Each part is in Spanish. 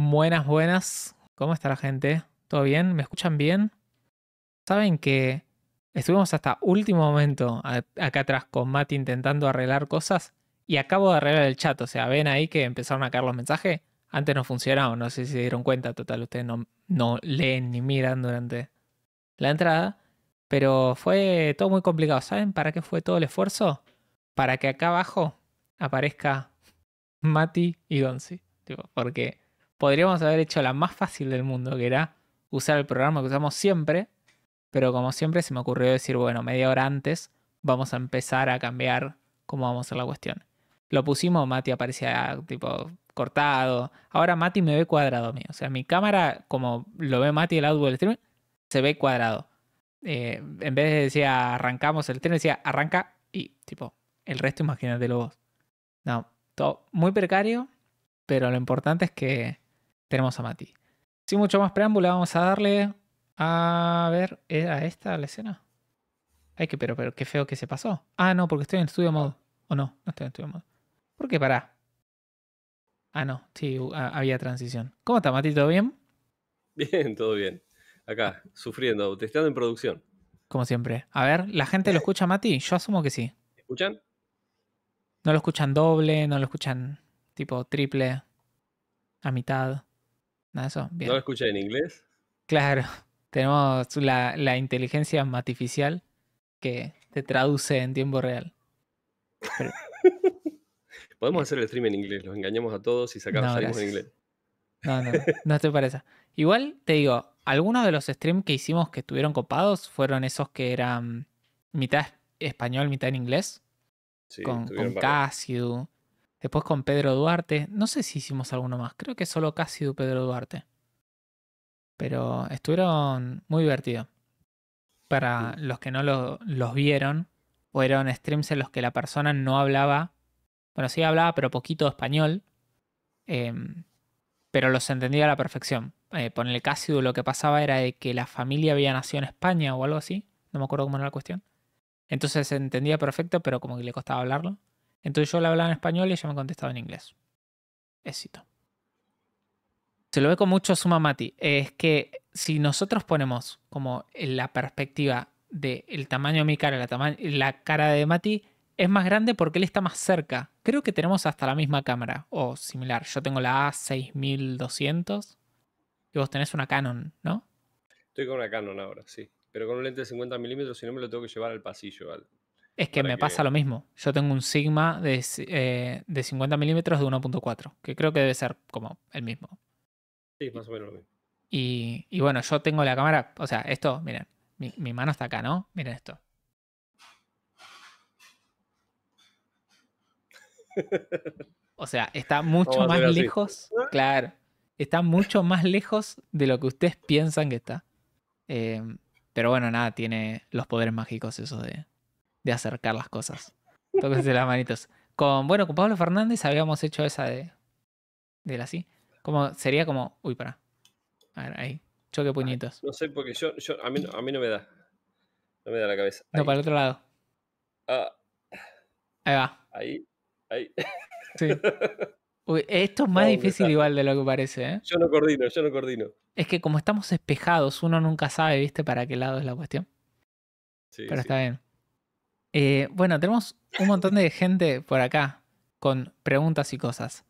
Buenas, buenas. ¿Cómo está la gente? ¿Todo bien? ¿Me escuchan bien? Saben que estuvimos hasta último momento acá atrás con Mati intentando arreglar cosas y acabo de arreglar el chat. O sea, ven ahí que empezaron a caer los mensajes. Antes no funcionaba, no sé si se dieron cuenta. Total, ustedes no, no leen ni miran durante la entrada. Pero fue todo muy complicado. ¿Saben para qué fue todo el esfuerzo? Para que acá abajo aparezca Mati y Gonzi. digo porque podríamos haber hecho la más fácil del mundo, que era usar el programa que usamos siempre, pero como siempre se me ocurrió decir, bueno, media hora antes vamos a empezar a cambiar cómo vamos a hacer la cuestión. Lo pusimos, Mati aparecía tipo cortado. Ahora Mati me ve cuadrado mío. O sea, mi cámara, como lo ve Mati el audio del stream, se ve cuadrado. Eh, en vez de decir arrancamos el streaming, decía arranca y tipo, el resto imagínatelo vos. No, todo muy precario, pero lo importante es que tenemos a Mati. Sin mucho más preámbulo, vamos a darle a ver, eh, a esta la escena? Ay, que pero, pero qué feo que se pasó. Ah, no, porque estoy en estudio mode. O no, no estoy en estudio mode. ¿Por qué pará? Ah, no, sí, había transición. ¿Cómo está, Mati? ¿Todo bien? Bien, todo bien. Acá, sufriendo, testeando en producción. Como siempre. A ver, ¿la gente lo escucha, Mati? Yo asumo que sí. ¿Escuchan? No lo escuchan doble, no lo escuchan tipo triple, a mitad. Ah, no, lo escuchas en inglés? Claro, tenemos la, la inteligencia artificial que te traduce en tiempo real. Podemos eh. hacer el stream en inglés, los engañamos a todos y sacamos, en inglés. No, no, no, te parece. Igual te digo, algunos de los streams que hicimos que estuvieron copados fueron esos que eran mitad español, mitad en inglés. con, Casio Después con Pedro Duarte. No sé si hicimos alguno más. Creo que solo casi de Pedro Duarte. Pero estuvieron muy divertidos. Para los que no los vieron, O eran streams en los que la persona no hablaba. Bueno, sí hablaba, pero poquito español. Em, pero los entendía a la perfección. Eh, por el Cásido lo que pasaba era de que la familia había nacido en España o algo así. No me acuerdo cómo era la cuestión. Entonces se entendía perfecto, pero como que le costaba hablarlo. Entonces yo le hablaba en español y ella me contestaba en inglés. Éxito. Se lo ve con mucho suma Mati. Es que si nosotros ponemos como la perspectiva del tamaño de mi cara, la, cara de Mati, es más grande porque él está más cerca. Creo que tenemos hasta la misma cámara o similar. Yo tengo la A6200 y vos tenés una Canon, ¿no? Estoy con una Canon ahora, sí. Pero con un lente de 50 milímetros, si no me lo tengo que llevar al pasillo, ¿vale? Es que me pasa lo mismo. Yo tengo un Sigma de, 50 eh, milímetros de 1.4, que creo que debe ser como el mismo. Sí, más o menos Y, bueno, yo tengo la cámara, o sea, esto, miren, mi, mano está acá, ¿no? Miren esto. O sea, está mucho más lejos, claro, está mucho más lejos de lo que ustedes piensan que está. Eh, pero bueno, nada, tiene los poderes mágicos esos de, acercar las cosas. de las manitos. Con, bueno, con Pablo Fernández habíamos hecho esa de. de la así. Como, sería como. Uy, para. A ver, ahí. Choque puñitos. No sé, porque yo. a, mí, no me da. No me da la cabeza. No, para el otro lado. Ah. Ahí va. Ahí. Ahí. Sí. esto es más difícil igual de lo que parece, ¿eh? Yo no coordino, yo no coordino. Es que como estamos espejados, uno nunca sabe, ¿viste? Para qué lado es la cuestión. Sí, Pero está bien. Eh, bueno, tenemos un montón de gente por acá con preguntas y cosas.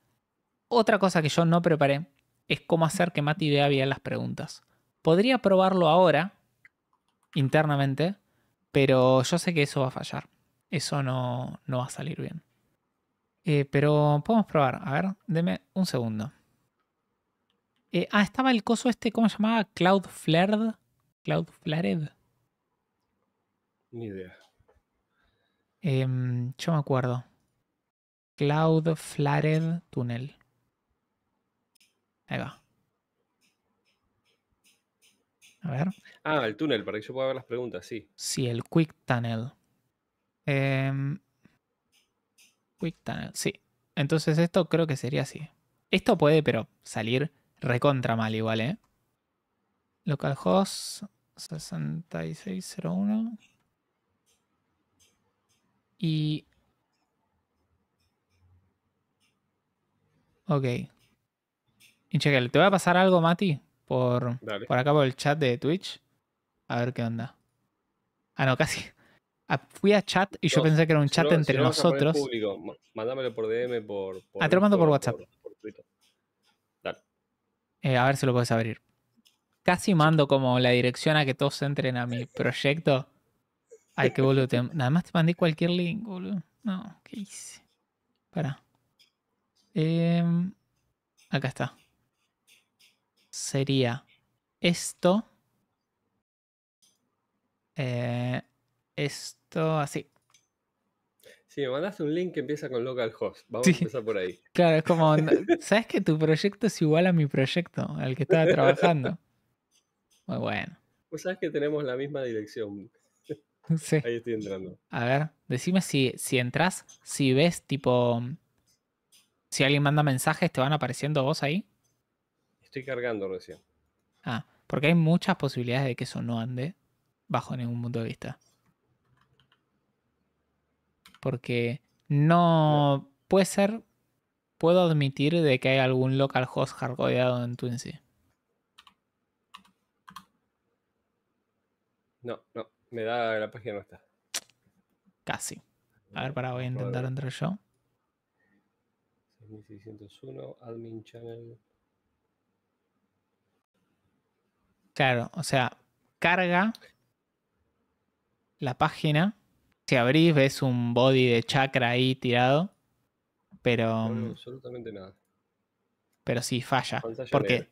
Otra cosa que yo no preparé es cómo hacer que Mati vea bien las preguntas. Podría probarlo ahora, internamente, pero yo sé que eso va a fallar. Eso no, va a salir bien. Eh, pero podemos probar. A ver, deme un segundo. Eh, ah, estaba el coso este, ¿cómo se llamaba? cloud flared Ni idea. Em, yo me acuerdo. Cloud Flared Tunnel. Ahí va. A ver. Ah, el túnel, para que yo pueda ver las preguntas, sí. Sí, el Quick Tunnel. Em, quick Tunnel, sí. Entonces esto creo que sería así. Esto puede, pero salir recontra mal igual, ¿eh? Localhost 6601. Y... Ok. Y te voy a pasar algo, Mati, por, por acá por el chat de Twitch. A ver qué onda. Ah, no, casi. Ah, fui a chat y yo pensé que era un chat entre nosotros. Público, mándamelo por DM, por, Ah, te lo mando por, WhatsApp. Por, Twitter. Dale. Eh, a ver si lo puedes abrir. Casi mando como la dirección a que todos entren a mi proyecto. Ay, qué boludo. Nada más te mandé cualquier link, boludo. No, ¿qué hice? Pará. Em, acá está. Sería esto. Eh, esto así. si me mandaste un link que empieza con localhost. Vamos a empezar por ahí. Claro, es como, ¿sabes que tu proyecto es igual a mi proyecto, al que estaba trabajando? Muy bueno. Pues sabes que tenemos la misma dirección. Ahí estoy entrando. A ver, decime si, si entras, si ves, tipo. Si alguien manda mensajes, ¿te van apareciendo vos ahí? Estoy cargando recién. Ah, porque hay muchas posibilidades de que eso no ande bajo ningún punto de vista. Porque no, puede ser. Puedo admitir de que hay algún localhost hardcodeado en Twincy. No, no, me da la página no está. Casi. A ver, para voy a intentar entrar yo. 6601, admin channel. Claro, o sea, carga la página. Si abrís, ves un body de chakra ahí tirado. Pero. Mm, absolutamente nada. Pero sí, falla. porque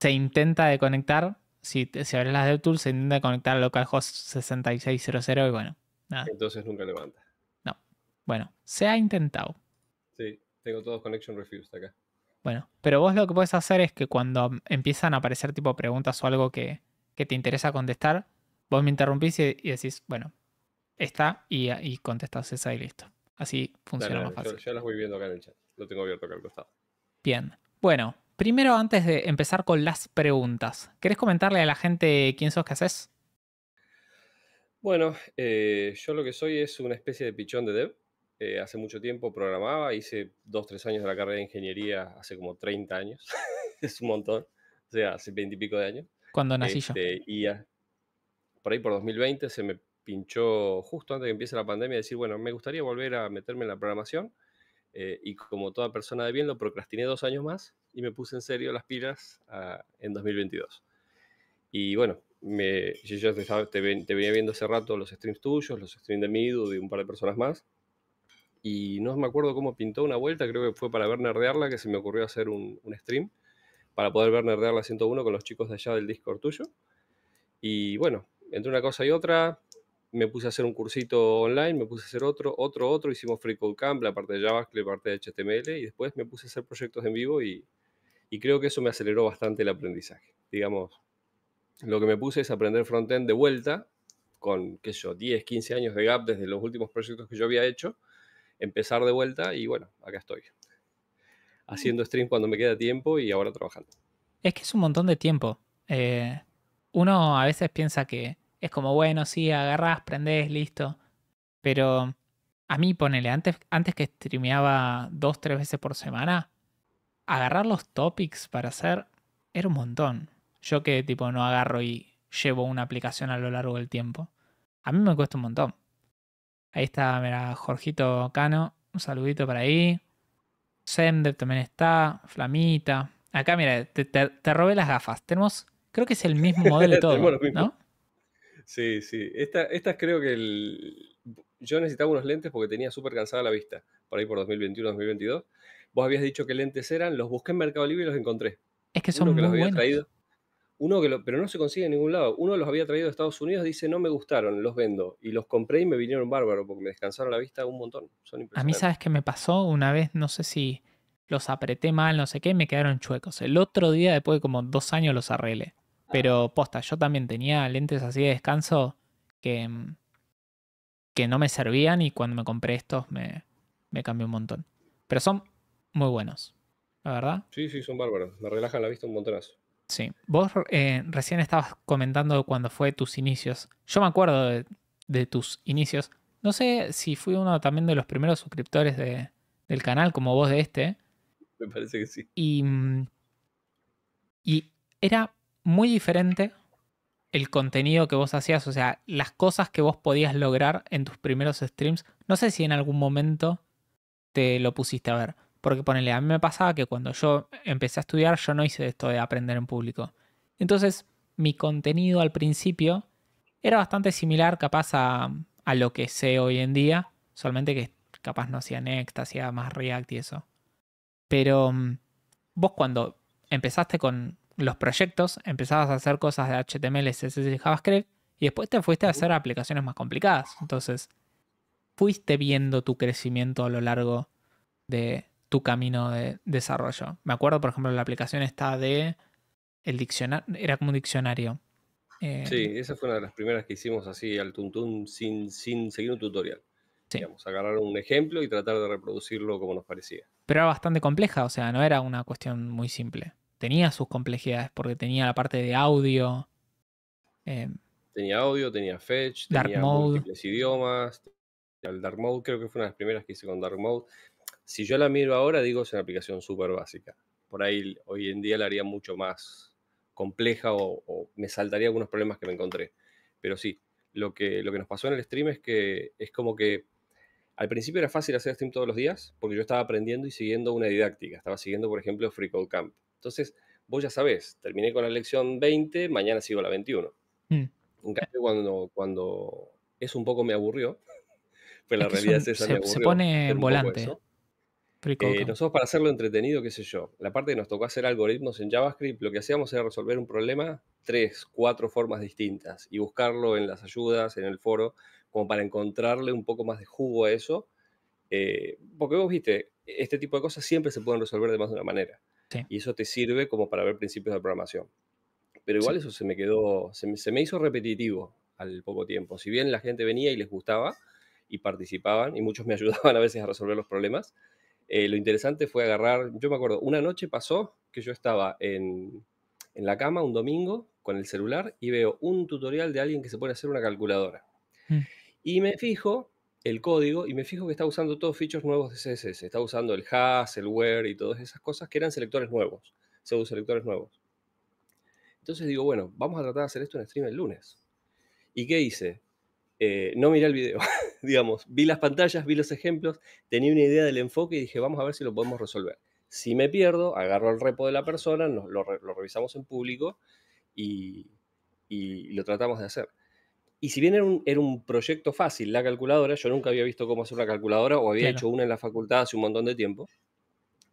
se intenta desconectar si, si abres las DevTools, se intenta conectar al localhost 6600 y bueno, nada. Entonces nunca levanta. No. Bueno, se ha intentado. Sí, tengo todos connection refused acá. Bueno, pero vos lo que puedes hacer es que cuando empiezan a aparecer tipo preguntas o algo que, que te interesa contestar, vos me interrumpís y, decís, bueno, está y, y contestas esa y listo. Así funciona más fácil. Ya las voy viendo acá en el chat. Lo tengo abierto acá al costado. Bien. Bueno, Primero, antes de empezar con las preguntas, ¿querés comentarle a la gente quién sos, qué haces? Bueno, eh, yo lo que soy es una especie de pichón de dev. Eh, hace mucho tiempo programaba, hice dos, tres años de la carrera de ingeniería, hace como 30 años, es un montón, o sea, hace 20 y pico de años. Cuando nací yo. Este, y por ahí por 2020 se me pinchó justo antes de que empiece la pandemia decir, bueno, me gustaría volver a meterme en la programación. Eh, y como toda persona de bien, lo procrastiné dos años más y me puse en serio las pilas ah, en 2022. Y bueno, me, yo ya te, venía viendo hace rato los streams tuyos, los streams de Midu, de un par de personas más. Y no me acuerdo cómo pintó una vuelta, creo que fue para ver nerdearla que se me ocurrió hacer un, un stream para poder ver Nerdearla 101 con los chicos de allá del Discord tuyo. Y bueno, entre una cosa y otra, me puse a hacer un cursito online, me puse a hacer otro, otro, otro, hicimos Free Code Camp, la parte de JavaScript, la parte de HTML, y después me puse a hacer proyectos en vivo y y creo que eso me aceleró bastante el aprendizaje. Digamos, lo que me puse es aprender frontend de vuelta, con, qué sé yo, 10, 15 años de gap desde los últimos proyectos que yo había hecho, empezar de vuelta y bueno, acá estoy. Haciendo mm. stream cuando me queda tiempo y ahora trabajando. Es que es un montón de tiempo. Eh, uno a veces piensa que es como, bueno, sí, agarras prendés, listo. Pero a mí, ponele, antes, antes que streameaba dos, tres veces por semana, agarrar los topics para hacer era un montón. Yo que tipo no agarro y llevo una aplicación a lo largo del tiempo. A mí me cuesta un montón. Ahí está, mira, Jorgito Cano. Un saludito para ahí. Zender también está. Flamita. Acá, mira, te, robé las gafas. Tenemos, creo que es el mismo modelo de todo, Sí, sí. Estas creo que el... yo necesitaba unos lentes porque tenía súper cansada la vista, por ahí por 2021-2022. Vos habías dicho que lentes eran, los busqué en Mercado Libre y los encontré. Es que son uno que los había traído. Uno que lo, pero no se consigue en ningún lado. Uno los había traído de Estados Unidos, dice, no me gustaron, los vendo. Y los compré y me vinieron bárbaro porque me descansaron la vista un montón. Son A mí, ¿sabes qué me pasó? Una vez, no sé si los apreté mal, no sé qué, me quedaron chuecos. El otro día, después de como dos años, los arreglé. Ah. Pero posta, yo también tenía lentes así de descanso mm, que, no me servían y cuando me compré estos me, me cambió un montón. Pero son muy buenos, la verdad. Sí, sí, son bárbaros. Me relajan la vista un montonazo. Sí. Vos eh, recién estabas comentando cuando fue tus inicios. Yo me acuerdo de, tus inicios. No sé si fui uno también de los primeros suscriptores del canal, como vos de este. Me parece que sí. y era muy diferente el contenido que vos hacías, o sea, las cosas que vos podías lograr en tus primeros streams. No sé si en algún momento te lo pusiste a ver, porque ponele, a mí me pasaba que cuando yo empecé a estudiar, yo no hice esto de aprender en público. Entonces, mi contenido al principio era bastante similar, capaz, a, lo que sé hoy en día, solamente que capaz no hacía Next, hacía más React y eso. Pero mm, vos cuando empezaste con los proyectos, empezabas a hacer cosas de HTML, CSS y JavaScript, y después te fuiste a hacer aplicaciones más complicadas. Entonces, fuiste viendo tu crecimiento a lo largo de, tu camino de desarrollo. Me acuerdo, por ejemplo, la aplicación está de el diccionario, era como un diccionario. Eh, sí, esa fue una de las primeras que hicimos así al tuntún sin, sin seguir un tutorial. Sí. Digamos, agarrar un ejemplo y tratar de reproducirlo como nos parecía. Pero era bastante compleja, o sea, no era una cuestión muy simple. Tenía sus complejidades porque tenía la parte de audio. Em, tenía audio, tenía fetch, tenía múltiples idiomas. El Dark Mode creo que fue una de las primeras que hice con Dark Mode. Si yo la miro ahora, digo, es una aplicación súper básica. Por ahí hoy en día la haría mucho más compleja o, me saltaría algunos problemas que me encontré. Pero sí, lo que, lo que nos pasó en el stream es que es como que al principio era fácil hacer stream todos los días porque yo estaba aprendiendo y siguiendo una didáctica. Estaba siguiendo, por ejemplo, Free Code Camp. Entonces, vos ya sabés, terminé con la lección 20, mañana sigo la 21. Mm. En cuando, cuando eso un poco me aburrió, pues la realidad es esa. Se, se pone en volante. Eh, nosotros para hacerlo entretenido, qué sé yo, la parte que nos tocó hacer algoritmos en JavaScript, lo que hacíamos era resolver un problema tres, cuatro formas distintas y buscarlo en las ayudas, en el foro, como para encontrarle un poco más de jugo a eso. Eh, porque vos viste, este tipo de cosas siempre se pueden resolver de más de una manera. Y eso te sirve como para ver principios de programación. Pero igual eso se me quedó, se me, se me hizo repetitivo al poco tiempo. Si bien la gente venía y les gustaba y participaban y muchos me ayudaban a veces a resolver los problemas, eh, lo interesante fue agarrar, yo me acuerdo, una noche pasó que yo estaba en, en la cama un domingo con el celular y veo un tutorial de alguien que se puede hacer una calculadora. Mm. Y me fijo el código y me fijo que está usando todos fichos nuevos de CSS. Está usando el hash, el where y todas esas cosas que eran selectores nuevos, selectores nuevos. Entonces digo, bueno, vamos a tratar de hacer esto en stream el lunes. ¿Y qué hice? Eh, no miré el video. digamos, vi las pantallas, vi los ejemplos, tenía una idea del enfoque y dije, vamos a ver si lo podemos resolver. Si me pierdo, agarro el repo de la persona, lo, revisamos en público y, lo tratamos de hacer. Y si bien era un, proyecto fácil, la calculadora, yo nunca había visto cómo hacer una calculadora o había hecho una en la facultad hace un montón de tiempo.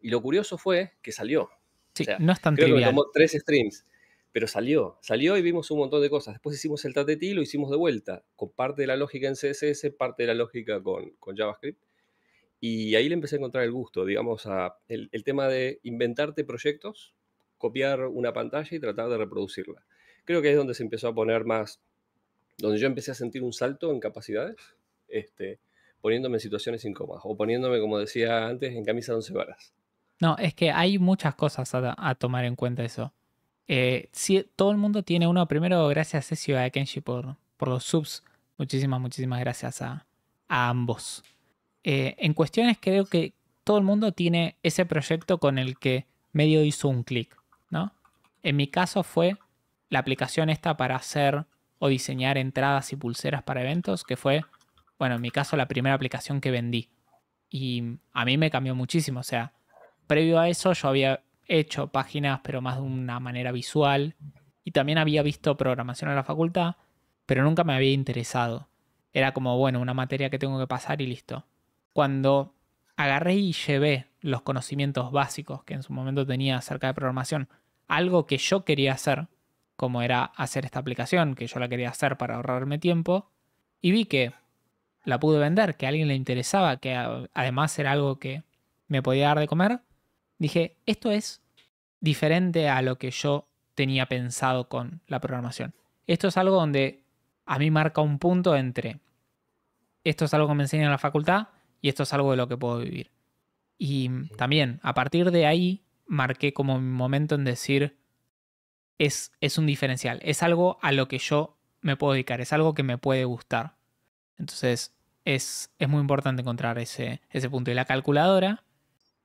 Y lo curioso fue que salió. Sí, no es tan creo tres streams pero salió, salió y vimos un montón de cosas. Después hicimos el TTT y lo hicimos de vuelta, con parte de la lógica en CSS, parte de la lógica con, JavaScript. Y ahí le empecé a encontrar el gusto, digamos, el, tema de inventarte proyectos, copiar una pantalla y tratar de reproducirla. Creo que es donde se empezó a poner más, donde yo empecé a sentir un salto en capacidades, este, poniéndome en situaciones incómodas o poniéndome, como decía antes, en camisa de once varas. No, es que hay muchas cosas a tomar en cuenta eso eh, sí, todo el mundo tiene uno. Primero, gracias a y a Kenshi por, por los subs. Muchísimas, muchísimas gracias a, ambos. Eh, en cuestiones, creo que todo el mundo tiene ese proyecto con el que medio hizo un clic, ¿no? En mi caso fue la aplicación esta para hacer o diseñar entradas y pulseras para eventos, que fue, bueno, en mi caso la primera aplicación que vendí. Y a mí me cambió muchísimo, o sea, previo a eso yo había hecho páginas, pero más de una manera visual. Y también había visto programación en la facultad, pero nunca me había interesado. Era como, bueno, una materia que tengo que pasar y listo. Cuando agarré y llevé los conocimientos básicos que en su momento tenía acerca de programación, algo que yo quería hacer, como era hacer esta aplicación, que yo la quería hacer para ahorrarme tiempo, y vi que la pude vender, que a alguien le interesaba, que además era algo que me podía dar de comer, dije, esto es diferente a lo que yo tenía pensado con la programación. Esto es algo donde a mí marca un punto entre esto es algo que me enseñan en la facultad y esto es algo de lo que puedo vivir. Y también, a partir de ahí, marqué como mi momento en decir, es, es un diferencial, es algo a lo que yo me puedo dedicar, es algo que me puede gustar. Entonces, es, es muy importante encontrar ese, ese punto. Y la calculadora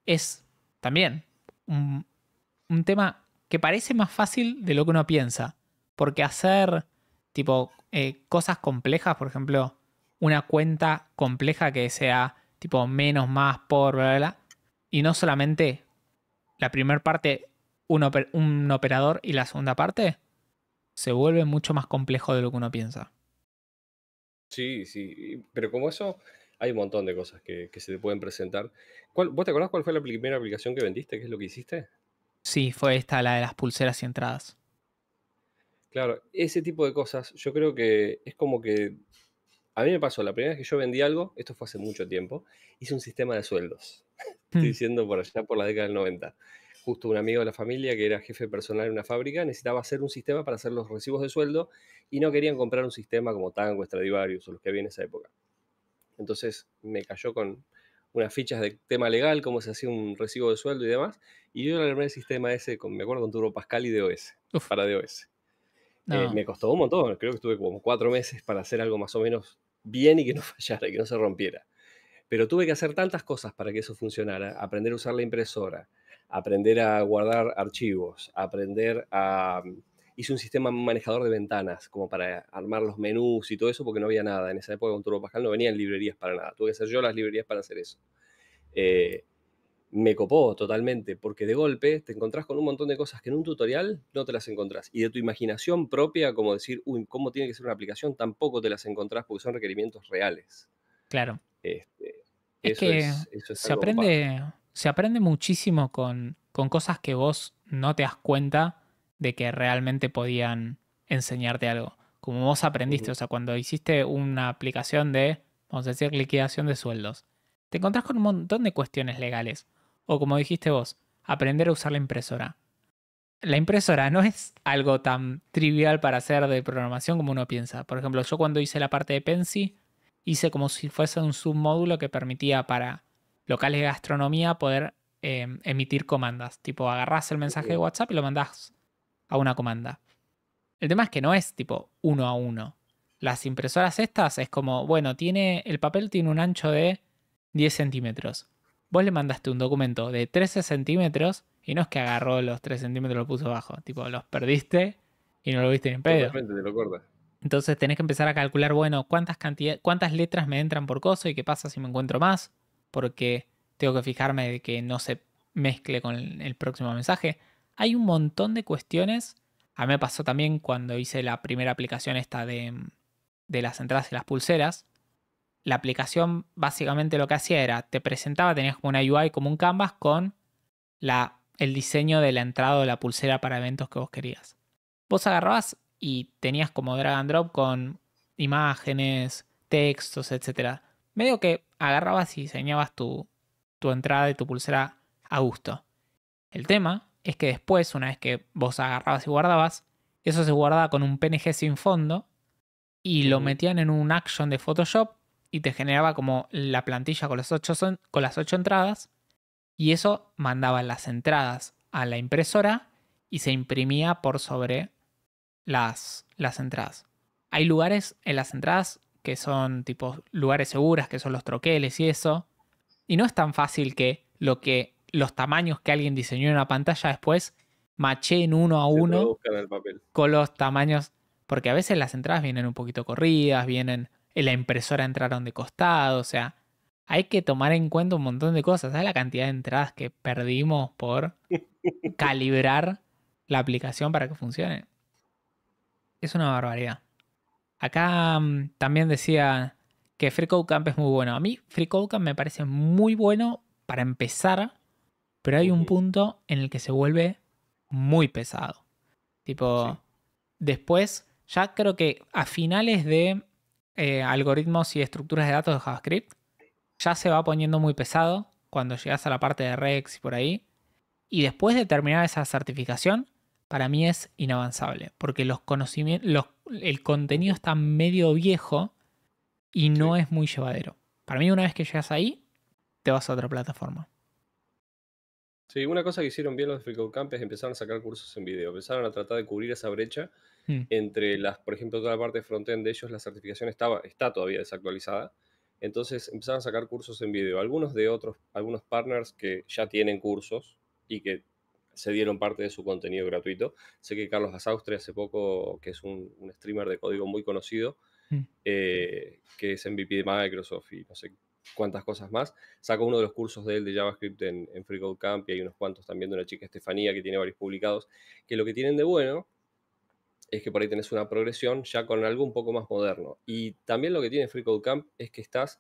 es también un, tema que parece más fácil de lo que uno piensa. Porque hacer tipo eh, cosas complejas, por ejemplo, una cuenta compleja que sea tipo menos, más, por, bla, bla, bla. Y no solamente la primera parte, un, un operador y la segunda parte, se vuelve mucho más complejo de lo que uno piensa. Sí, sí, pero como eso hay un montón de cosas que, se te pueden presentar. ¿Vos te acordás cuál fue la primera aplicación que vendiste? ¿Qué es lo que hiciste? Sí, fue esta, la de las pulseras y entradas. Claro, ese tipo de cosas, yo creo que es como que. A mí me pasó, la primera vez que yo vendí algo, esto fue hace mucho tiempo, hice un sistema de sueldos. Estoy hmm. diciendo por allá, por la década del 90 justo un amigo de la familia que era jefe personal en una fábrica, necesitaba hacer un sistema para hacer los recibos de sueldo y no querían comprar un sistema como Tango, Stradivarius o los que había en esa época entonces me cayó con unas fichas de tema legal, cómo se hacía un recibo de sueldo y demás, y yo armé el sistema ese, me acuerdo, con Turbo Pascal y DOS, para DOS. Eh, me costó un montón, creo que estuve como cuatro meses para hacer algo más o menos bien y que no fallara, que no se rompiera. Pero tuve que hacer tantas cosas para que eso funcionara, aprender a usar la impresora, aprender a guardar archivos, aprender a... Mm, hice un sistema manejador de ventanas, como para armar los menús y todo eso, porque no había nada. En esa época con Turbo Pascal no venían librerías para nada. Tuve que hacer yo las librerías para hacer eso. Eh, me copó totalmente, porque de golpe te encontrás con un montón de cosas que en un tutorial no te las encontrás. Y de tu imaginación propia, como decir, uy, ¿cómo tiene que ser una aplicación? Tampoco te las encontrás porque son requerimientos reales. Claro. Este, es que se, aprende, se aprende muchísimo con, con cosas que vos no te das cuenta de que realmente podían enseñarte algo. Como vos aprendiste, o sea, cuando hiciste una aplicación de, vamos a decir, liquidación de sueldos, te encontrás con un montón de cuestiones legales. O como dijiste vos, aprender a usar la impresora. La impresora no es algo tan trivial para hacer de programación como uno piensa. Por ejemplo, yo cuando hice la parte de Pensi, hice como si fuese un submódulo que permitía para locales de gastronomía poder eh, emitir comandas. Tipo, agarras el mensaje de WhatsApp y lo mandás a una comanda. El tema es que no es tipo uno a uno. Las impresoras estas es como, bueno, tiene, el papel tiene un ancho de 10 centímetros. Vos le mandaste un documento de 13 centímetros y no es que agarró los 3 centímetros y lo puso abajo. Tipo, los perdiste y no lo viste ni en pedo. Te lo Entonces tenés que empezar a calcular, bueno, cuántas, cuántas letras me entran por coso y qué pasa si me encuentro más. Porque tengo que fijarme de que no se mezcle con el próximo mensaje hay un montón de cuestiones. A mí me pasó también cuando hice la primera aplicación esta mm, de, las entradas y las pulseras. La aplicación básicamente lo que hacía era, te presentaba, tenías como una UI, como un canvas con el diseño de la entrada o la pulsera para eventos que vos querías. Vos agarrabas y tenías como drag and drop con imágenes, textos, etc. Medio que agarrabas y diseñabas tu, tu entrada y tu pulsera a gusto. El tema es que después, una vez que vos agarrabas y guardabas, eso se guardaba con un PNG sin fondo y lo metían en un action de Photoshop y te generaba como la plantilla con, ocho con las ocho entradas y eso mandaba las entradas a la impresora y se imprimía por sobre las, las entradas. Hay lugares en las entradas que son tipo lugares seguras, que son los troqueles y eso. Y no es tan fácil que lo que los tamaños que alguien diseñó en una pantalla después en uno a uno con los tamaños, porque a veces las entradas vienen un poquito corridas, vienen en la impresora entraron de costado, o sea, hay que tomar en cuenta un montón de cosas. ¿Sabes la cantidad de entradas que perdimos por calibrar la aplicación para que funcione? Es una barbaridad. Acá mm, también decía que FreeCodeCamp Camp es muy bueno. A mí FreeCodeCamp Camp me parece muy bueno para empezar pero hay un punto en el que se vuelve muy pesado. Tipo, después, ya creo que a finales de eh, algoritmos y estructuras de datos de JavaScript, ya se va poniendo muy pesado cuando llegas a la parte de Rex y por ahí. Y después de terminar esa certificación, para mí es inavanzable, porque los el contenido está medio viejo y no es muy llevadero. Para mí una vez que llegas ahí, te vas a otra plataforma. Sí, una cosa que hicieron bien los de es empezaron a sacar cursos en video, empezaron a tratar de cubrir esa brecha hmm. entre las, por ejemplo, toda la parte frontend de ellos, la certificación estaba, está todavía desactualizada, entonces empezaron a sacar cursos en video, algunos de otros, algunos partners que ya tienen cursos y que se dieron parte de su contenido gratuito. Sé que Carlos Asaustre hace poco, que es un, streamer de código muy conocido, hmm. eh, que es MVP de Microsoft y no sé Cuántas cosas más. Saco uno de los cursos de él de JavaScript en, FreeCodeCamp y hay unos cuantos también de una chica Estefanía que tiene varios publicados, que lo que tienen de bueno es que por ahí tenés una progresión ya con algo un poco más moderno. Y también lo que tiene FreeCodeCamp es que estás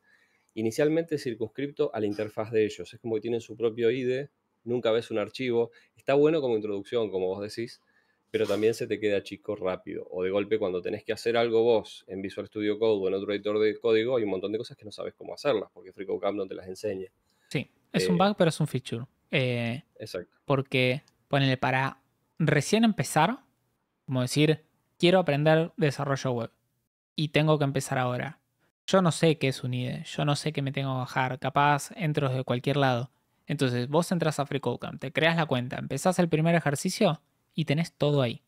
inicialmente circunscripto a la interfaz de ellos. Es como que tienen su propio IDE, nunca ves un archivo. Está bueno como introducción, como vos decís, pero también se te queda chico rápido. O de golpe cuando tenés que hacer algo vos en Visual Studio Code o en otro editor de código, hay un montón de cosas que no sabes cómo hacerlas, porque FreeCodeCamp no te las enseña. Sí, es un eh, bug, pero es un feature. Eh, exacto. Porque, ponele, para recién empezar, como decir, quiero aprender desarrollo web y tengo que empezar ahora. Yo no sé qué es un IDE, yo no sé qué me tengo que bajar, capaz entro de cualquier lado. Entonces, vos entras a FreeCodeCamp, te creas la cuenta, empezás el primer ejercicio y tenés todo ahí.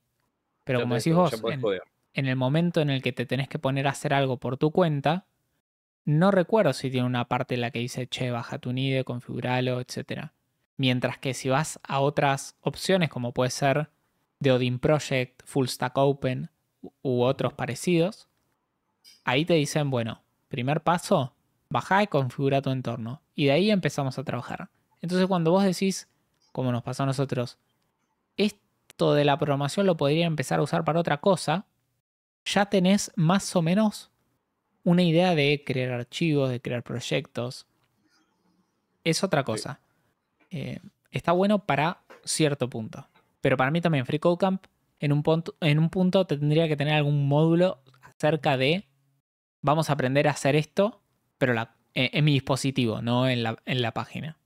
Pero como decís vos, en, el momento en el que te tenés que poner a hacer algo por tu cuenta, no recuerdo si tiene una parte en la que dice, che, baja tu nide, configuralo, etc. Mientras que si vas a otras opciones, como puede ser de Odin Project, Full Stack Open u otros parecidos, ahí te dicen, bueno, primer paso, baja y configura tu entorno. Y de ahí empezamos a trabajar. Entonces cuando vos decís, como nos pasó a nosotros, de la programación lo podría empezar a usar para otra cosa, ya tenés más o menos una idea de crear archivos, de crear proyectos. Es otra cosa. Eh, está bueno para cierto punto. Pero para mí también FreeCodeCamp en un, punto, en un punto tendría que tener algún módulo acerca de vamos a aprender a hacer esto, pero eh, en, mi dispositivo, no en la, página.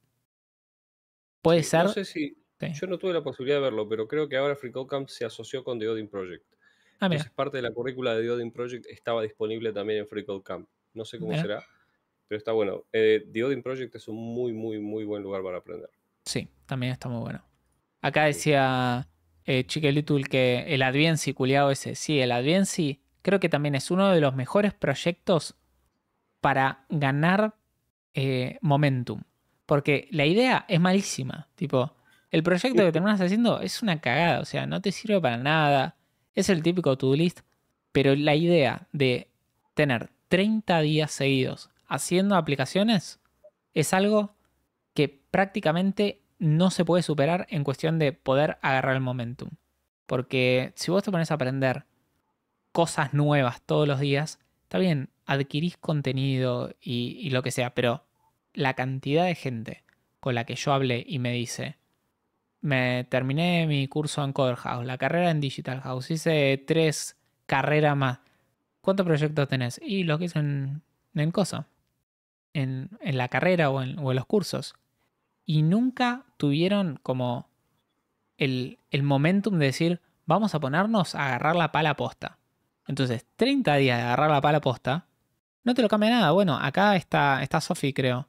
Puede ser... No sé si yo no tuve la posibilidad de verlo, pero creo que ahora FreeCodeCamp se asoció con The Odin Project. Ah, es parte de la currícula de The Odin Project estaba disponible también en Camp No sé cómo será, pero está bueno. Eh, The Odin Project es un muy, muy, muy buen lugar para aprender. Sí, también está muy bueno. Acá decía eh, que el Advienci culiado ese. Sí, el Advienci creo que también es uno de los mejores proyectos para ganar eh, momentum. Porque la idea es malísima. Tipo, el proyecto que terminas haciendo es una cagada, o sea, no te sirve para nada. Es el típico to do list, pero la idea de tener 30 días seguidos haciendo aplicaciones es algo que prácticamente no se puede superar en cuestión de poder agarrar el momentum. Porque si vos te pones a aprender cosas nuevas todos los días, está bien, adquirís contenido y, y, lo que sea, pero la cantidad de gente con la que yo hablé y me dice, me terminé mi curso en Coder House, la carrera en Digital House, hice tres carreras más. ¿Cuántos proyectos tenés? Y lo que hice en, Cosa, en, en, la carrera o en, los cursos. Y nunca tuvieron como el, el, momentum de decir, vamos a ponernos a agarrar la pala posta. Entonces, 30 días de agarrar la pala posta, no te lo cambia nada. Bueno, acá está, está Sofi, creo,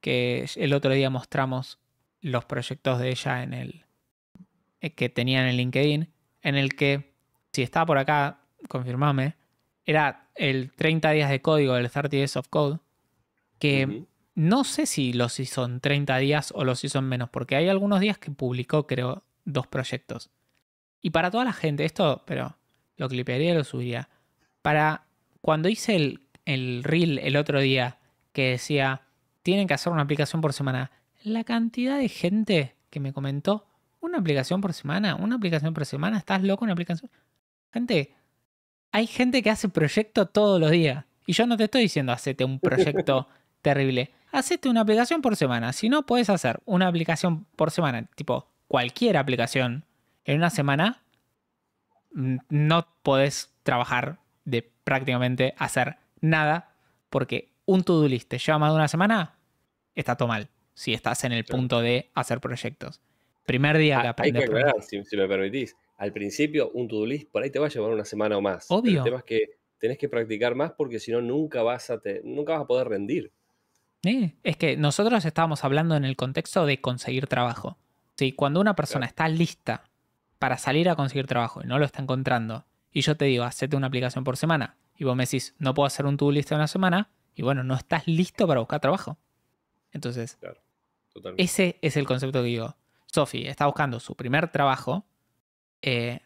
que el otro día mostramos los proyectos de ella en el eh, que tenía en el LinkedIn, en el que, si estaba por acá, confirmame, era el 30 días de código del 30 Days of Code, que no sé si los hizo en 30 días o los hizo en menos, porque hay algunos días que publicó, creo, dos proyectos. Y para toda la gente, esto, pero lo clipearía y lo subiría. Para cuando hice el, el reel el otro día que decía, tienen que hacer una aplicación por semana, la cantidad de gente que me comentó, una aplicación por semana, una aplicación por semana, estás loco, una aplicación. Gente, hay gente que hace proyecto todos los días. Y yo no te estoy diciendo hacete un proyecto terrible. Hacete una aplicación por semana. Si no, puedes hacer una aplicación por semana, tipo cualquier aplicación, en una semana, no podés trabajar de prácticamente hacer nada porque un to-do list te lleva más de una semana, está todo mal si estás en el punto de hacer proyectos. Primer día que ah, si, me permitís. Al principio, un to-do list por ahí te va a llevar una semana o más. Obvio. El tema es que tenés que practicar más porque si no, nunca vas a nunca vas a poder rendir. Sí. Es que nosotros estábamos hablando en el contexto de conseguir trabajo. Sí, cuando una persona está lista para salir a conseguir trabajo y no lo está encontrando, y yo te digo, hacete una aplicación por semana, y vos me decís, no puedo hacer un to-do list en una semana, y bueno, no estás listo para buscar trabajo. Entonces, claro. Ese es el concepto que digo. Sophie está buscando su primer trabajo. Eh,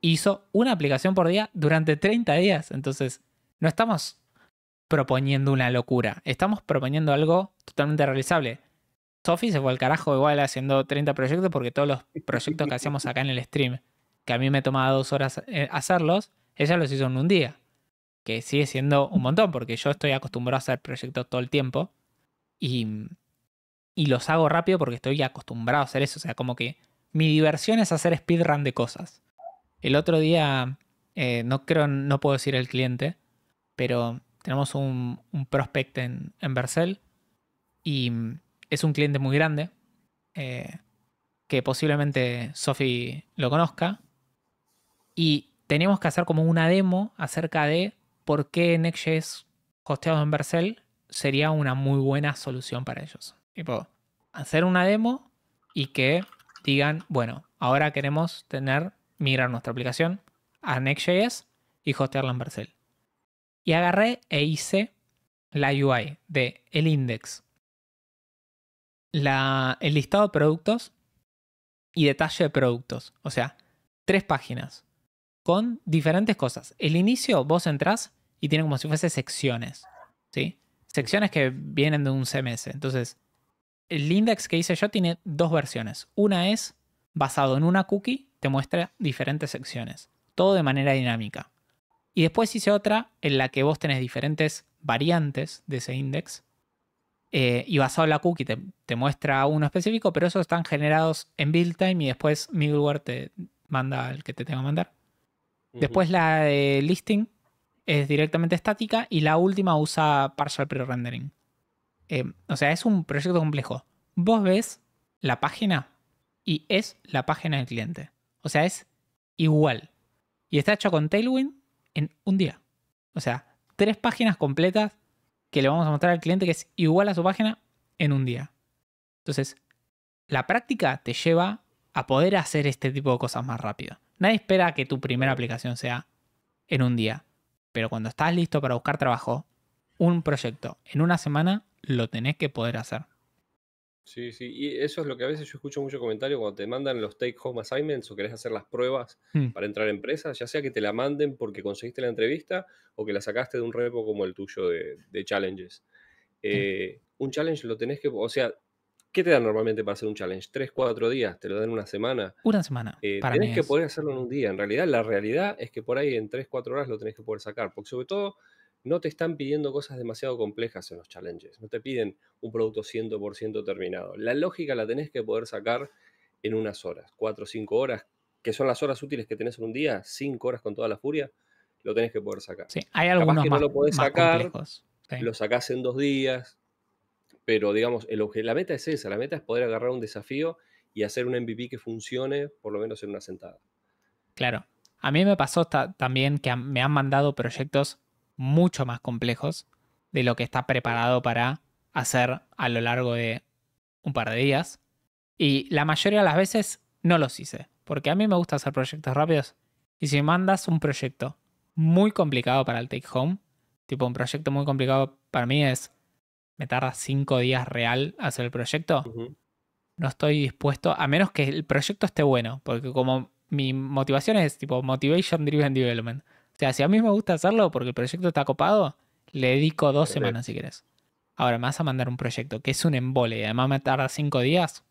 hizo una aplicación por día durante 30 días. Entonces, no estamos proponiendo una locura. Estamos proponiendo algo totalmente realizable. Sophie se fue al carajo igual haciendo 30 proyectos porque todos los proyectos que hacíamos acá en el stream, que a mí me tomaba dos horas eh, hacerlos, ella los hizo en un día. Que sigue siendo un montón porque yo estoy acostumbrado a hacer proyectos todo el tiempo. Y y los hago rápido porque estoy acostumbrado a hacer eso. O sea, como que mi diversión es hacer speedrun de cosas. El otro día, eh, no creo, no puedo decir el cliente, pero tenemos un, prospect en, en Bercel y es un cliente muy grande eh, que posiblemente Sophie lo conozca. Y tenemos que hacer como una demo acerca de por qué Next.js hosteado en Bercel sería una muy buena solución para ellos hacer una demo y que digan, bueno, ahora queremos tener, migrar nuestra aplicación a Next.js y hostearla en Vercel. Y agarré e hice la UI de el index, la, el listado de productos y detalle de productos. O sea, tres páginas con diferentes cosas. El inicio, vos entras y tiene como si fuese secciones. ¿sí? Secciones que vienen de un CMS. Entonces, el index que hice yo tiene dos versiones. Una es basado en una cookie, te muestra diferentes secciones, todo de manera dinámica. Y después hice otra en la que vos tenés diferentes variantes de ese index. Eh, y basado en la cookie te, muestra uno específico, pero esos están generados en build time y después middleware te manda el que te tenga que mandar. Después la de listing es directamente estática y la última usa partial pre-rendering. Eh, o sea, es un proyecto complejo. Vos ves la página y es la página del cliente. O sea, es igual. Y está hecho con Tailwind en un día. O sea, tres páginas completas que le vamos a mostrar al cliente que es igual a su página en un día. Entonces, la práctica te lleva a poder hacer este tipo de cosas más rápido. Nadie espera que tu primera aplicación sea en un día. Pero cuando estás listo para buscar trabajo, un proyecto en una semana lo tenés que poder hacer. Sí, sí, y eso es lo que a veces yo escucho mucho comentario cuando te mandan los take home assignments o querés hacer las pruebas mm. para entrar a empresas, ya sea que te la manden porque conseguiste la entrevista o que la sacaste de un repo como el tuyo de, challenges. Eh, un challenge lo tenés que, o sea, ¿qué te dan normalmente para hacer un challenge? ¿Tres, cuatro días? ¿Te lo dan una semana? Una semana. Eh, para tenés que poder hacerlo en un día. En realidad, la realidad es que por ahí en tres, cuatro horas lo tenés que poder sacar, porque sobre todo no te están pidiendo cosas demasiado complejas en los challenges, no te piden un producto 100% terminado. La lógica la tenés que poder sacar en unas horas, cuatro o cinco horas, que son las horas útiles que tenés en un día, cinco horas con toda la furia, lo tenés que poder sacar. Sí, hay algunos que no lo podés sacar, lo sacás en dos días, pero digamos, el la meta es esa, la meta es poder agarrar un desafío y hacer un MVP que funcione por lo menos en una sentada. Claro. A mí me pasó también que me han mandado proyectos mucho más complejos de lo que está preparado para hacer a lo largo de un par de días. Y la mayoría de las veces no los hice, porque a mí me gusta hacer proyectos rápidos. Y si me mandas un proyecto muy complicado para el take home, tipo un proyecto muy complicado para mí es, me tarda cinco días real hacer el proyecto, no estoy dispuesto, a menos que el proyecto esté bueno, porque como mi motivación es tipo motivation driven development, sea, si a mí me gusta hacerlo porque el proyecto está copado, le dedico dos semanas si querés. Ahora me vas a mandar un proyecto que es un embole y además me tarda cinco días.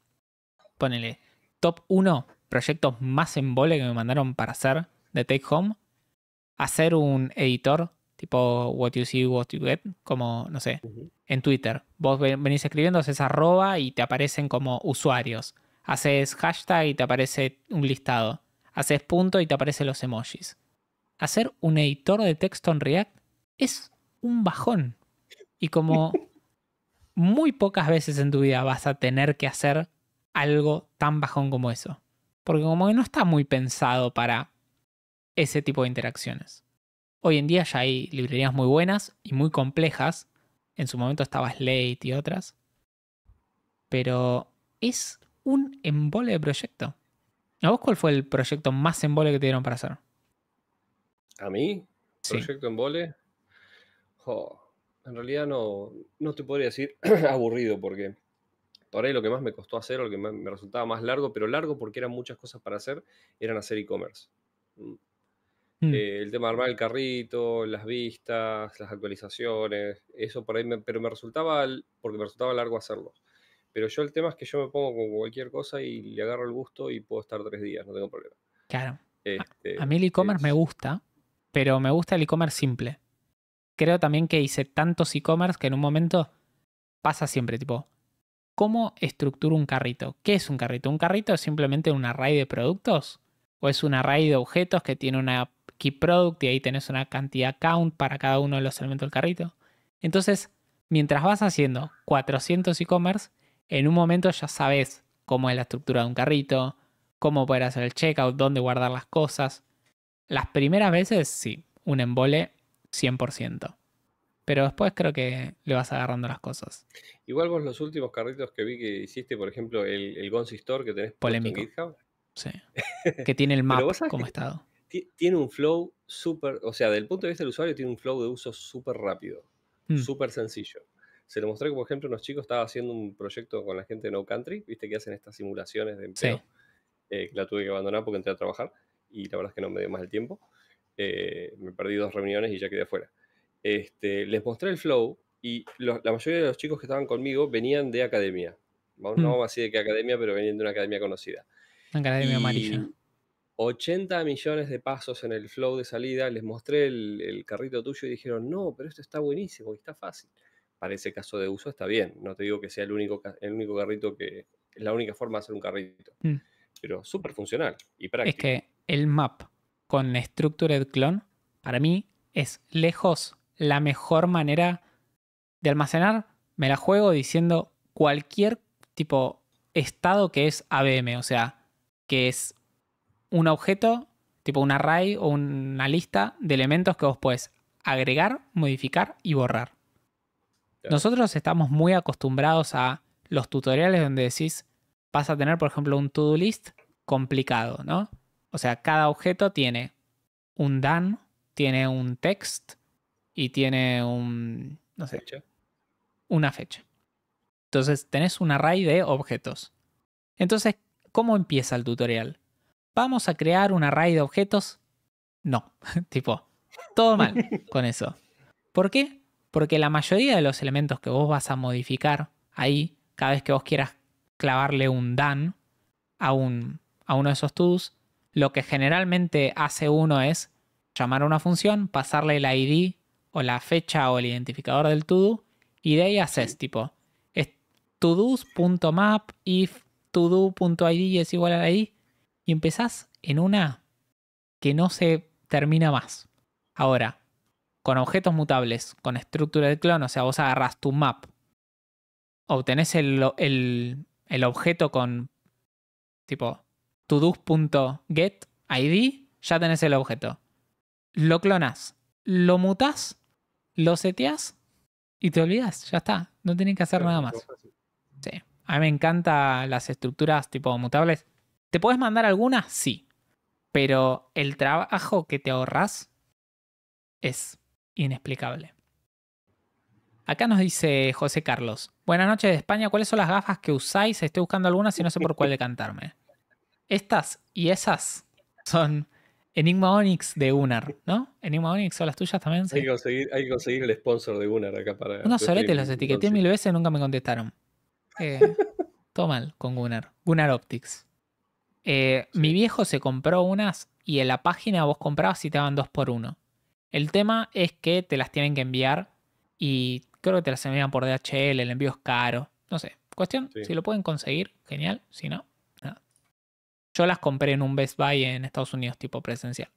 Ponele top uno, proyectos más embole que me mandaron para hacer de Take Home. Hacer un editor tipo what you see, what you get, como, no sé, en Twitter. Vos venís escribiendo, haces arroba y te aparecen como usuarios. Haces hashtag y te aparece un listado. Haces punto y te aparecen los emojis hacer un editor de texto en React es un bajón. Y como muy pocas veces en tu vida vas a tener que hacer algo tan bajón como eso. Porque como que no está muy pensado para ese tipo de interacciones. Hoy en día ya hay librerías muy buenas y muy complejas. En su momento estaba Slate y otras. Pero es un embole de proyecto. ¿A vos cuál fue el proyecto más embole que te dieron para hacer? ¿A mí? ¿Proyecto en vole? en realidad no, no te podría decir aburrido porque por ahí lo que más me costó hacer, lo que me resultaba más largo, pero largo porque eran muchas cosas para hacer, eran hacer e-commerce. Mm. Hmm. Eh, el tema de armar el carrito, las vistas, las actualizaciones, eso por ahí, pero me resultaba, porque me resultaba largo hacerlo. Pero yo el tema es que yo me pongo con cualquier cosa y le agarro el gusto y puedo estar tres días, no tengo problema. Claro. a, este, a mí el e-commerce me gusta, pero me gusta el e-commerce simple. Creo también que hice tantos e-commerce que en un momento pasa siempre, tipo, ¿cómo estructuro un carrito? ¿Qué es un carrito? ¿Un carrito es simplemente un array de productos? ¿O es un array de objetos que tiene una key product y ahí tenés una cantidad count para cada uno de los elementos del carrito? Entonces, mientras vas haciendo 400 e-commerce, en un momento ya sabes cómo es la estructura de un carrito, cómo poder hacer el checkout, dónde guardar las cosas, las primeras veces sí, un embole 100%. Pero después creo que le vas agarrando las cosas. Igual vos los últimos carritos que vi que hiciste, por ejemplo, el, el Store que tenés Polémico. GitHub. Sí. que tiene el map como estado. Tiene un flow súper, o sea, del punto de vista del usuario tiene un flow de uso súper rápido, mm. súper sencillo. Se lo mostré que, por ejemplo, unos chicos estaban haciendo un proyecto con la gente de No Country, viste que hacen estas simulaciones de empleo. Sí. Eh, la tuve que abandonar porque entré a trabajar y la verdad es que no me dio más el tiempo. Eh, me perdí dos reuniones y ya quedé afuera. Este, les mostré el flow y la mayoría de los chicos que estaban conmigo venían de academia. No así mm. vamos de que academia, pero venían de una academia conocida. academia amarilla. 80 millones de pasos en el flow de salida, les mostré el, carrito tuyo y dijeron, no, pero esto está buenísimo y está fácil. Para ese caso de uso está bien, no te digo que sea el único, el único carrito que, es la única forma de hacer un carrito, mm. pero súper funcional y práctico. Es que el map con Structured Clone, para mí es lejos la mejor manera de almacenar. Me la juego diciendo cualquier tipo estado que es ABM, o sea, que es un objeto, tipo un array o una lista de elementos que vos puedes agregar, modificar y borrar. Nosotros estamos muy acostumbrados a los tutoriales donde decís, vas a tener, por ejemplo, un to-do list complicado, ¿no? O sea, cada objeto tiene un DAN, tiene un text y tiene un. No sé. Una fecha. Entonces tenés un array de objetos. Entonces, ¿cómo empieza el tutorial? ¿Vamos a crear un array de objetos? No, tipo, todo mal con eso. ¿Por qué? Porque la mayoría de los elementos que vos vas a modificar ahí, cada vez que vos quieras clavarle un DAN a, a uno de esos tools lo que generalmente hace uno es llamar a una función, pasarle el ID o la fecha o el identificador del todo y de ahí haces tipo todos.map if todo.id es igual a id y empezás en una que no se termina más. Ahora, con objetos mutables, con estructura de clon, o sea, vos agarras tu map, obtenés el objeto con tipo id, ya tenés el objeto. Lo clonas, lo mutas, lo seteas y te olvidas, ya está. No tienen que hacer nada más. Sí. A mí me encantan las estructuras tipo mutables. ¿Te puedes mandar algunas? Sí. Pero el trabajo que te ahorras es inexplicable. Acá nos dice José Carlos. Buenas noches de España. ¿Cuáles son las gafas que usáis? Estoy buscando algunas y no sé por cuál decantarme. Estas y esas son Enigma Onyx de Gunnar, ¿no? Enigma Onyx son las tuyas también. Hay, que conseguir, el sponsor de Gunnar acá para. Unos soletes los etiqueté mil veces y nunca me contestaron. Eh, todo mal con Gunnar. Gunnar Optics. Eh, mi viejo se compró unas y en la página vos comprabas y te daban dos por uno. El tema es que te las tienen que enviar y creo que te las envían por DHL, el envío es caro. No sé. Cuestión, si lo pueden conseguir, genial. Si no, yo las compré en un Best Buy en Estados Unidos, tipo presencial.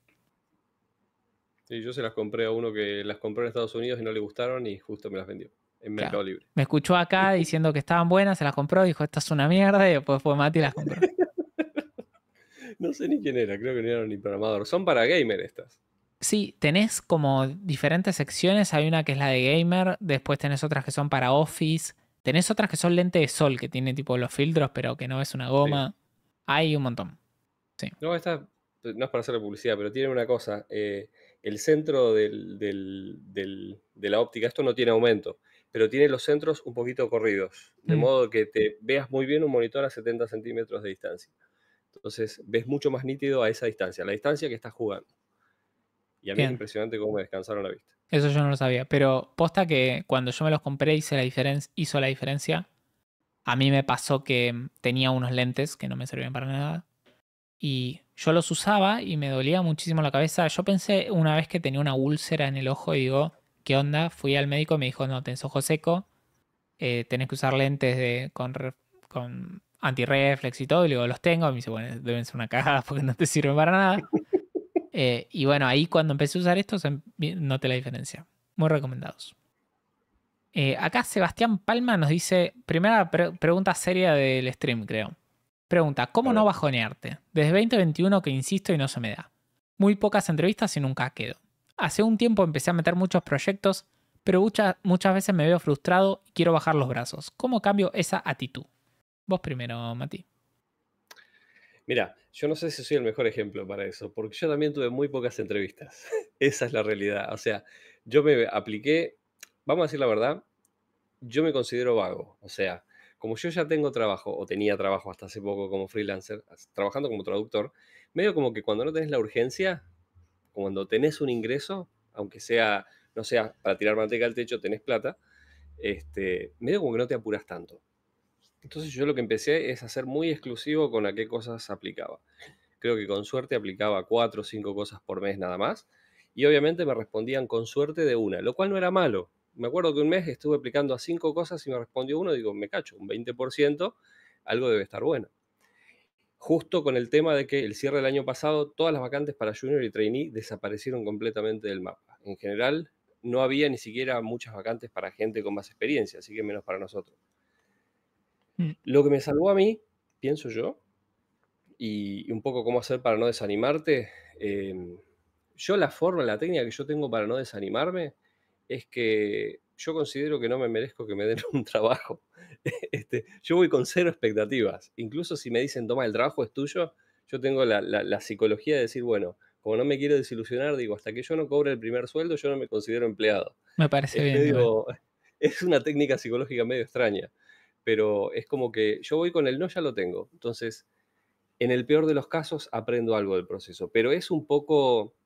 Sí, yo se las compré a uno que las compró en Estados Unidos y no le gustaron y justo me las vendió en Mercado Libre. Me escuchó acá diciendo que estaban buenas, se las compró, dijo, esta es una mierda y después fue Mati y las compró. no sé ni quién era, creo que no era ni programador. Son para gamer estas. Sí, tenés como diferentes secciones. Hay una que es la de gamer, después tenés otras que son para office, tenés otras que son lentes de sol, que tiene tipo los filtros, pero que no es una goma. Hay un montón. No, esta pues, no es para hacer publicidad, pero tiene una cosa. Eh, el centro de la óptica, esto no tiene aumento, pero tiene los centros un poquito corridos, de mm. modo que te veas muy bien un monitor a 70 centímetros de distancia. Entonces ves mucho más nítido a esa distancia, la distancia que estás jugando. Y a mí es impresionante cómo me descansaron la vista. Eso yo no lo sabía, pero posta que cuando yo me los compré hice la diferencia, hizo la diferencia a mí me pasó que tenía unos lentes que no me servían para nada. Y yo los usaba y me dolía muchísimo la cabeza. Yo pensé una vez que tenía una úlcera en el ojo y digo, ¿qué onda? Fui al médico y me dijo, no, tenés ojo seco, eh, tenés que usar lentes de, con, con antirreflex y todo. Y digo, los tengo. me dice, bueno, deben ser una cagada porque no te sirven para nada. Eh, y bueno, ahí cuando empecé a usar estos em, noté la diferencia. Muy recomendados. Eh, acá Sebastián Palma nos dice, primera pregunta seria del stream, creo. Pregunta, ¿cómo no bajonearte? Desde 2021 que insisto y no se me da. Muy pocas entrevistas y nunca quedo. Hace un tiempo empecé a meter muchos proyectos, pero muchas veces me veo frustrado y quiero bajar los brazos. ¿Cómo cambio esa actitud? Vos primero, Mati. Mira, yo no sé si soy el mejor ejemplo para eso, porque yo también tuve muy pocas entrevistas. Esa es la realidad. O sea, yo me apliqué vamos a decir la verdad, yo me considero vago. O sea, como yo ya tengo trabajo, o tenía trabajo hasta hace poco como freelancer, trabajando como traductor, medio como que cuando no tenés la urgencia, cuando tenés un ingreso, aunque sea, no sea para tirar manteca al techo, tenés plata, este, medio como que no te apuras tanto. Entonces yo lo que empecé es a ser muy exclusivo con a qué cosas aplicaba. Creo que con suerte aplicaba cuatro o cinco cosas por mes nada más. Y obviamente me respondían con suerte de una, lo cual no era malo, me acuerdo que un mes estuve aplicando a cinco cosas y me respondió uno, digo, me cacho, un 20%, algo debe estar bueno. Justo con el tema de que el cierre del año pasado, todas las vacantes para junior y trainee desaparecieron completamente del mapa. En general, no había ni siquiera muchas vacantes para gente con más experiencia, así que menos para nosotros. Mm. Lo que me salvó a mí, pienso yo, y, un poco cómo hacer para no desanimarte, eh, yo la forma, la técnica que yo tengo para no desanimarme es que yo considero que no me merezco que me den un trabajo. Este, yo voy con cero expectativas. Incluso si me dicen, toma, el trabajo es tuyo, yo tengo la, psicología de decir, bueno, como no me quiero desilusionar, digo, hasta que yo no cobre el primer sueldo, yo no me considero empleado. Me parece bien. es una técnica psicológica medio extraña, pero es como que yo voy con el no, ya lo tengo. Entonces, en el peor de los casos, aprendo algo del proceso, pero es un poco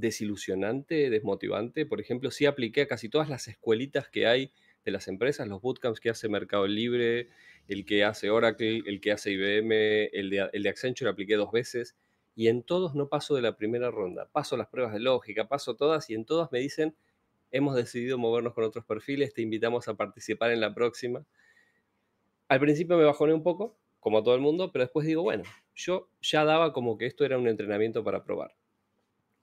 desilusionante, desmotivante. Por ejemplo, sí apliqué a casi todas las escuelitas que hay de las empresas, los bootcamps que hace Mercado Libre, el que hace Oracle, el que hace IBM, el de, el de Accenture apliqué dos veces y en todos no paso de la primera ronda. Paso las pruebas de lógica, paso todas y en todas me dicen, hemos decidido movernos con otros perfiles, te invitamos a participar en la próxima. Al principio me bajoné un poco, como a todo el mundo, pero después digo, bueno, yo ya daba como que esto era un entrenamiento para probar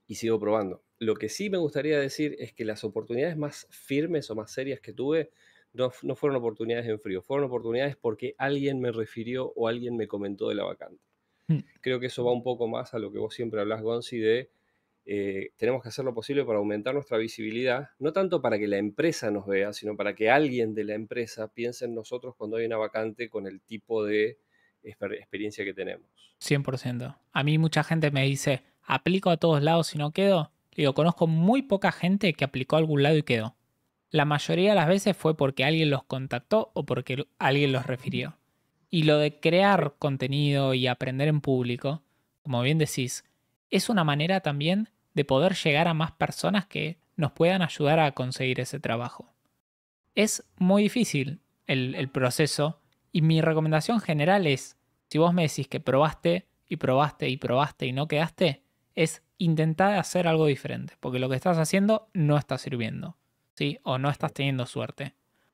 y sigo probando. Lo que sí me gustaría decir es que las oportunidades más firmes o más serias que tuve no, fueron oportunidades en frío, fueron oportunidades porque alguien me refirió o alguien me comentó de la vacante. Hmm. Creo que eso va un poco más a lo que vos siempre hablas, Gonzi, de eh, tenemos que hacer lo posible para aumentar nuestra visibilidad, no tanto para que la empresa nos vea, sino para que alguien de la empresa piense en nosotros cuando hay una vacante con el tipo de experiencia que tenemos. 100%. A mí mucha gente me dice, aplico a todos lados y no quedo, digo, conozco muy poca gente que aplicó a algún lado y quedó. La mayoría de las veces fue porque alguien los contactó o porque alguien los refirió. Y lo de crear contenido y aprender en público, como bien decís, es una manera también de poder llegar a más personas que nos puedan ayudar a conseguir ese trabajo. Es muy difícil el, el proceso y mi recomendación general es, si vos me decís que probaste y probaste y probaste y no quedaste, es intentar hacer algo diferente, porque lo que estás haciendo no está sirviendo, ¿sí? O no estás teniendo suerte.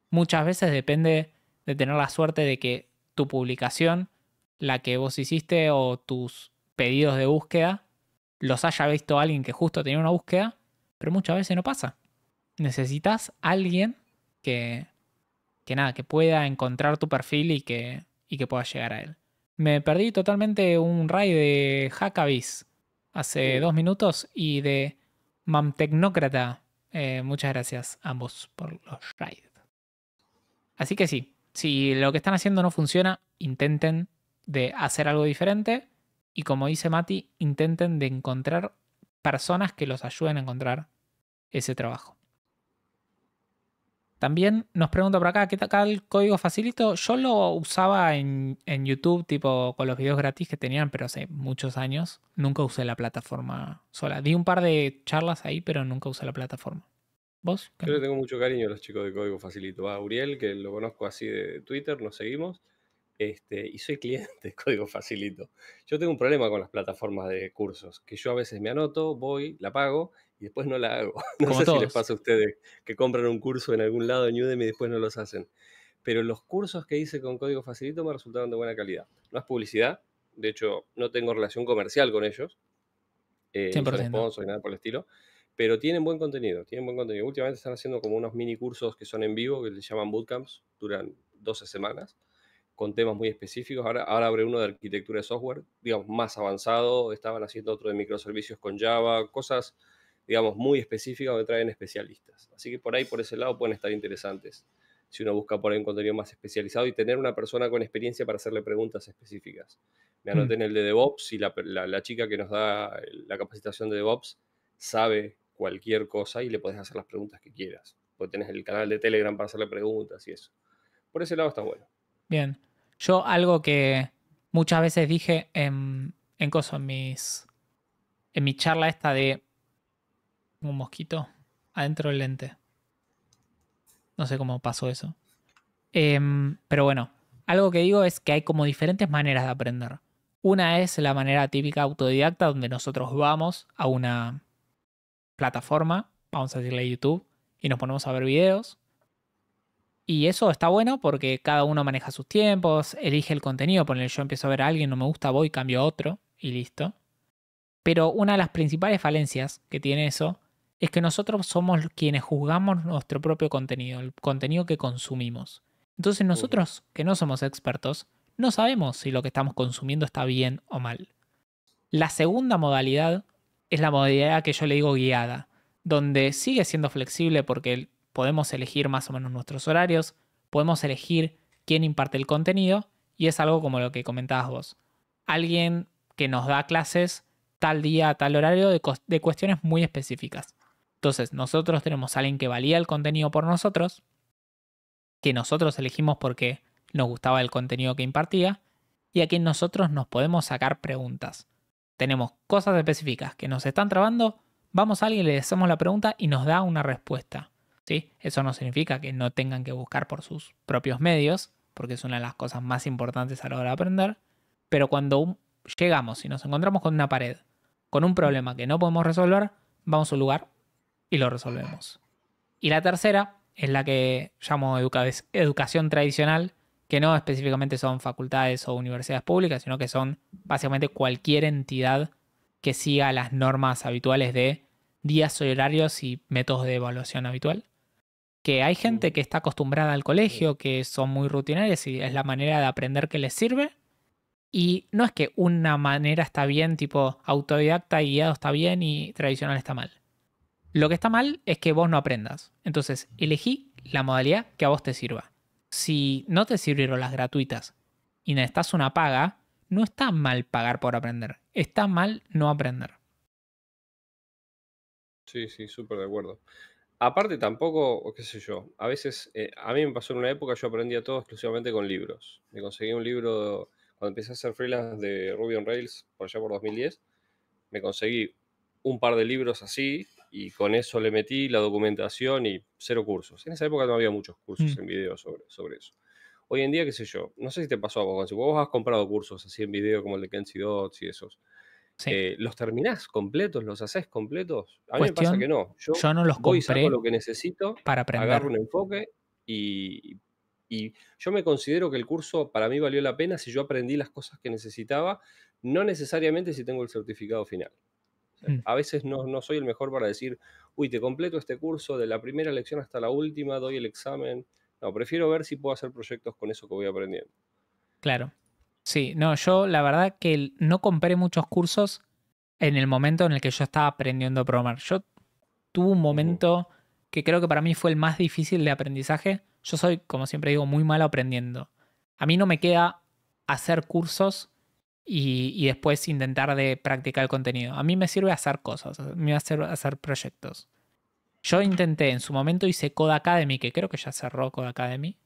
Muchas veces depende de tener la suerte de que tu publicación, la que vos hiciste o tus pedidos de búsqueda, los haya visto alguien que justo tenía una búsqueda, pero muchas veces no pasa. Necesitas alguien que, que nada, que pueda encontrar tu perfil y que, que pueda llegar a él. Me perdí totalmente un raid de hackabis hace dos minutos y de Mamtecnócrata. Eh, muchas gracias a ambos por los raids. Así que sí, si lo que están haciendo no funciona, intenten de hacer algo diferente y como dice Mati, intenten de encontrar personas que los ayuden a encontrar ese trabajo. También nos pregunta por acá, ¿qué tal el código facilito? Yo lo usaba en, YouTube, tipo con los videos gratis que tenían, pero hace muchos años. Nunca usé la plataforma sola. Di un par de charlas ahí, pero nunca usé la plataforma. ¿Vos? Yo le tengo mucho cariño a los chicos de código facilito. A Uriel, que lo conozco así de Twitter, nos seguimos. Este, y soy cliente de código facilito. Yo tengo un problema con las plataformas de cursos, que yo a veces me anoto, voy, la pago y después no la hago. No Como sé si les pasa a ustedes que compran un curso en algún lado en Udemy y después no los hacen. Pero los cursos que hice con código facilito me resultaron de buena calidad. No es publicidad, de hecho no tengo relación comercial con ellos, eh, sponsor y nada por el estilo, pero tienen buen contenido, tienen buen contenido. Últimamente están haciendo como unos mini cursos que son en vivo, que les llaman bootcamps, duran 12 semanas, con temas muy específicos. Ahora, ahora abre uno de arquitectura de software, digamos, más avanzado, estaban haciendo otro de microservicios con Java, cosas digamos, muy específica donde traen especialistas. Así que por ahí, por ese lado, pueden estar interesantes si uno busca por ahí un contenido más especializado y tener una persona con experiencia para hacerle preguntas específicas. Me hmm. anoté en el de DevOps y la, chica que nos da la capacitación de DevOps sabe cualquier cosa y le podés hacer las preguntas que quieras. Porque tenés el canal de Telegram para hacerle preguntas y eso. Por ese lado está bueno. Bien. Yo algo que muchas veces dije en, en mis. en mi charla esta de un mosquito adentro del lente. No sé cómo pasó eso. Em, pero bueno, algo que digo es que hay como diferentes maneras de aprender. Una es la manera típica autodidacta donde nosotros vamos a una plataforma, vamos a decirle YouTube, y nos ponemos a ver videos. Y eso está bueno porque cada uno maneja sus tiempos, elige el contenido, el yo empiezo a ver a alguien, no me gusta, voy, cambio a otro y listo. Pero una de las principales falencias que tiene eso es que nosotros somos quienes juzgamos nuestro propio contenido, el contenido que consumimos. Entonces nosotros, que no somos expertos, no sabemos si lo que estamos consumiendo está bien o mal. La segunda modalidad es la modalidad que yo le digo guiada, donde sigue siendo flexible porque podemos elegir más o menos nuestros horarios, podemos elegir quién imparte el contenido y es algo como lo que comentabas vos. Alguien que nos da clases tal día, tal horario de, de cuestiones muy específicas. Entonces, nosotros tenemos a alguien que valía el contenido por nosotros, que nosotros elegimos porque nos gustaba el contenido que impartía, y a quien nosotros nos podemos sacar preguntas. Tenemos cosas específicas que nos están trabando, vamos a alguien, le hacemos la pregunta y nos da una respuesta. ¿sí? Eso no significa que no tengan que buscar por sus propios medios, porque es una de las cosas más importantes a la hora de aprender, pero cuando llegamos y nos encontramos con una pared, con un problema que no podemos resolver, vamos a un lugar y lo resolvemos. Y la tercera es la que llamo educación tradicional, que no específicamente son facultades o universidades públicas, sino que son básicamente cualquier entidad que siga las normas habituales de días, horarios y métodos de evaluación habitual. Que hay gente mm. que está acostumbrada al colegio, que son muy rutinarias y es la manera de aprender que les sirve. Y no es que una manera está bien, tipo autodidacta y guiado está bien y tradicional está mal. Lo que está mal es que vos no aprendas. Entonces, elegí la modalidad que a vos te sirva. Si no te sirvieron las gratuitas y necesitas una paga, no está mal pagar por aprender. Está mal no aprender. Sí, sí, súper de acuerdo. Aparte tampoco, qué sé yo, a veces, eh, a mí me pasó en una época, yo aprendía todo exclusivamente con libros. Me conseguí un libro, cuando empecé a hacer freelance de Ruby on Rails, por allá por 2010, me conseguí un par de libros así, y con eso le metí la documentación y cero cursos. En esa época no había muchos cursos mm. en video sobre, sobre eso. Hoy en día, qué sé yo, no sé si te pasó a vos, si vos has comprado cursos así en video como el de Kenzie Dots y esos. Eh, ¿Los terminás completos? ¿Los haces completos? A mí me pasa que no. Yo, no los voy, compré saco lo que necesito, para aprender. agarro un enfoque y, y yo me considero que el curso para mí valió la pena si yo aprendí las cosas que necesitaba, no necesariamente si tengo el certificado final. Mm. A veces no, soy el mejor para decir, uy, te completo este curso de la primera lección hasta la última, doy el examen. No, prefiero ver si puedo hacer proyectos con eso que voy aprendiendo. Claro. Sí, no, yo la verdad que no compré muchos cursos en el momento en el que yo estaba aprendiendo a programar. Yo tuve un momento que creo que para mí fue el más difícil de aprendizaje. Yo soy, como siempre digo, muy malo aprendiendo. A mí no me queda hacer cursos y, después intentar de practicar el contenido. A mí me sirve hacer cosas, me sirve hacer proyectos. Yo intenté, en su momento hice Code Academy, que creo que ya cerró Code Academy.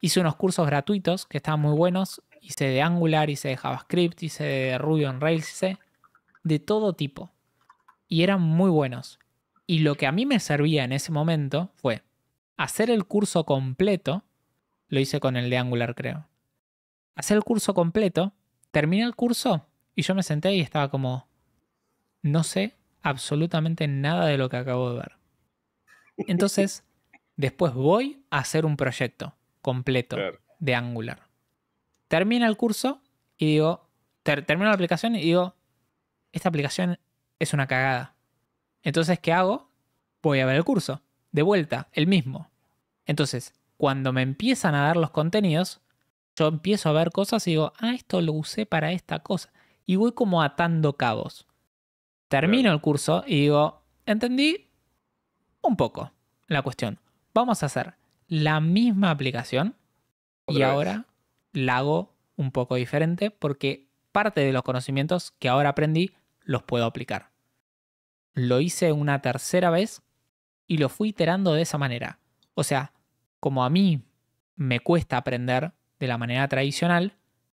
Hice unos cursos gratuitos que estaban muy buenos. Hice de Angular, hice de JavaScript, hice de Ruby on Rails, hice de todo tipo. Y eran muy buenos. Y lo que a mí me servía en ese momento fue hacer el curso completo. Lo hice con el de Angular, creo. Hacer el curso completo Terminé el curso y yo me senté y estaba como, no sé absolutamente nada de lo que acabo de ver. Entonces, después voy a hacer un proyecto completo de Angular. Termina el curso y digo, termino la aplicación y digo, esta aplicación es una cagada. Entonces, ¿qué hago? Voy a ver el curso. De vuelta, el mismo. Entonces, cuando me empiezan a dar los contenidos, yo empiezo a ver cosas y digo, ah, esto lo usé para esta cosa. Y voy como atando cabos. Termino el curso y digo, entendí un poco la cuestión. Vamos a hacer la misma aplicación y ahora la hago un poco diferente porque parte de los conocimientos que ahora aprendí los puedo aplicar. Lo hice una tercera vez y lo fui iterando de esa manera. O sea, como a mí me cuesta aprender de la manera tradicional,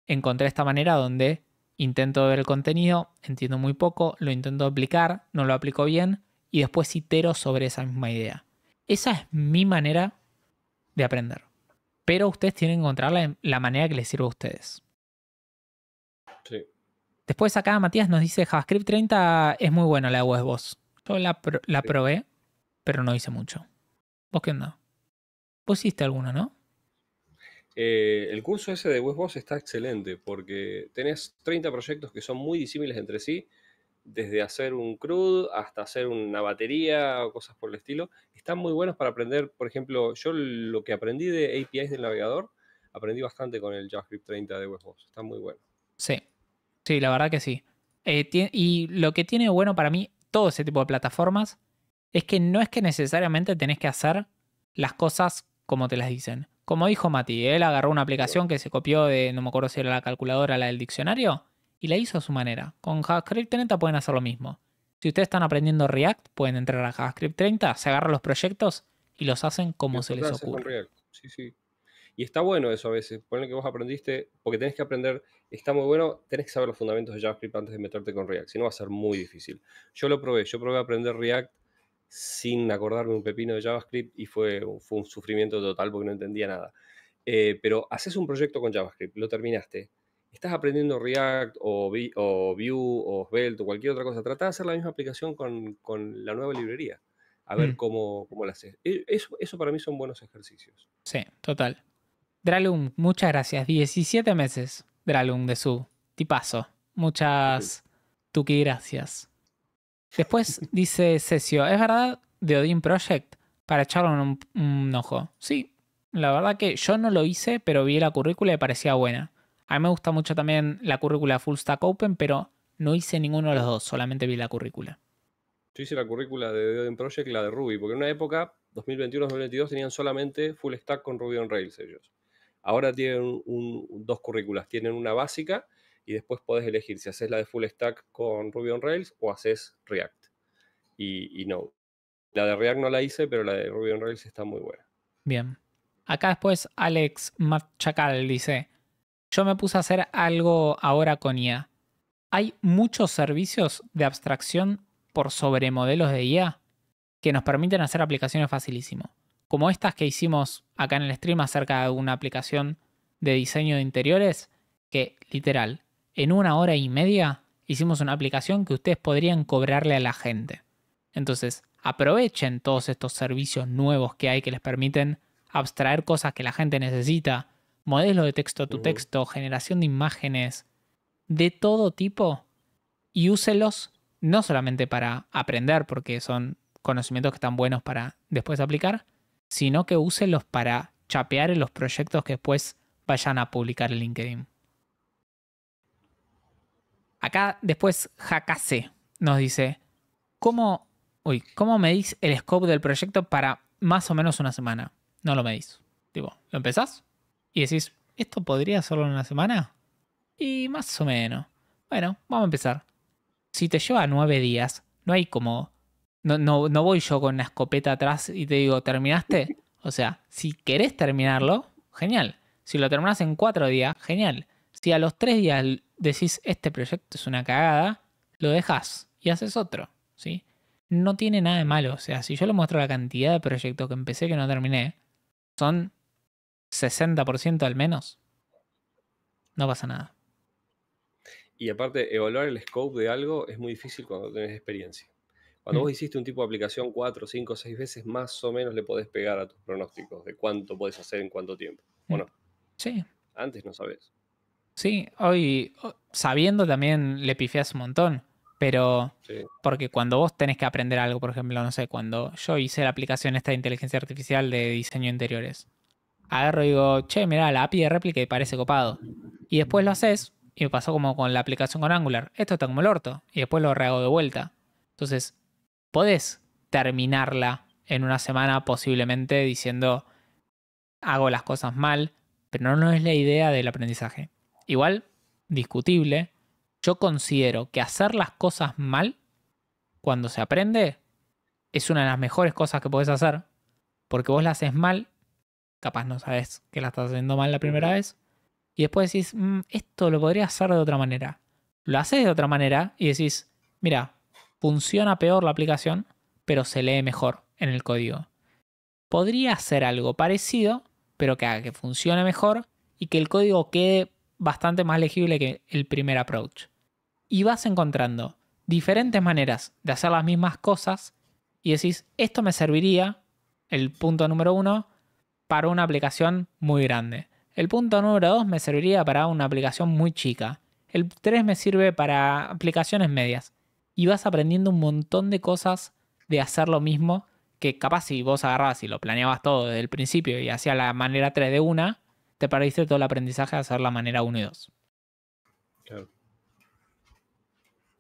encontré esta manera donde intento ver el contenido, entiendo muy poco, lo intento aplicar, no lo aplico bien y después itero sobre esa misma idea. Esa es mi manera de aprender. Pero ustedes tienen que encontrar la, manera que les sirva a ustedes. Sí. Después acá Matías nos dice JavaScript 30 es muy bueno la web, vos. Yo la, la probé, pero no hice mucho. ¿Vos qué onda? Vos hiciste alguna, ¿no? Eh, el curso ese de Westboss está excelente porque tenés 30 proyectos que son muy disímiles entre sí, desde hacer un CRUD hasta hacer una batería o cosas por el estilo. Están muy buenos para aprender, por ejemplo, yo lo que aprendí de APIs del navegador, aprendí bastante con el JavaScript 30 de Westboss. Está muy bueno. Sí, sí, la verdad que sí. Eh, y lo que tiene bueno para mí todo ese tipo de plataformas es que no es que necesariamente tenés que hacer las cosas como te las dicen. Como dijo Mati, él agarró una aplicación que se copió de, no me acuerdo si era la calculadora, la del diccionario, y la hizo a su manera. Con JavaScript 30 pueden hacer lo mismo. Si ustedes están aprendiendo React, pueden entrar a JavaScript 30, se agarran los proyectos y los hacen como se les ocurre. Sí, sí. Y está bueno eso a veces. Ponle que vos aprendiste, porque tenés que aprender, está muy bueno, tenés que saber los fundamentos de JavaScript antes de meterte con React, si no va a ser muy difícil. Yo lo probé, yo probé aprender React sin acordarme un pepino de JavaScript y fue, fue un sufrimiento total porque no entendía nada. Eh, pero haces un proyecto con JavaScript, lo terminaste, estás aprendiendo React o, o Vue o Svelte o cualquier otra cosa, trata de hacer la misma aplicación con, con la nueva librería, a ver mm. cómo, cómo la haces. E, eso, eso para mí son buenos ejercicios. Sí, total. Dralum, muchas gracias. 17 meses, Dralum, de su tipazo. Muchas tú tuki gracias. Después dice Cecio, ¿es verdad de Odin Project? Para echarle un, ojo. Sí, la verdad que yo no lo hice, pero vi la currícula y parecía buena. A mí me gusta mucho también la currícula Full Stack Open, pero no hice ninguno de los dos, solamente vi la currícula. Yo hice la currícula de Odin Project y la de Ruby, porque en una época, 2021-2022, tenían solamente Full Stack con Ruby on Rails ellos. Ahora tienen dos currículas, tienen una básica y después podés elegir si haces la de full stack con Ruby on Rails o haces React y, no. La de React no la hice, pero la de Ruby on Rails está muy buena. Bien. Acá después Alex Machacal dice, yo me puse a hacer algo ahora con IA. ¿Hay muchos servicios de abstracción por sobre modelos de IA que nos permiten hacer aplicaciones facilísimo? Como estas que hicimos acá en el stream acerca de una aplicación de diseño de interiores que literal en una hora y media hicimos una aplicación que ustedes podrían cobrarle a la gente. Entonces, aprovechen todos estos servicios nuevos que hay que les permiten abstraer cosas que la gente necesita, modelo de texto a tu texto, generación de imágenes, de todo tipo, y úselos no solamente para aprender, porque son conocimientos que están buenos para después aplicar, sino que úselos para chapear en los proyectos que después vayan a publicar en LinkedIn. Acá después Hakase nos dice, ¿cómo, ¿cómo medís el scope del proyecto para más o menos una semana? No lo medís. Digo, lo empezás y decís, ¿esto podría hacerlo en una semana? Y más o menos. Bueno, vamos a empezar. Si te lleva nueve días, no hay como... No, no, no voy yo con la escopeta atrás y te digo, ¿terminaste? O sea, si querés terminarlo, genial. Si lo terminás en cuatro días, genial. Si a los tres días decís, este proyecto es una cagada, lo dejas y haces otro, ¿sí? No tiene nada de malo, o sea, si yo le muestro la cantidad de proyectos que empecé que no terminé, son 60% al menos, no pasa nada. Y aparte, evaluar el scope de algo es muy difícil cuando tenés experiencia. Cuando mm. vos hiciste un tipo de aplicación 4, 5, 6 veces, más o menos le podés pegar a tus pronósticos de cuánto puedes hacer en cuánto tiempo, ¿o mm. no? Sí. Antes no sabés. Sí, hoy sabiendo también le pifias un montón. Pero porque cuando vos tenés que aprender algo, por ejemplo, no sé, cuando yo hice la aplicación esta de inteligencia artificial de diseño interiores, agarro y digo, che, mirá, la API de réplica y parece copado. Y después lo haces y me pasó como con la aplicación con Angular. Esto está como el orto. Y después lo rehago de vuelta. Entonces, podés terminarla en una semana posiblemente diciendo, hago las cosas mal, pero no es la idea del aprendizaje igual, discutible, yo considero que hacer las cosas mal, cuando se aprende, es una de las mejores cosas que podés hacer, porque vos la haces mal, capaz no sabes que la estás haciendo mal la primera vez, y después decís, mm, esto lo podría hacer de otra manera. Lo haces de otra manera y decís, mira, funciona peor la aplicación, pero se lee mejor en el código. Podría hacer algo parecido, pero que haga que funcione mejor y que el código quede bastante más legible que el primer approach. Y vas encontrando diferentes maneras de hacer las mismas cosas y decís, esto me serviría, el punto número uno, para una aplicación muy grande. El punto número dos me serviría para una aplicación muy chica. El tres me sirve para aplicaciones medias. Y vas aprendiendo un montón de cosas de hacer lo mismo que capaz si vos agarrabas y lo planeabas todo desde el principio y hacías la manera 3 de una, te perdiste todo el aprendizaje de hacer la manera 1 y 2. Claro.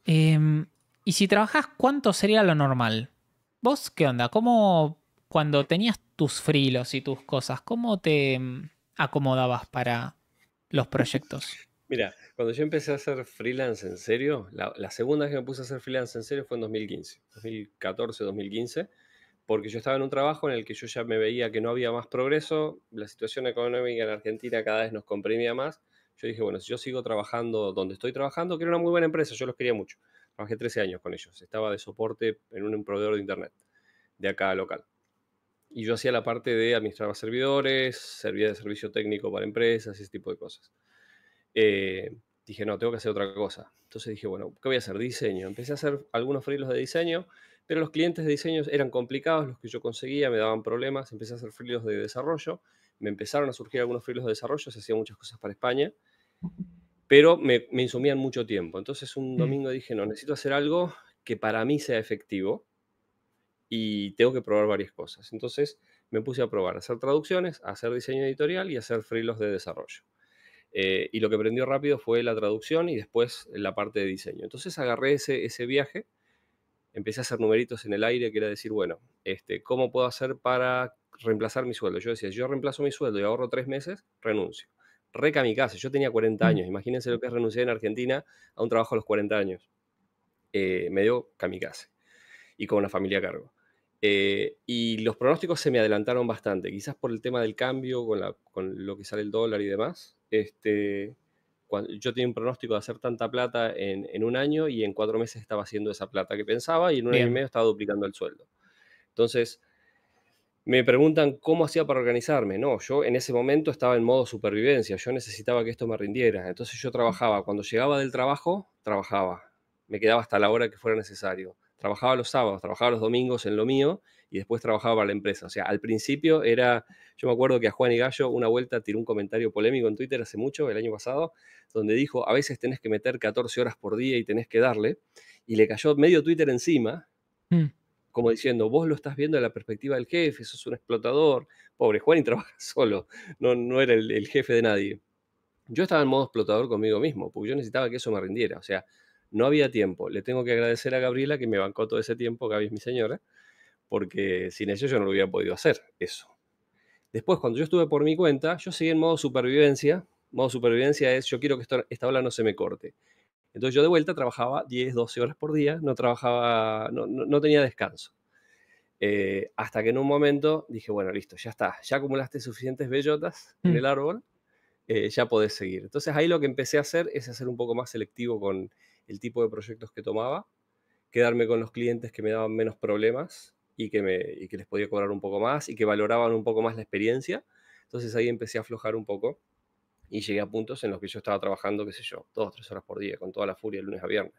Em, y si trabajas, ¿cuánto sería lo normal? ¿Vos qué onda? ¿Cómo cuando tenías tus frilos y tus cosas, cómo te em, acomodabas para los proyectos? Mira, cuando yo empecé a hacer freelance en serio, la, la, segunda vez que me puse a hacer freelance en serio fue en 2015, 2014, 2015 porque yo estaba en un trabajo en el que yo ya me veía que no había más progreso, la situación económica en Argentina cada vez nos comprimía más. Yo dije, bueno, si yo sigo trabajando donde estoy trabajando, que era una muy buena empresa, yo los quería mucho. Trabajé 13 años con ellos, estaba de soporte en un proveedor de internet de acá local. Y yo hacía la parte de administrar servidores, servía de servicio técnico para empresas, ese tipo de cosas. Eh, dije, no, tengo que hacer otra cosa. Entonces dije, bueno, ¿qué voy a hacer? Diseño. Empecé a hacer algunos frilos de diseño pero los clientes de diseños eran complicados, los que yo conseguía me daban problemas, empecé a hacer frilos de desarrollo, me empezaron a surgir algunos frilos de desarrollo, se hacían muchas cosas para España, pero me, insumían mucho tiempo. Entonces un mm. domingo dije, no, necesito hacer algo que para mí sea efectivo y tengo que probar varias cosas. Entonces me puse a probar, a hacer traducciones, a hacer diseño editorial y a hacer frilos de desarrollo. Eh, y lo que aprendió rápido fue la traducción y después la parte de diseño. Entonces agarré ese, ese viaje empecé a hacer numeritos en el aire, que era decir, bueno, este, ¿cómo puedo hacer para reemplazar mi sueldo? Yo decía, yo reemplazo mi sueldo y ahorro tres meses, renuncio. Reca mi casa, yo tenía 40 mm. años, imagínense lo que es renunciar en Argentina a un trabajo a los 40 años. Medio eh, me dio kamikaze y con una familia a cargo. Eh, y los pronósticos se me adelantaron bastante, quizás por el tema del cambio, con, con lo que sale el dólar y demás. Este, yo tenía un pronóstico de hacer tanta plata en, un año y en cuatro meses estaba haciendo esa plata que pensaba y en un año y medio estaba duplicando el sueldo. Entonces, me preguntan cómo hacía para organizarme. No, yo en ese momento estaba en modo supervivencia, yo necesitaba que esto me rindiera. Entonces yo trabajaba, cuando llegaba del trabajo, trabajaba. Me quedaba hasta la hora que fuera necesario. Trabajaba los sábados, trabajaba los domingos en lo mío y después trabajaba para la empresa. O sea, al principio era, yo me acuerdo que a Juan y Gallo una vuelta tiró un comentario polémico en Twitter hace mucho, el año pasado, donde dijo, a veces tenés que meter 14 horas por día y tenés que darle, y le cayó medio Twitter encima, mm. como diciendo, vos lo estás viendo de la perspectiva del jefe, sos un explotador, pobre Juan y trabaja solo, no, no era el, jefe de nadie. Yo estaba en modo explotador conmigo mismo, porque yo necesitaba que eso me rindiera, o sea, no había tiempo. Le tengo que agradecer a Gabriela que me bancó todo ese tiempo, Gaby es mi señora, porque sin ellos yo no lo hubiera podido hacer eso. Después, cuando yo estuve por mi cuenta, yo seguí en modo supervivencia. Modo supervivencia es yo quiero que esta ola no se me corte. Entonces yo de vuelta trabajaba 10, 12 horas por día, no trabajaba, no, tenía descanso. Eh, hasta que en un momento dije, bueno, listo, ya está, ya acumulaste suficientes bellotas en mm. el árbol, eh, ya podés seguir. Entonces ahí lo que empecé a hacer es hacer un poco más selectivo con el tipo de proyectos que tomaba, quedarme con los clientes que me daban menos problemas, y que, me, y que les podía cobrar un poco más y que valoraban un poco más la experiencia. Entonces ahí empecé a aflojar un poco y llegué a puntos en los que yo estaba trabajando, qué sé yo, dos, tres horas por día, con toda la furia de lunes a viernes.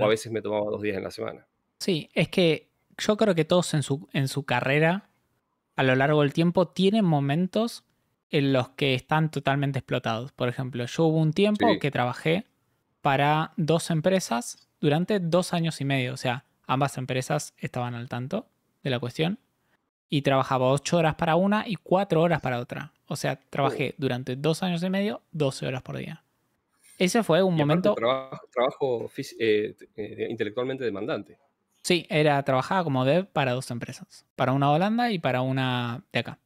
O a veces me tomaba dos días en la semana. Sí, es que yo creo que todos en su, en su carrera, a lo largo del tiempo, tienen momentos en los que están totalmente explotados. Por ejemplo, yo hubo un tiempo que trabajé para dos empresas durante dos años y medio. O sea, ambas empresas estaban al tanto de la cuestión y trabajaba ocho horas para una y cuatro horas para otra. O sea, trabajé oh. durante dos años y medio 12 horas por día. Ese fue un momento... Trabajo, eh, eh, intelectualmente demandante. Sí, era trabajaba como dev para dos empresas, para una Holanda y para una de acá.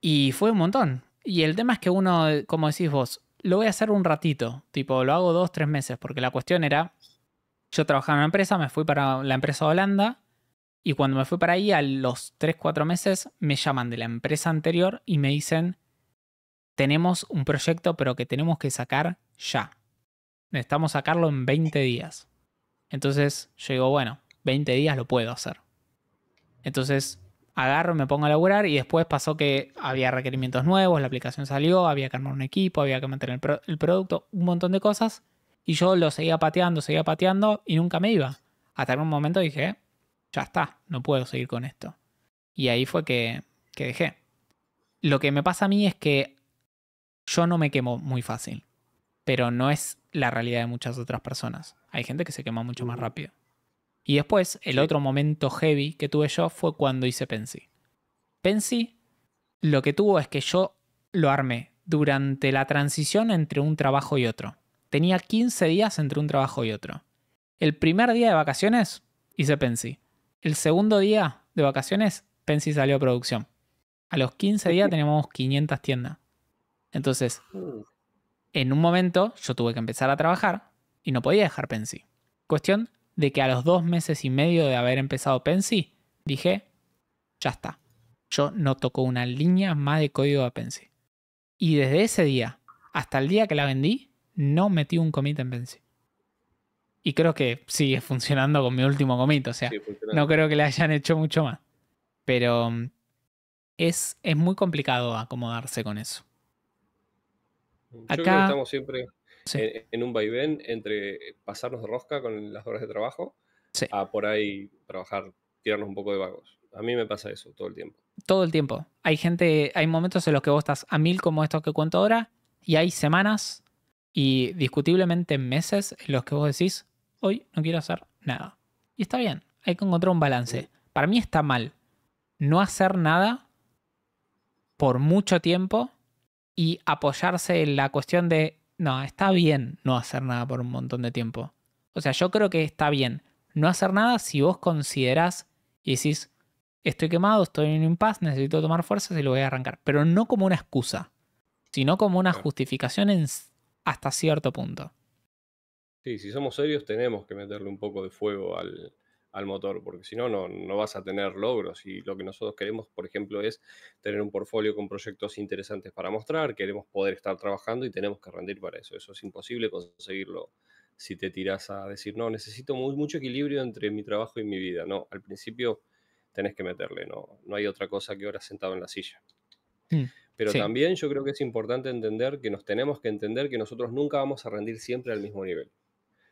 Y fue un montón. Y el tema es que uno, como decís vos, lo voy a hacer un ratito, tipo, lo hago dos, tres meses, porque la cuestión era, yo trabajaba en una empresa, me fui para la empresa Holanda, y cuando me fui para ahí, a los 3-4 meses, me llaman de la empresa anterior y me dicen, tenemos un proyecto pero que tenemos que sacar ya. Necesitamos sacarlo en 20 días. Entonces yo digo, bueno, 20 días lo puedo hacer. Entonces agarro, me pongo a laburar y después pasó que había requerimientos nuevos, la aplicación salió, había que armar un equipo, había que mantener el, producto, un montón de cosas. Y yo lo seguía pateando, seguía pateando y nunca me iba. Hasta en un momento dije, ya está, no puedo seguir con esto. Y ahí fue que, que dejé. Lo que me pasa a mí es que yo no me quemo muy fácil, pero no es la realidad de muchas otras personas. Hay gente que se quema mucho más rápido. Y después, el otro momento heavy que tuve yo fue cuando hice Pensi. Pensi lo que tuvo es que yo lo armé durante la transición entre un trabajo y otro. Tenía 15 días entre un trabajo y otro. El primer día de vacaciones hice Pensy. El segundo día de vacaciones, Pensi salió a producción. A los 15 días teníamos 500 tiendas. Entonces, mm. en un momento yo tuve que empezar a trabajar y no podía dejar Pensy. Cuestión de que a los dos meses y medio de haber empezado Pensy, dije, ya está. Yo no toco una línea más de código de Pensi. Y desde ese día hasta el día que la vendí, no metí un commit en Pensy y creo que sigue funcionando con mi último gomito. O sea, no creo que le hayan hecho mucho más. Pero mm, es, muy complicado acomodarse con eso. Yo Acá, que estamos siempre en, un vaivén entre pasarnos de rosca con las horas de trabajo a por ahí trabajar, tirarnos un poco de vagos. A mí me pasa eso todo el tiempo. Todo el tiempo. Hay gente, hay momentos en los que vos estás a mil como estos que cuento ahora y hay semanas y discutiblemente meses en los que vos decís, hoy no quiero hacer nada. Y está bien, hay que encontrar un balance. Para mí está mal no hacer nada por mucho tiempo y apoyarse en la cuestión de, no, está bien no hacer nada por un montón de tiempo. O sea, yo creo que está bien no hacer nada si vos considerás y decís, estoy quemado, estoy en un impasse, necesito tomar fuerzas y lo voy a arrancar. Pero no como una excusa, sino como una justificación hasta cierto punto. Sí, si somos serios tenemos que meterle un poco de fuego al, motor, porque si no, no vas a tener logros. Y lo que nosotros queremos, por ejemplo, es tener un portfolio con proyectos interesantes para mostrar, queremos poder estar trabajando y tenemos que rendir para eso. Eso es imposible conseguirlo si te tiras a decir, no, necesito mucho equilibrio entre mi trabajo y mi vida. No, al principio tenés que meterle, no, no hay otra cosa que ahora sentado en la silla. Mm, Pero también yo creo que es importante entender que nos tenemos que entender que nosotros nunca vamos a rendir siempre al mismo nivel.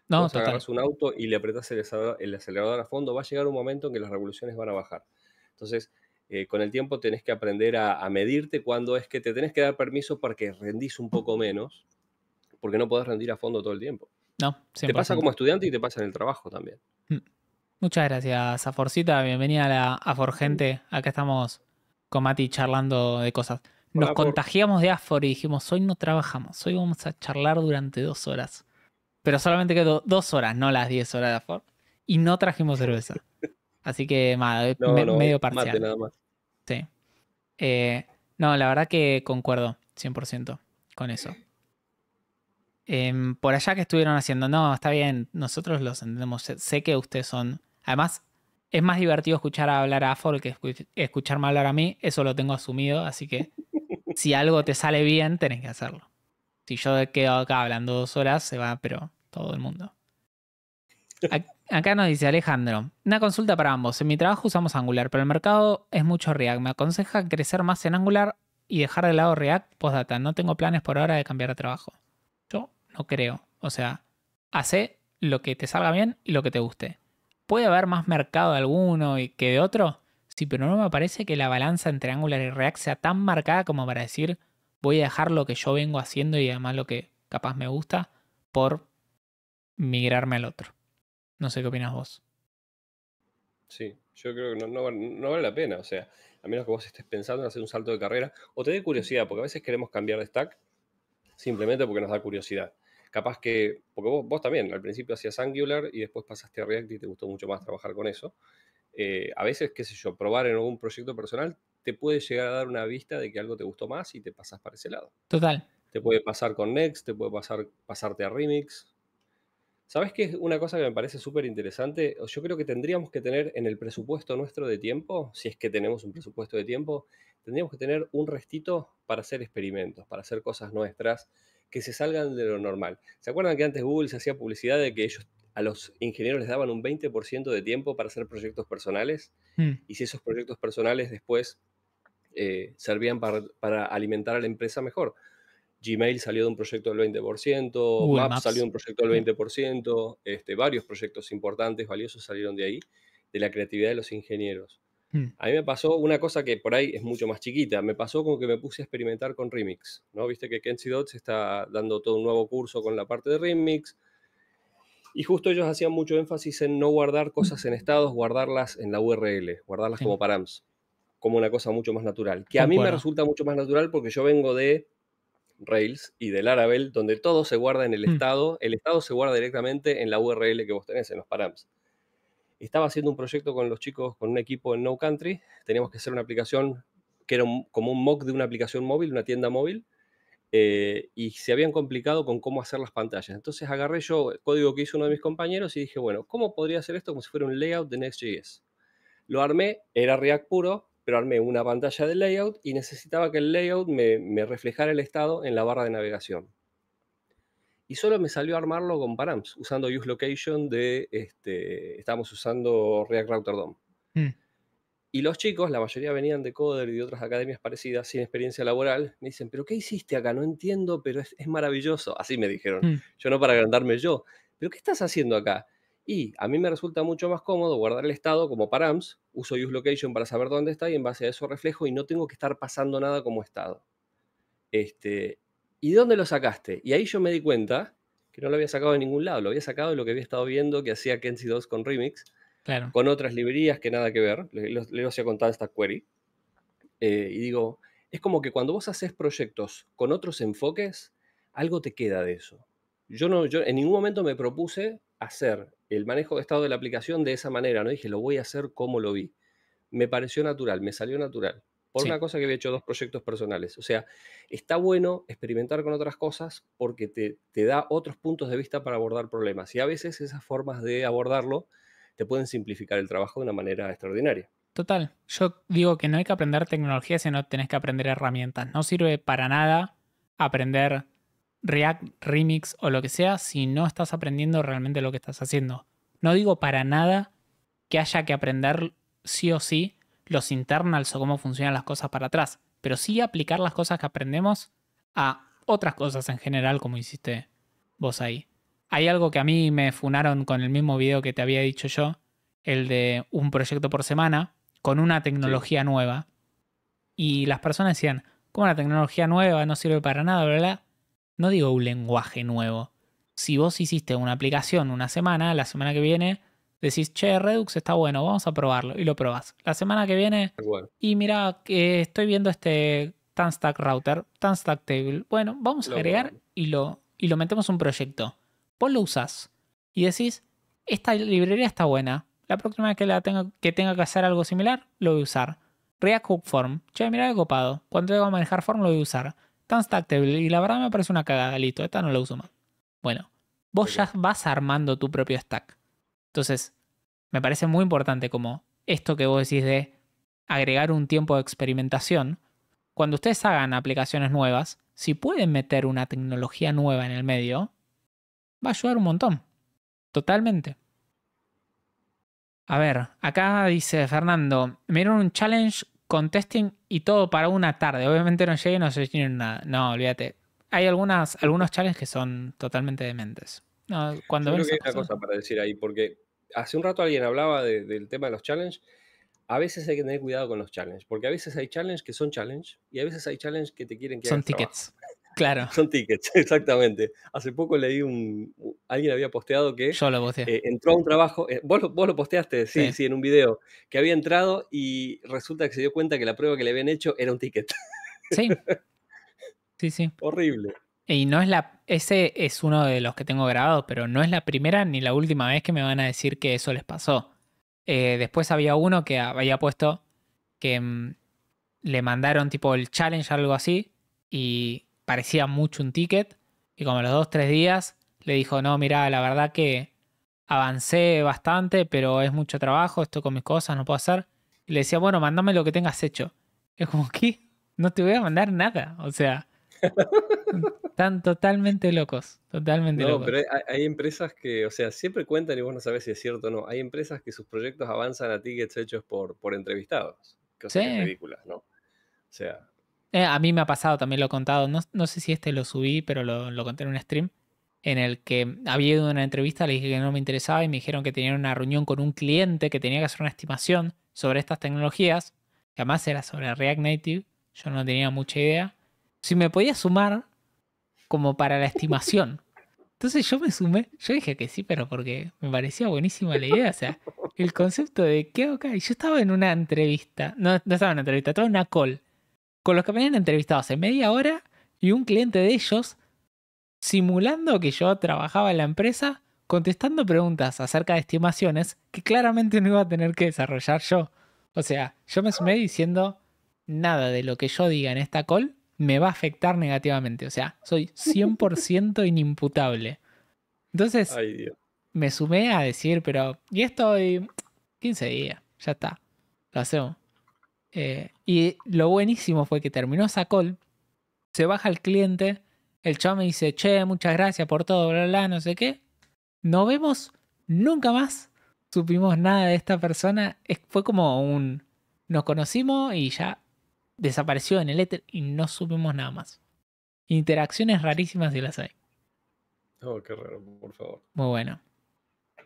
No, te total. un auto y le apretas el acelerador, a fondo, va a llegar un momento en que las revoluciones van a bajar. Entonces, eh, con el tiempo tenés que aprender a, medirte cuando es que te tenés que dar permiso para que rendís un poco menos, porque no podés rendir a fondo todo el tiempo. No, Te pasa como estudiante y te pasa en el trabajo también. Mm. Muchas gracias, Aforcita. Bienvenida a, la, Acá estamos con Mati charlando de cosas. Nos contagiamos de Afor y dijimos, hoy no trabajamos, hoy vamos a charlar durante dos horas. Pero solamente quedó dos horas, no las diez horas de Ford. Y no trajimos cerveza. Así que, nada, medio parcial. Eh, no, la verdad que concuerdo 100% con eso. Em, por allá que estuvieron haciendo, no, está bien, nosotros los entendemos. Sé que ustedes son. Además, es más divertido escuchar hablar a Afor que escucharme hablar a mí. Eso lo tengo asumido, así que si algo te sale bien, tenés que hacerlo. Si yo quedo acá hablando dos horas, se va, pero todo el mundo. Acá nos dice Alejandro, una consulta para ambos. En mi trabajo usamos Angular, pero el mercado es mucho React. Me aconseja crecer más en Angular y dejar de lado React postdata. No tengo planes por ahora de cambiar de trabajo. Yo no creo. O sea, hace lo que te salga bien y lo que te guste. ¿Puede haber más mercado de alguno que de otro? Sí, pero no me parece que la balanza entre Angular y React sea tan marcada como para decir voy a dejar lo que yo vengo haciendo y además lo que capaz me gusta por migrarme al otro. No sé qué opinas vos. Sí, yo creo que no, vale la pena. O sea, a menos que vos estés pensando en hacer un salto de carrera o te dé curiosidad, porque a veces queremos cambiar de stack simplemente porque nos da curiosidad. Capaz que, porque vos, también al principio hacías Angular y después pasaste a React y te gustó mucho más trabajar con eso. Eh, a veces, qué sé yo, probar en algún proyecto personal te puede llegar a dar una vista de que algo te gustó más y te pasas para ese lado. Total. Te puede pasar con Next, te puede pasar pasarte a Remix, ¿Sabes qué es una cosa que me parece súper interesante? Yo creo que tendríamos que tener en el presupuesto nuestro de tiempo, si es que tenemos un presupuesto de tiempo, tendríamos que tener un restito para hacer experimentos, para hacer cosas nuestras que se salgan de lo normal. ¿Se acuerdan que antes Google se hacía publicidad de que ellos a los ingenieros les daban un 20% de tiempo para hacer proyectos personales? Hmm. Y si esos proyectos personales después eh, servían para alimentar a la empresa mejor. Gmail salió de un proyecto del 20%, Maps, salió de un proyecto del 20%, este, varios proyectos importantes, valiosos salieron de ahí, de la creatividad de los ingenieros. Hmm. A mí me pasó una cosa que por ahí es mucho más chiquita, me pasó como que me puse a experimentar con Remix, ¿no? Viste que Kenzie Dodds está dando todo un nuevo curso con la parte de Remix, y justo ellos hacían mucho énfasis en no guardar cosas en estados, guardarlas en la URL, guardarlas como params, como una cosa mucho más natural, que a mí me resulta mucho más natural porque yo vengo de Rails y del Laravel, donde todo se guarda en el mm. estado, el estado se guarda directamente en la URL que vos tenés, en los params. Estaba haciendo un proyecto con los chicos, con un equipo en No Country, teníamos que hacer una aplicación que era como un mock de una aplicación móvil, una tienda móvil, eh, y se habían complicado con cómo hacer las pantallas. Entonces agarré yo el código que hizo uno de mis compañeros y dije, bueno, ¿cómo podría hacer esto como si fuera un layout de Next.js? Lo armé, era React puro, pero armé una pantalla de layout y necesitaba que el layout me, reflejara el estado en la barra de navegación. Y solo me salió armarlo con params, usando use location de, este, estábamos usando React Router DOM. Hmm. Y los chicos, la mayoría venían de Coder y de otras academias parecidas, sin experiencia laboral, me dicen, pero ¿qué hiciste acá? No entiendo, pero es, maravilloso. Así me dijeron. Hmm. Yo no para agrandarme yo. ¿Pero qué estás haciendo acá? Y a mí me resulta mucho más cómodo guardar el estado como params, uso use location para saber dónde está y en base a eso reflejo y no tengo que estar pasando nada como estado. Este, ¿Y dónde lo sacaste? Y ahí yo me di cuenta que no lo había sacado de ningún lado, lo había sacado de lo que había estado viendo que hacía Kenzie 2 con Remix, con otras librerías que nada que ver, Le lo hacía contar esta Query. Eh, y digo, es como que cuando vos haces proyectos con otros enfoques, algo te queda de eso. Yo, no, yo en ningún momento me propuse hacer el manejo de estado de la aplicación de esa manera, no dije, lo voy a hacer como lo vi. Me pareció natural, me salió natural. Por una cosa que había hecho dos proyectos personales. O sea, está bueno experimentar con otras cosas porque te, te da otros puntos de vista para abordar problemas. Y a veces esas formas de abordarlo te pueden simplificar el trabajo de una manera extraordinaria. Total, yo digo que no hay que aprender tecnología si no tenés que aprender herramientas. No sirve para nada aprender React, Remix o lo que sea si no estás aprendiendo realmente lo que estás haciendo. No digo para nada que haya que aprender sí o sí los internals o cómo funcionan las cosas para atrás, pero sí aplicar las cosas que aprendemos a otras cosas en general, como hiciste vos ahí. Hay algo que a mí me funaron con el mismo video que te había dicho yo, el de un proyecto por semana con una tecnología nueva. Y las personas decían, ¿cómo la tecnología nueva no sirve para nada, verdad? No digo un lenguaje nuevo. Si vos hiciste una aplicación una semana, la semana que viene decís, che, Redux está bueno, vamos a probarlo. Y lo probás. La semana que viene, y mira, estoy viendo este TanStack Router, TanStack Table. Bueno, vamos a agregar y, lo, y lo metemos un proyecto. Vos lo usás y decís, esta librería está buena. La próxima vez que, la tenga, que tenga que hacer algo similar, lo voy a usar. React Hook Form. Che, mira qué copado. Cuando tengo a manejar form, lo voy a usar. Tan stackable. Y la verdad me parece una cagada, listo. Esta no la uso más. Bueno, vos ya vas armando tu propio stack. Entonces, me parece muy importante como esto que vos decís de agregar un tiempo de experimentación. Cuando ustedes hagan aplicaciones nuevas, si pueden meter una tecnología nueva en el medio, va a ayudar un montón. Totalmente. A ver, acá dice Fernando, me dieron un challenge contesting y todo para una tarde. Obviamente no lleguen no se tienen nada. No, olvídate. Hay algunas, algunos challenges que son totalmente dementes. No, cuando Yo creo que hay una cosa para decir ahí, porque hace un rato alguien hablaba del tema de los challenges. A veces hay que tener cuidado con los challenges, porque a veces hay challenges que son challenges y a veces hay challenges que te quieren que Son tickets. Claro. Son tickets, exactamente. Hace poco leí un. Alguien había posteado que. Yo lo posteé. Eh, entró a un trabajo. Eh, vos, lo, posteaste, sí, sí, en un video. Que había entrado y resulta que se dio cuenta que la prueba que le habían hecho era un ticket. Sí. Sí, sí. Horrible. Y no es la. Ese es uno de los que tengo grabado, pero no es la primera ni la última vez que me van a decir que eso les pasó. Eh, después había uno que había puesto que mm, le mandaron tipo el challenge, o algo así, y parecía mucho un ticket. Y como a los dos, tres días, le dijo, no, mira, la verdad que avancé bastante, pero es mucho trabajo, estoy con mis cosas, no puedo hacer. Y le decía, bueno, mándame lo que tengas hecho. es como, ¿qué? No te voy a mandar nada. O sea, están totalmente locos, totalmente no, pero hay, empresas que, o sea, siempre cuentan y vos no sabés si es cierto o no. Hay empresas que sus proyectos avanzan a tickets hechos por, por entrevistados. que son ridículas, ¿no? O sea, eh, a mí me ha pasado, también lo he contado, no, sé si este lo subí, pero lo, conté en un stream, en el que había ido a una entrevista, le dije que no me interesaba y me dijeron que tenían una reunión con un cliente que tenía que hacer una estimación sobre estas tecnologías, que además era sobre React Native, yo no tenía mucha idea, si me podía sumar como para la estimación. Entonces yo me sumé, yo dije que sí, pero porque me parecía buenísima la idea, o sea, el concepto de qué ok. yo estaba en una entrevista, no, no estaba en una entrevista, estaba en una call con los que me habían entrevistado hace media hora y un cliente de ellos simulando que yo trabajaba en la empresa contestando preguntas acerca de estimaciones que claramente no iba a tener que desarrollar yo. O sea, yo me sumé diciendo nada de lo que yo diga en esta call me va a afectar negativamente. O sea, soy 100% inimputable. Entonces, me sumé a decir, pero, y estoy 15 días, ya está, lo hacemos. Eh, y lo buenísimo fue que terminó esa call, se baja el cliente, el chavo me dice, che, muchas gracias por todo, bla, bla, no sé qué. No vemos nunca más, supimos nada de esta persona. fue como un, nos conocimos y ya desapareció en el éter y no supimos nada más. Interacciones rarísimas de las hay. Oh, qué raro, por favor. Muy bueno.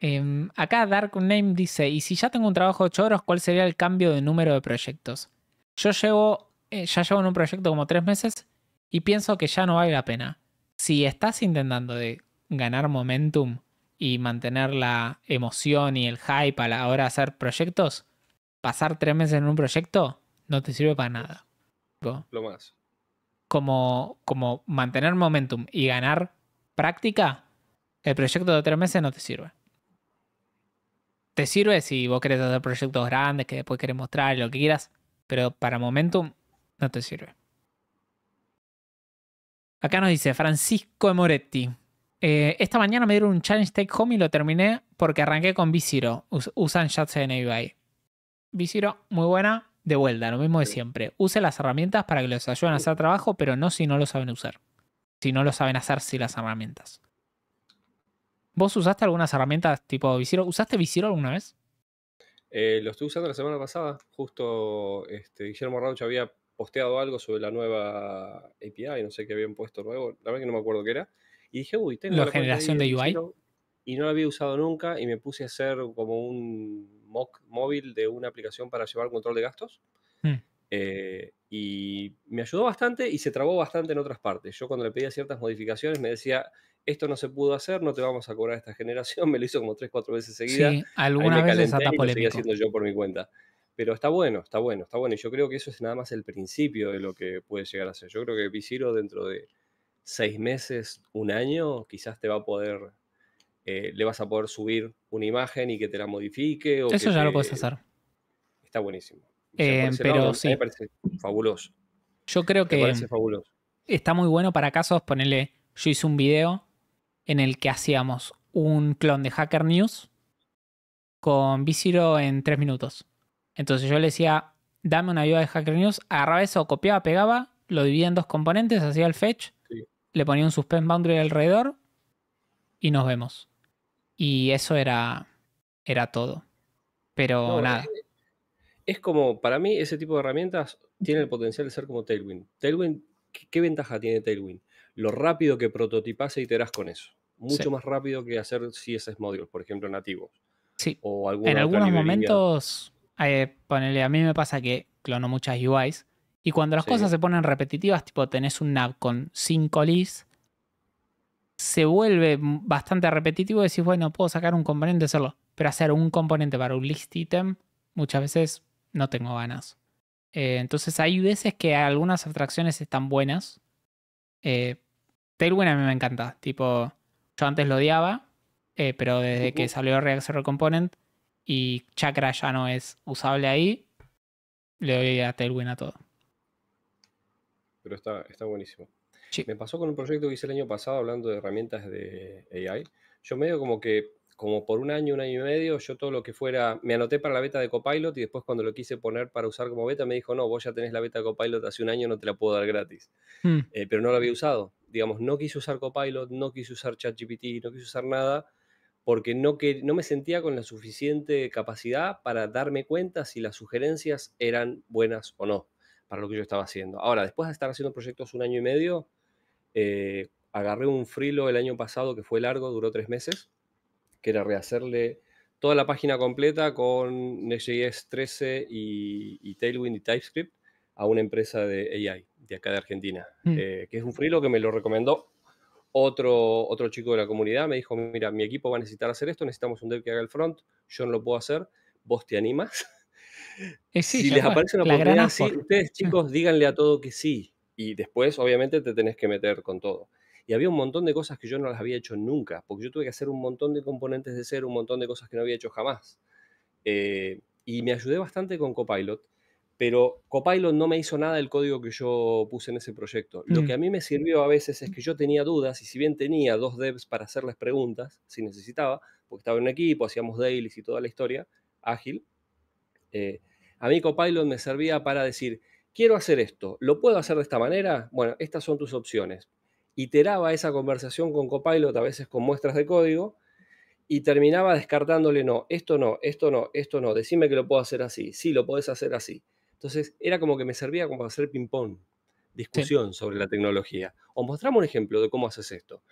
Em, acá Dark Name dice, y si ya tengo un trabajo de 8 horas, ¿cuál sería el cambio de número de proyectos? Yo llevo, eh, ya llevo en un proyecto como 3 meses y pienso que ya no vale la pena. Si estás intentando de ganar momentum y mantener la emoción y el hype a la hora de hacer proyectos, pasar 3 meses en un proyecto no te sirve para nada. Lo más. Como, como mantener momentum y ganar práctica, el proyecto de tres meses no te sirve te sirve si vos querés hacer proyectos grandes que después querés mostrar, lo que quieras, pero para Momentum no te sirve. Acá nos dice Francisco Moretti. Eh, esta mañana me dieron un challenge take home y lo terminé porque arranqué con Visiro usan Jatsen en muy buena. De vuelta, lo mismo de siempre. use las herramientas para que les ayuden a hacer trabajo, pero no si no lo saben usar. Si no lo saben hacer, sí las herramientas. ¿Vos usaste algunas herramientas tipo Visiro? ¿Usaste visero alguna vez? Eh, lo estuve usando la semana pasada. Justo este, Guillermo Rauch había posteado algo sobre la nueva API, no sé qué habían puesto luego. la verdad que no me acuerdo qué era. Y dije, uy, tengo la, generación de UI. y no la había usado nunca y me puse a hacer como un mock móvil de una aplicación para llevar control de gastos. Hmm. Eh, y me ayudó bastante y se trabó bastante en otras partes. Yo cuando le pedía ciertas modificaciones me decía, esto no se pudo hacer, no te vamos a cobrar esta generación, me lo hizo como tres, cuatro veces seguida. Sí, alguna vez lo haciendo yo por mi cuenta. Pero está bueno, está bueno, está bueno. Y yo creo que eso es nada más el principio de lo que puede llegar a ser. Yo creo que Visiro dentro de seis meses, un año, quizás te va a poder, eh, le vas a poder subir una imagen y que te la modifique. eso ya lo puedes hacer. Está buenísimo. Eh, pero sí. Me parece fabuloso. Yo creo que. parece fabuloso. Está muy bueno para casos, ponerle. Yo hice un video en el que hacíamos un clon de Hacker News con Visiro en tres minutos. Entonces yo le decía, dame una ayuda de Hacker News, agarraba eso, copiaba, pegaba, lo dividía en dos componentes, hacía el fetch, le ponía un suspense boundary alrededor y nos vemos. Y eso era, era todo. Pero eh, nada. Es, como, para mí, ese tipo de herramientas tiene el potencial de ser como Tailwind. Tailwind, ¿qué, ventaja tiene Tailwind? Lo rápido que prototipas e iterás con eso mucho más rápido que hacer CSS modules, por ejemplo, nativos. Sí. O en algunos momentos, eh, ponele, a mí me pasa que clono muchas UIs y cuando las cosas se ponen repetitivas, tipo tenés un nav con 5 lists, se vuelve bastante repetitivo y decís, bueno, puedo sacar un componente, hacerlo. Pero hacer un componente para un list item muchas veces no tengo ganas. Eh, entonces hay veces que algunas abstracciones están buenas. Eh, Tailwind a mí me encanta. Tipo, yo antes lo odiaba, eh, pero desde que salió React Server Component y Chakra ya no es usable ahí, le doy a Tailwind a todo. Pero está, está buenísimo. Me pasó con un proyecto que hice el año pasado hablando de herramientas de AI. Yo medio como que, como por un año, un año y medio, yo todo lo que fuera, me anoté para la beta de Copilot y después cuando lo quise poner para usar como beta me dijo, no, vos ya tenés la beta de Copilot hace un año, no te la puedo dar gratis. Hmm. Eh, pero no la había usado digamos, no quise usar Copilot, no quise usar ChatGPT, no quise usar nada, porque no, que, no me sentía con la suficiente capacidad para darme cuenta si las sugerencias eran buenas o no para lo que yo estaba haciendo. Ahora, después de estar haciendo proyectos un año y medio, eh, agarré un frilo el año pasado que fue largo, duró tres meses, que era rehacerle toda la página completa con Next.js 13 y Tailwind y TypeScript a una empresa de AI de acá de Argentina, mm. eh, que es un frilo que me lo recomendó otro, otro chico de la comunidad. Me dijo, mira, mi equipo va a necesitar hacer esto, necesitamos un dev que haga el front, yo no lo puedo hacer, vos te animas. si les aparece una oportunidad sí, ustedes mm. chicos díganle a todo que sí. Y después, obviamente, te tenés que meter con todo. Y había un montón de cosas que yo no las había hecho nunca, porque yo tuve que hacer un montón de componentes de ser un montón de cosas que no había hecho jamás. Eh, y me ayudé bastante con Copilot pero Copilot no me hizo nada del código que yo puse en ese proyecto. Lo que mm. a mí me sirvió a veces es que yo tenía dudas y si bien tenía dos devs para hacerles preguntas, si necesitaba, porque estaba en un equipo, hacíamos dailies y toda la historia, ágil, eh, a mí Copilot me servía para decir, quiero hacer esto, ¿lo puedo hacer de esta manera? Bueno, estas son tus opciones. Iteraba esa conversación con Copilot a veces con muestras de código y terminaba descartándole, no, esto no, esto no, esto no, decime que lo puedo hacer así, sí, lo podés hacer así. Entonces, era como que me servía como para hacer ping-pong, discusión sobre la tecnología. O mostramos un ejemplo de cómo haces esto.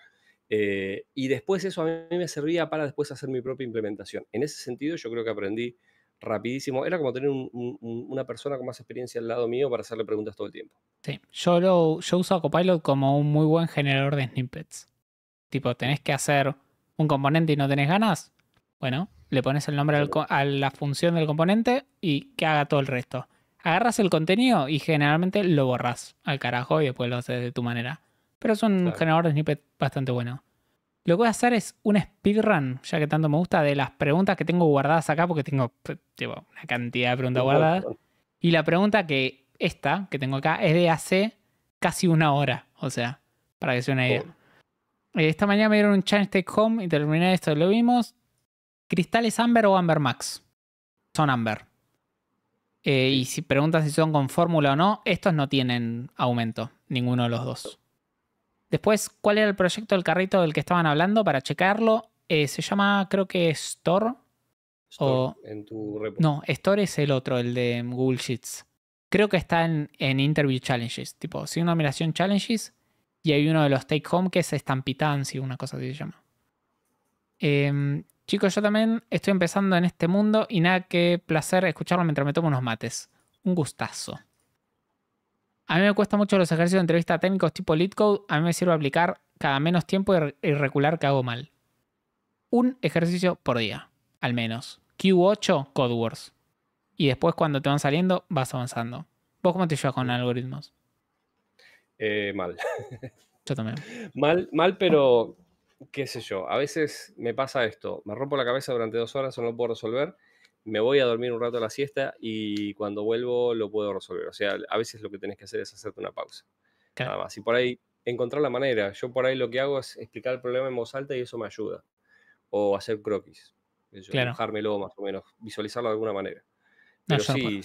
Eh, y después eso a mí me servía para después hacer mi propia implementación. En ese sentido, yo creo que aprendí rapidísimo. Era como tener una persona con más experiencia al lado mío para hacerle preguntas todo el tiempo. Sí, yo, yo uso Copilot como un muy buen generador de snippets. Tipo, tenés que hacer un componente y no tenés ganas. Bueno, le pones el nombre a la función del componente y que haga todo el resto agarras el contenido y generalmente lo borras al carajo y después lo haces de tu manera. Pero es un generador de snippet bastante bueno. Lo que voy a hacer es un speedrun, ya que tanto me gusta, de las preguntas que tengo guardadas acá, porque tengo eh, tipo, una cantidad de preguntas guardadas. Y la pregunta que esta, que tengo acá, es de hace casi una hora. O sea, para que sea una idea. Oh. Esta mañana me dieron un challenge take home y terminé esto, lo vimos. ¿Cristales Amber o Amber Max? Son Amber. Eh, y si preguntas si son con fórmula o no, estos no tienen aumento, ninguno de los dos. Después, ¿cuál era el proyecto del carrito del que estaban hablando para checarlo? Eh, se llama, creo que Store. Store No, Store es el otro, el de Google Sheets. Creo que está en, Interview Challenges. Tipo, si una miración Challenges y hay uno de los Take Home que es Estampitán, si una cosa así se llama. Eh, Chicos, yo también estoy empezando en este mundo y nada, que placer escucharlo mientras me tomo unos mates. Un gustazo. A mí me cuesta mucho los ejercicios de entrevista técnicos tipo lead code. A mí me sirve aplicar cada menos tiempo y recular que hago mal. Un ejercicio por día, al menos. Q8 CodeWords. Y después cuando te van saliendo, vas avanzando. ¿Vos cómo te llevas con algoritmos? Eh, mal. Yo también. Mal, mal, pero qué sé yo, a veces me pasa esto, me rompo la cabeza durante dos horas o no lo puedo resolver, me voy a dormir un rato a la siesta y cuando vuelvo lo puedo resolver. O sea, a veces lo que tenés que hacer es hacerte una pausa. Nada más. Y por ahí encontrar la manera. Yo por ahí lo que hago es explicar el problema en voz alta y eso me ayuda. O hacer croquis. Dejármelo más o menos, visualizarlo de alguna manera. Pero sí,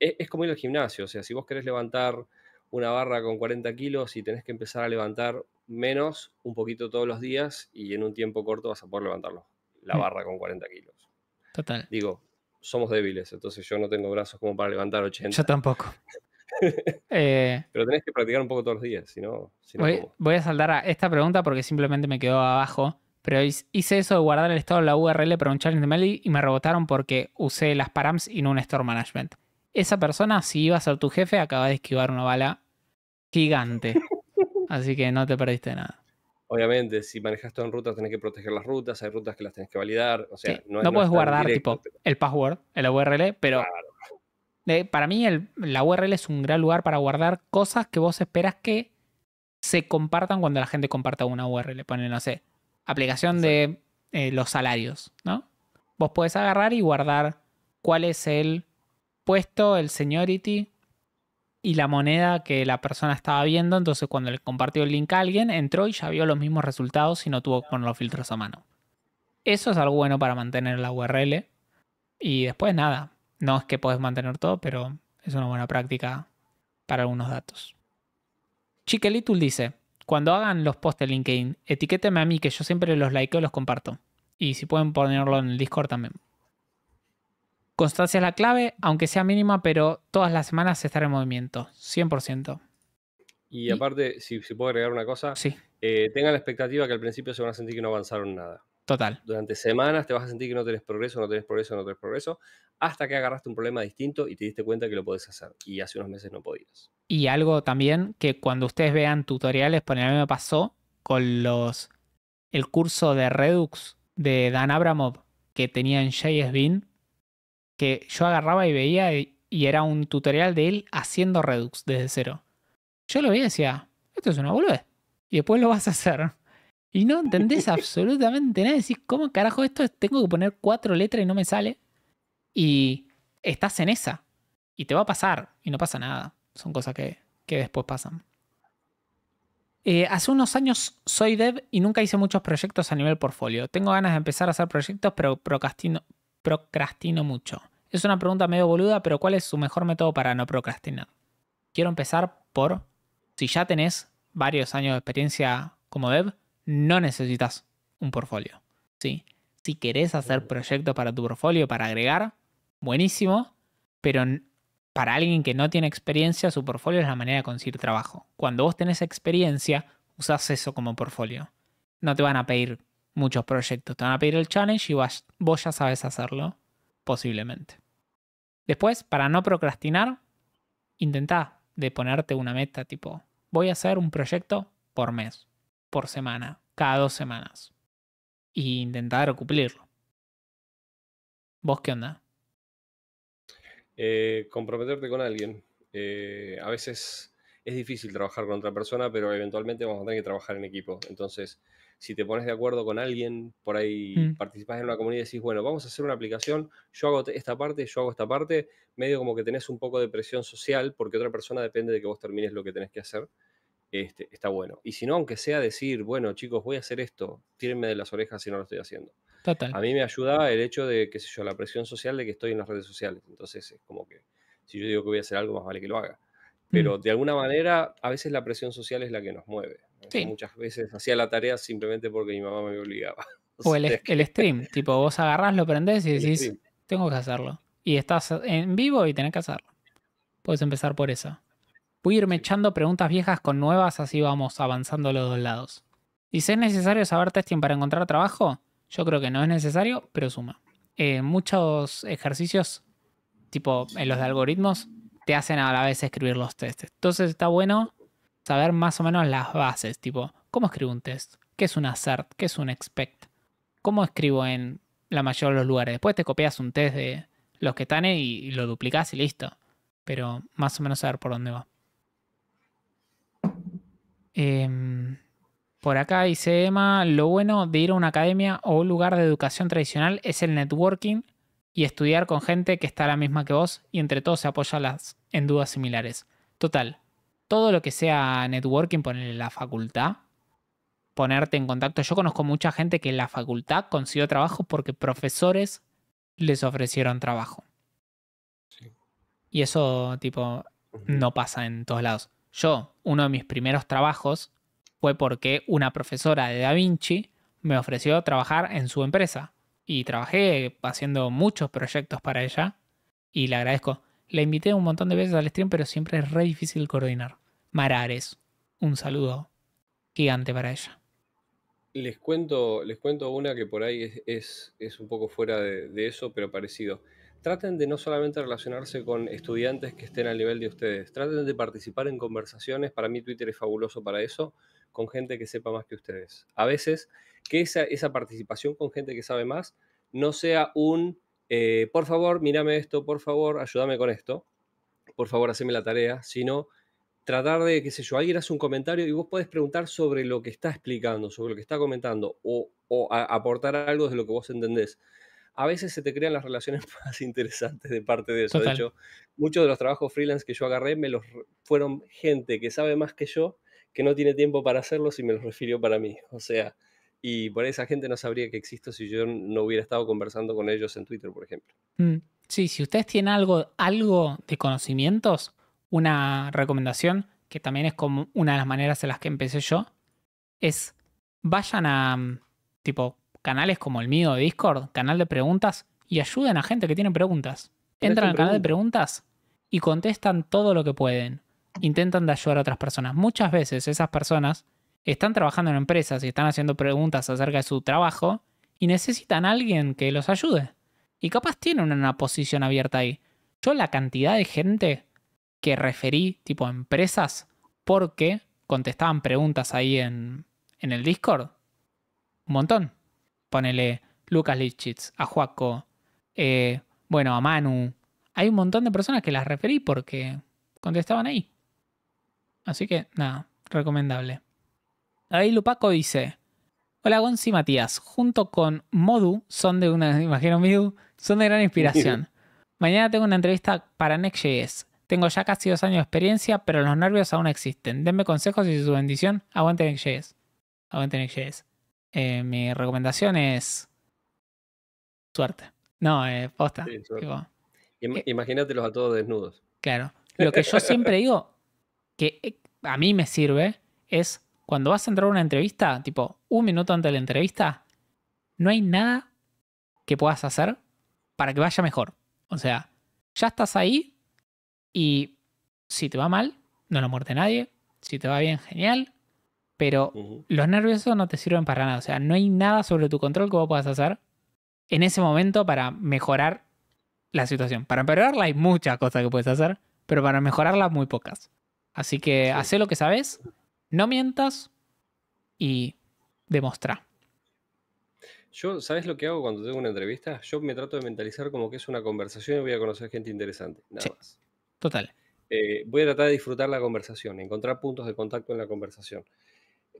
es, es, como ir al gimnasio. O sea, si vos querés levantar una barra con 40 kilos y tenés que empezar a levantar menos un poquito todos los días y en un tiempo corto vas a poder levantarlo, la mm. barra con 40 kilos. Total. Digo, somos débiles, entonces yo no tengo brazos como para levantar 80. Yo tampoco. Eh, pero tenés que practicar un poco todos los días, si no... voy, a saltar a esta pregunta porque simplemente me quedó abajo. Pero hice eso de guardar el estado de la URL para un challenge de meli y me rebotaron porque usé las params y no un store management. Esa persona, si iba a ser tu jefe, acaba de esquivar una bala gigante. Así que no te perdiste nada. Obviamente, si manejas todo en rutas, tenés que proteger las rutas, hay rutas que las tenés que validar. O sea, no, puedes guardar tipo el password, el URL, pero para mí la URL es un gran lugar para guardar cosas que vos esperas que se compartan cuando la gente comparta una URL. Ponen, no sé, aplicación de eh, los salarios, ¿no? Vos podés agarrar y guardar cuál es el puesto, el seniority, y la moneda que la persona estaba viendo, entonces cuando le compartió el link a alguien, entró y ya vio los mismos resultados y no tuvo con los filtros a mano. Eso es algo bueno para mantener la URL. Y después nada, no es que puedes mantener todo, pero es una buena práctica para algunos datos. Chiquelitul dice, cuando hagan los posts de LinkedIn, etiquéteme a mí que yo siempre los likeo y los comparto. Y si pueden ponerlo en el Discord también. Constancia es la clave, aunque sea mínima, pero todas las semanas estar en movimiento, 100%. Y, aparte, si, puedo agregar una cosa, eh, tengan la expectativa que al principio se van a sentir que no avanzaron nada. Total. Durante semanas te vas a sentir que no tenés progreso, no tenés progreso, no tenés progreso, hasta que agarraste un problema distinto y te diste cuenta que lo podés hacer. Y hace unos meses no podías. Y algo también que cuando ustedes vean tutoriales, por ejemplo, me pasó con los el curso de Redux de Dan Abramov que tenía en JSBIN que yo agarraba y veía y, era un tutorial de él haciendo Redux desde cero. Yo lo veía y decía, esto es una boludez. Y después lo vas a hacer. Y no entendés absolutamente nada. Decís, ¿cómo carajo esto? Tengo que poner cuatro letras y no me sale. Y estás en esa. Y te va a pasar. Y no pasa nada. Son cosas que, después pasan. Eh, hace unos años soy dev y nunca hice muchos proyectos a nivel portfolio. Tengo ganas de empezar a hacer proyectos, pero procrastino, procrastino mucho? Es una pregunta medio boluda, pero ¿cuál es su mejor método para no procrastinar? Quiero empezar por, si ya tenés varios años de experiencia como dev, no necesitas un portfolio. ¿sí? Si querés hacer proyectos para tu portfolio, para agregar, buenísimo, pero para alguien que no tiene experiencia, su portfolio es la manera de conseguir trabajo. Cuando vos tenés experiencia, usás eso como portfolio. No te van a pedir muchos proyectos. Te van a pedir el challenge y vos ya sabes hacerlo, posiblemente. Después, para no procrastinar, intentá de ponerte una meta tipo, voy a hacer un proyecto por mes, por semana, cada dos semanas. Y e intentar cumplirlo. ¿Vos qué onda? Eh, comprometerte con alguien. Eh, a veces es difícil trabajar con otra persona, pero eventualmente vamos a tener que trabajar en equipo. Entonces, si te pones de acuerdo con alguien, por ahí mm. participas en una comunidad y decís, bueno, vamos a hacer una aplicación, yo hago esta parte, yo hago esta parte, medio como que tenés un poco de presión social porque otra persona depende de que vos termines lo que tenés que hacer. Este, está bueno. Y si no, aunque sea decir, bueno, chicos, voy a hacer esto, tírenme de las orejas si no lo estoy haciendo. A mí me ayuda el hecho de, qué sé yo, la presión social de que estoy en las redes sociales. Entonces es como que si yo digo que voy a hacer algo, más vale que lo haga. Mm. Pero de alguna manera, a veces la presión social es la que nos mueve. Muchas veces hacía la tarea simplemente porque mi mamá me obligaba. O, el, stream, tipo, vos agarrás, lo prendés y decís, tengo que hacerlo. Y estás en vivo y tenés que hacerlo. Puedes empezar por eso. Voy irme echando preguntas viejas con nuevas, así vamos avanzando los dos lados. ¿Y si es necesario saber testing para encontrar trabajo? Yo creo que no es necesario, pero suma. Eh, muchos ejercicios, tipo en los de algoritmos, te hacen a la vez escribir los tests. Entonces está bueno saber más o menos las bases, tipo, ¿cómo escribo un test? ¿Qué es un assert? ¿Qué es un expect? ¿Cómo escribo en la mayoría de los lugares? Después te copias un test de los que están y, lo duplicas y listo. Pero más o menos saber por dónde va. Em, por acá dice Emma, lo bueno de ir a una academia o un lugar de educación tradicional es el networking y estudiar con gente que está a la misma que vos y entre todos se apoya las, en dudas similares. Total, todo lo que sea networking, ponerle la facultad, ponerte en contacto. Yo conozco mucha gente que en la facultad consiguió trabajo porque profesores les ofrecieron trabajo. Y eso, tipo, no pasa en todos lados. Yo, uno de mis primeros trabajos fue porque una profesora de Da Vinci me ofreció trabajar en su empresa. Y trabajé haciendo muchos proyectos para ella. Y le agradezco. La invité un montón de veces al stream, pero siempre es re difícil coordinar. Marares. Un saludo gigante para ella. Les cuento, les cuento una que por ahí es, un poco fuera de, eso, pero parecido. Traten de no solamente relacionarse con estudiantes que estén al nivel de ustedes, traten de participar en conversaciones, para mí Twitter es fabuloso para eso, con gente que sepa más que ustedes. A veces que esa, esa participación con gente que sabe más no sea un, eh, por favor, mírame esto, por favor, ayúdame con esto, por favor, haceme la tarea, sino tratar de, qué sé yo, alguien hace un comentario y vos podés preguntar sobre lo que está explicando, sobre lo que está comentando, o, aportar algo de lo que vos entendés. A veces se te crean las relaciones más interesantes de parte de eso. De hecho, muchos de los trabajos freelance que yo agarré me los fueron gente que sabe más que yo, que no tiene tiempo para hacerlos y me los refirió para mí. O sea, y por esa gente no sabría que existo si yo no hubiera estado conversando con ellos en Twitter, por ejemplo. Mm. Sí, si ustedes tienen algo, algo de conocimientos, una recomendación, que también es como una de las maneras en las que empecé yo, es vayan a mm, tipo canales como el mío de Discord, canal de preguntas, y ayuden a gente que tiene preguntas. Entran al canal de preguntas y contestan todo lo que pueden. Intentan de ayudar a otras personas. Muchas veces esas personas están trabajando en empresas y están haciendo preguntas acerca de su trabajo y necesitan a alguien que los ayude. Y capaz tienen una posición abierta ahí. Yo la cantidad de gente que referí tipo empresas porque contestaban preguntas ahí en, el Discord. Un montón. Ponele Lucas Lichitz, a Juaco, eh, bueno, a Manu. Hay un montón de personas que las referí porque contestaban ahí. Así que nada, recomendable. Ahí Lupaco dice: Hola Gonzi Matías, junto con Modu, son de una, imagino Midu, son de gran inspiración. Mañana tengo una entrevista para Next.js. Tengo ya casi dos años de experiencia, pero los nervios aún existen. Denme consejos y su bendición. Aguanten llegues... Aguanten que Eh, mi recomendación es. Suerte. No, eh, posta. Eh, Imagínatelos a todos desnudos. Claro. Lo que yo siempre digo, que eh, a mí me sirve, es cuando vas a entrar a una entrevista, tipo un minuto antes de la entrevista, no hay nada que puedas hacer para que vaya mejor. O sea, ya estás ahí, y si te va mal, no lo muerte nadie. Si te va bien, genial. Pero los nerviosos no te sirven para nada. O sea, no hay nada sobre tu control que vos puedas hacer en ese momento para mejorar la situación. Para empeorarla hay muchas cosas que puedes hacer, pero para mejorarla muy pocas. Así que haz lo que sabes, no mientas y demostra. Yo, ¿sabes lo que hago cuando tengo una entrevista? Yo me trato de mentalizar como que es una conversación y voy a conocer gente interesante. Nada más. Total. Eh, voy a tratar de disfrutar la conversación, encontrar puntos de contacto en la conversación.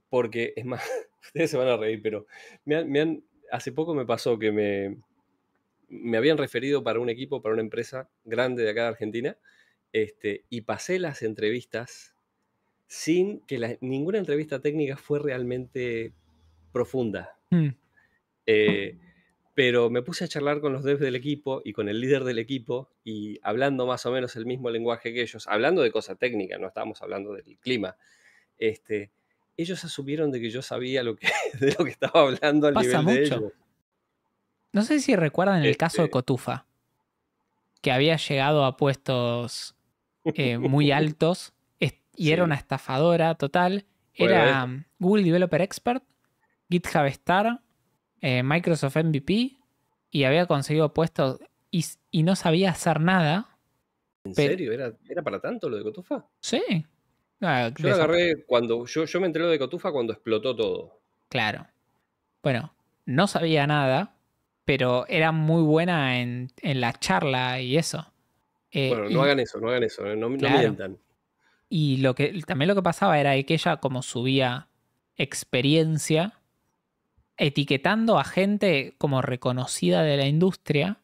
Porque, es más, ustedes se van a reír, pero hace poco me pasó que me, me habían referido para un equipo, para una empresa grande de acá de Argentina, este, y pasé las entrevistas sin que ninguna entrevista técnica fue realmente profunda. Hmm. Eh, pero me puse a charlar con los devs del equipo y con el líder del equipo y hablando más o menos el mismo lenguaje que ellos, hablando de cosas técnicas, no estábamos hablando del clima. Este, ellos asumieron de que yo sabía lo que, de lo que estaba hablando al nivel de ellos. No sé si recuerdan el caso de este Cotufa, que había llegado a puestos eh, muy altos y era una estafadora total. era Google Developer Expert, GitHub Star, eh, Microsoft MVP y había conseguido puestos y, no sabía hacer nada. ¿En serio? ¿Era, para tanto lo de Cotufa? Sí. Ah, yo agarré cuando. Yo, me enteré de Cotufa cuando explotó todo. Claro. Bueno, no sabía nada, pero era muy buena en, la charla y eso. Eh, bueno, no hagan eso, no hagan eso, eh, no, mientan. Y lo que, también lo que pasaba era que ella, como subía experiencia, etiquetando a gente como reconocida de la industria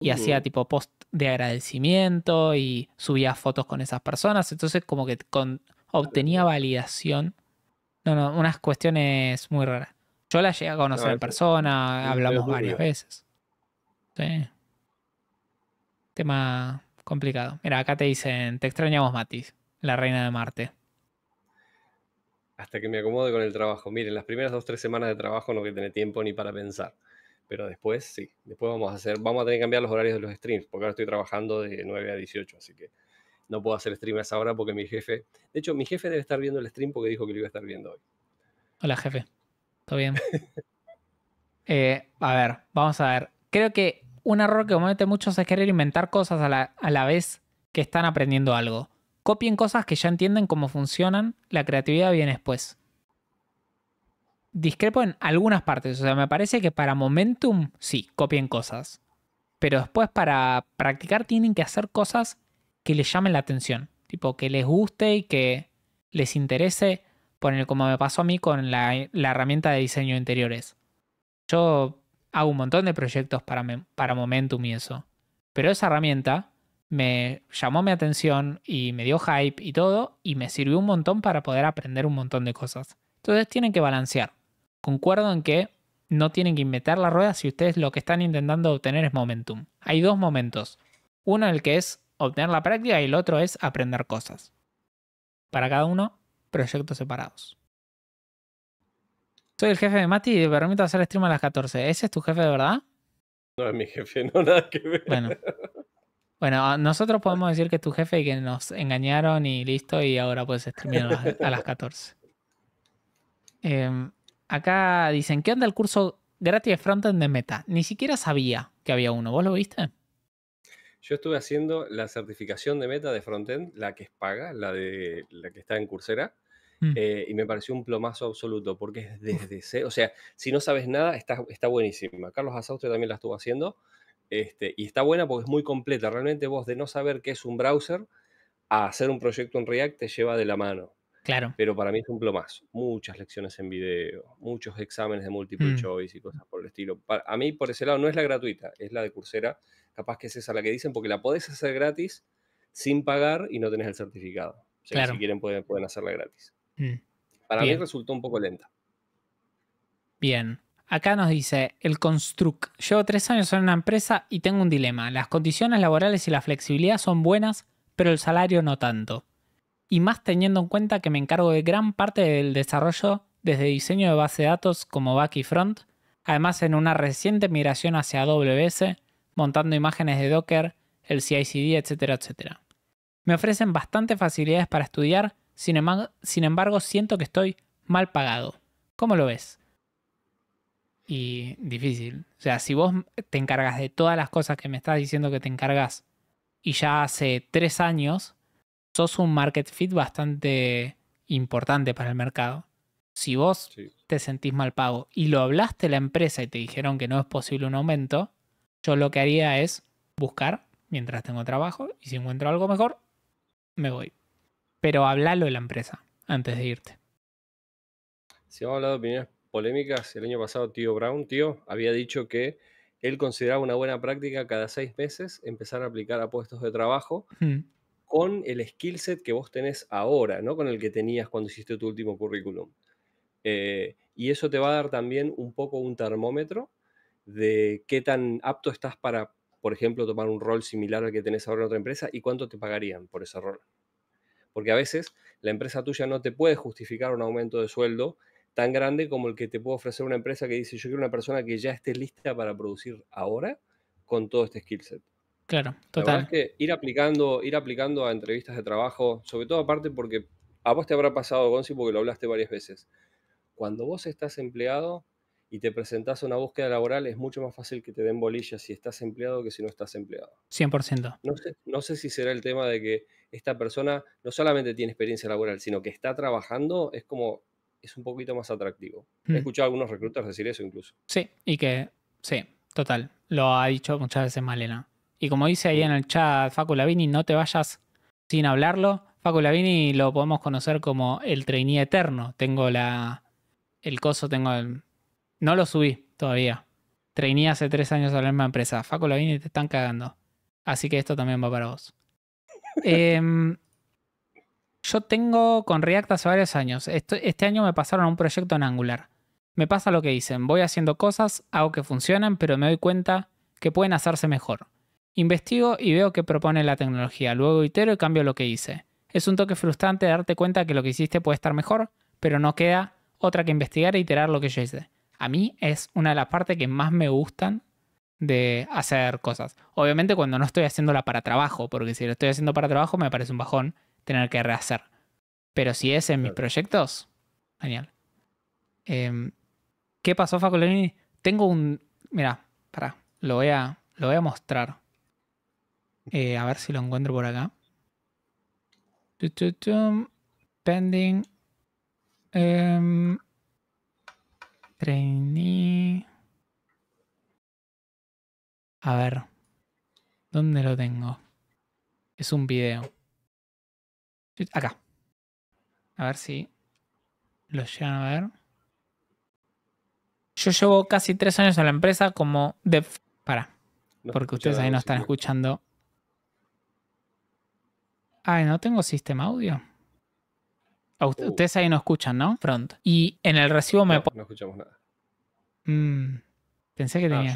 y hacía tipo post de agradecimiento y subía fotos con esas personas. Entonces como que obtenía validación. No, no, unas cuestiones muy raras. Yo las llegué a conocer en persona, hablamos varias veces. Sí. Tema complicado. Mira, acá te dicen, te extrañamos Matis la reina de Marte hasta que me acomode con el trabajo. Miren, las primeras dos, tres semanas de trabajo no voy a tener tiempo ni para pensar. Pero después sí, después vamos a hacer, vamos a tener que cambiar los horarios de los streams, porque ahora estoy trabajando de 9 a 18, así que no puedo hacer stream ahora porque mi jefe, de hecho mi jefe debe estar viendo el stream porque dijo que lo iba a estar viendo hoy. Hola jefe, ¿todo bien? Eh, a ver, vamos a ver. Creo que un error que cometen muchos es querer inventar cosas a la, a la vez que están aprendiendo algo copien cosas que ya entienden cómo funcionan, la creatividad viene después. Discrepo en algunas partes, o sea, me parece que para momentum sí, copien cosas, pero después para practicar tienen que hacer cosas que les llamen la atención, tipo que les guste y que les interese, poner como me pasó a mí con la, herramienta de diseño de interiores. Yo hago un montón de proyectos para, para momentum y eso, pero esa herramienta me llamó mi atención y me dio hype y todo, y me sirvió un montón para poder aprender un montón de cosas. Entonces tienen que balancear. Concuerdo en que no tienen que inventar la rueda si ustedes lo que están intentando obtener es momentum. Hay dos momentos. Uno el que es obtener la práctica y el otro es aprender cosas. Para cada uno, proyectos separados. Soy el jefe de Mati y te permito hacer stream a las 14. ¿Ese es tu jefe de verdad? No es mi jefe, no nada que ver. Bueno, bueno, ah, nosotros podemos decir que tu jefe y que nos engañaron y listo, y ahora puedes terminar a las 14. Em, acá dicen, ¿qué onda el curso gratis de frontend de Meta? Ni siquiera sabía que había uno. ¿Vos lo viste? Yo estuve haciendo la certificación de Meta de frontend, la que es paga, la, de, la que está en Coursera. Mm. Eh, y me pareció un plomazo absoluto, porque es desde cero. O sea, si no sabes nada, está, está buenísima. Carlos Asaustre también la estuvo haciendo. Este, y está buena porque es muy completa. Realmente vos de no saber qué es un browser a hacer un proyecto en React te lleva de la mano. Claro. Pero para mí es un plomazo. Muchas lecciones en video, muchos exámenes de multiple mm. choice y cosas por el estilo. Para, a mí, por ese lado, no es la gratuita, es la de Coursera. Capaz que es esa la que dicen, porque la podés hacer gratis sin pagar y no tenés el certificado. O sea, claro. si quieren, pueden, pueden hacerla gratis. Mm. Para mí resultó un poco lenta. Bien. Acá nos dice el construct. Llevo tres años en una empresa y tengo un dilema. Las condiciones laborales y la flexibilidad son buenas, pero el salario no tanto. Y más teniendo en cuenta que me encargo de gran parte del desarrollo desde diseño de base de datos como back y front, además en una reciente migración hacia AWS, montando imágenes de Docker, el CICD, etcétera, etcétera. Me ofrecen bastantes facilidades para estudiar, sin, embargo siento que estoy mal pagado. ¿Cómo lo ves? y difícil. O sea, si vos te encargas de todas las cosas que me estás diciendo que te encargas y ya hace tres años, sos un market fit bastante importante para el mercado. Si vos te sentís mal pago y lo hablaste a la empresa y te dijeron que no es posible un aumento, yo lo que haría es buscar mientras tengo trabajo y si encuentro algo mejor, me voy. Pero hablalo de la empresa antes de irte. Si vamos a de polémicas el año pasado, tío Brown, tío, había dicho que él consideraba una buena práctica cada seis meses empezar a aplicar a puestos de trabajo con el skill set que vos tenés ahora, no con el que tenías cuando hiciste tu último currículum. Eh, y eso te va a dar también un poco un termómetro de qué tan apto estás para, por ejemplo, tomar un rol similar al que tenés ahora en otra empresa y cuánto te pagarían por ese rol. Porque a veces la empresa tuya no te puede justificar un aumento de sueldo tan grande como el que te puede ofrecer una empresa que dice, yo quiero una persona que ya esté lista para producir ahora con todo este skill set. Claro, total. La es que ir aplicando, ir aplicando a entrevistas de trabajo, sobre todo aparte porque a vos te habrá pasado, Gonzi, porque lo hablaste varias veces. Cuando vos estás empleado y te presentás a una búsqueda laboral, es mucho más fácil que te den bolillas si estás empleado que si no estás empleado. 100%. No sé, no sé si será el tema de que esta persona no solamente tiene experiencia laboral, sino que está trabajando, es como es un poquito más atractivo. He mm. escuchado a algunos reclutas decir eso incluso. Sí, y que, sí, total. Lo ha dicho muchas veces Malena. Y como dice ahí en el chat Facu Lavini, no te vayas sin hablarlo. Facu Lavini lo podemos conocer como el trainee eterno. Tengo la. El coso, tengo el. No lo subí todavía. Trainee hace tres años a la misma empresa. Facu Lavini te están cagando. Así que esto también va para vos. eh, yo tengo con React hace varios años. Este año me pasaron a un proyecto en Angular. Me pasa lo que dicen, voy haciendo cosas, hago que funcionen, pero me doy cuenta que pueden hacerse mejor. Investigo y veo qué propone la tecnología, luego itero y cambio lo que hice. Es un toque frustrante darte cuenta que lo que hiciste puede estar mejor, pero no queda otra que investigar e iterar lo que yo hice. A mí es una de las partes que más me gustan de hacer cosas. Obviamente cuando no estoy haciéndola para trabajo, porque si lo estoy haciendo para trabajo me parece un bajón tener que rehacer. Pero si es en mis proyectos, genial. Em, ¿Qué pasó, Facolini? Tengo un. Mira, pará, lo voy a, lo voy a mostrar. Eh, a ver si lo encuentro por acá. Pending. training em, trainee. A ver. ¿Dónde lo tengo? Es un video. Acá. A ver si lo llegan a ver. Yo llevo casi tres años en la empresa como de. Para. porque ustedes ahí no están escuchando. Ay, no tengo sistema audio. Ah, uh. Ustedes ahí no escuchan, ¿no? Front. Y en el recibo me. No escuchamos nada. Mm, pensé que ah, tenía.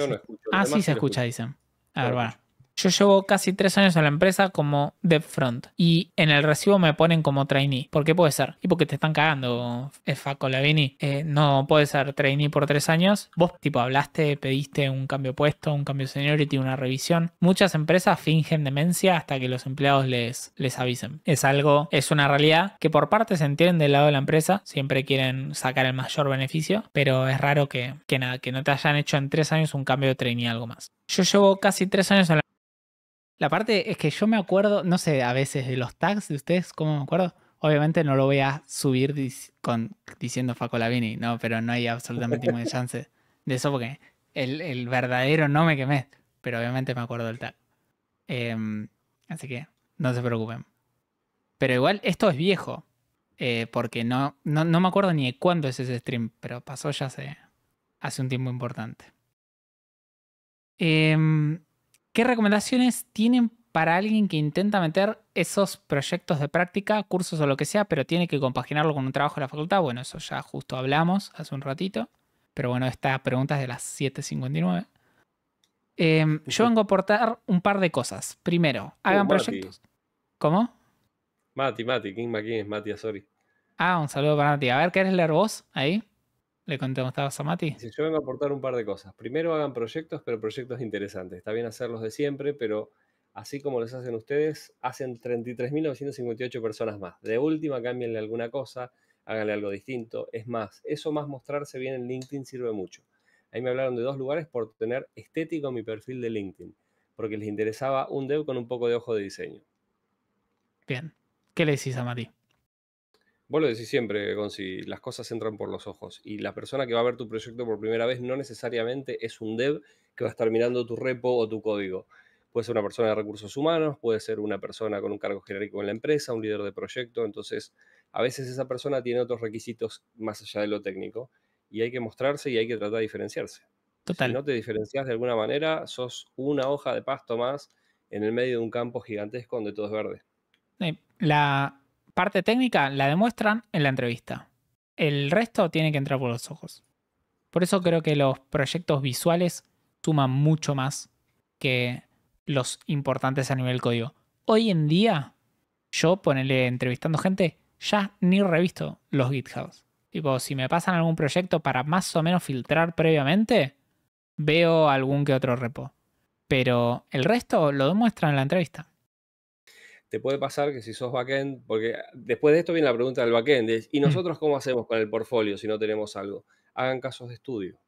Ah, sí se escucha, dicen. A ver, bueno. Yo llevo casi tres años en la empresa como front y en el recibo me ponen como trainee. ¿Por qué puede ser? Y porque te están cagando, eh, Faco Lavini. Eh, no puede ser trainee por tres años. Vos, tipo, hablaste, pediste un cambio puesto, un cambio seniority, una revisión. Muchas empresas fingen demencia hasta que los empleados les, les avisen. Es algo, es una realidad que por parte se entienden del lado de la empresa. Siempre quieren sacar el mayor beneficio, pero es raro que, que nada, que no te hayan hecho en tres años un cambio de trainee algo más. Yo llevo casi tres años en la... La parte es que yo me acuerdo, no sé, a veces de los tags de ustedes, ¿cómo me acuerdo? Obviamente no lo voy a subir con, diciendo Faco Lavini, no, pero no hay absolutamente ninguna chance de eso porque el, verdadero no me quemé, pero obviamente me acuerdo del tag. Em, así que no se preocupen. Pero igual, esto es viejo, eh, porque no, no, no, me acuerdo ni de cuándo es ese stream, pero pasó ya hace, hace un tiempo importante. Em, ¿Qué recomendaciones tienen para alguien que intenta meter esos proyectos de práctica, cursos o lo que sea, pero tiene que compaginarlo con un trabajo en la facultad? Bueno, eso ya justo hablamos hace un ratito. Pero bueno, esta pregunta es de las 7.59. Em, yo vengo a aportar un par de cosas. Primero, uh, hagan proyectos. ¿Cómo? Mati, Mati, quién es Mati ah, sorry. Ah, un saludo para Mati. A ver, ¿qué ¿querés leer vos ahí? le estaba a Mati. Sí, yo vengo a aportar un par de cosas. Primero hagan proyectos, pero proyectos interesantes. Está bien hacerlos de siempre, pero así como los hacen ustedes, hacen 33.958 personas más. De última, cámbienle alguna cosa, háganle algo distinto. Es más, eso más mostrarse bien en LinkedIn sirve mucho. Ahí me hablaron de dos lugares por tener estético mi perfil de LinkedIn, porque les interesaba un dev con un poco de ojo de diseño. Bien. ¿Qué le decís a Mati? Vos lo decís siempre, Gonzi, las cosas entran por los ojos y la persona que va a ver tu proyecto por primera vez no necesariamente es un dev que va a estar mirando tu repo o tu código. Puede ser una persona de recursos humanos, puede ser una persona con un cargo genérico en la empresa, un líder de proyecto. Entonces, a veces esa persona tiene otros requisitos más allá de lo técnico y hay que mostrarse y hay que tratar de diferenciarse. Total. Si no te diferencias de alguna manera, sos una hoja de pasto más en el medio de un campo gigantesco donde todo es verde. Eh, la, parte técnica la demuestran en la entrevista. El resto tiene que entrar por los ojos. Por eso creo que los proyectos visuales suman mucho más que los importantes a nivel código. Hoy en día, yo ponele entrevistando gente, ya ni revisto los GitHubs. Tipo, si me pasan algún proyecto para más o menos filtrar previamente, veo algún que otro repo. Pero el resto lo demuestran en la entrevista te puede pasar que si sos backend, porque ah, después de esto viene la pregunta del backend, ¿y mm. nosotros cómo hacemos con el portfolio si no tenemos algo? Hagan casos de estudio,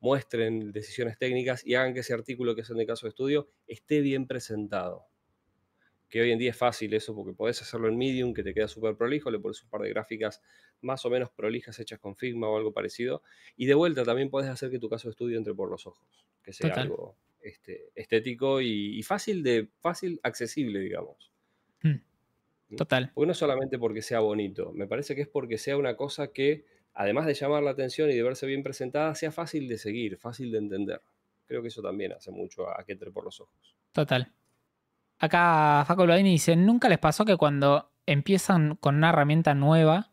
muestren decisiones técnicas y hagan que ese artículo que hacen de caso de estudio esté bien presentado. Que hoy en día es fácil eso porque podés hacerlo en Medium, que te queda súper prolijo, le pones un par de gráficas más o menos prolijas hechas con Figma o algo parecido. Y de vuelta también podés hacer que tu caso de estudio entre por los ojos, que sea algo este, estético y, y fácil, de, fácil accesible, digamos. Mm. Total. Porque no solamente porque sea bonito, me parece que es porque sea una cosa que, además de llamar la atención y de verse bien presentada, sea fácil de seguir, fácil de entender. Creo que eso también hace mucho a que entre por los ojos. Total. Acá Faco dice, ¿nunca les pasó que cuando empiezan con una herramienta nueva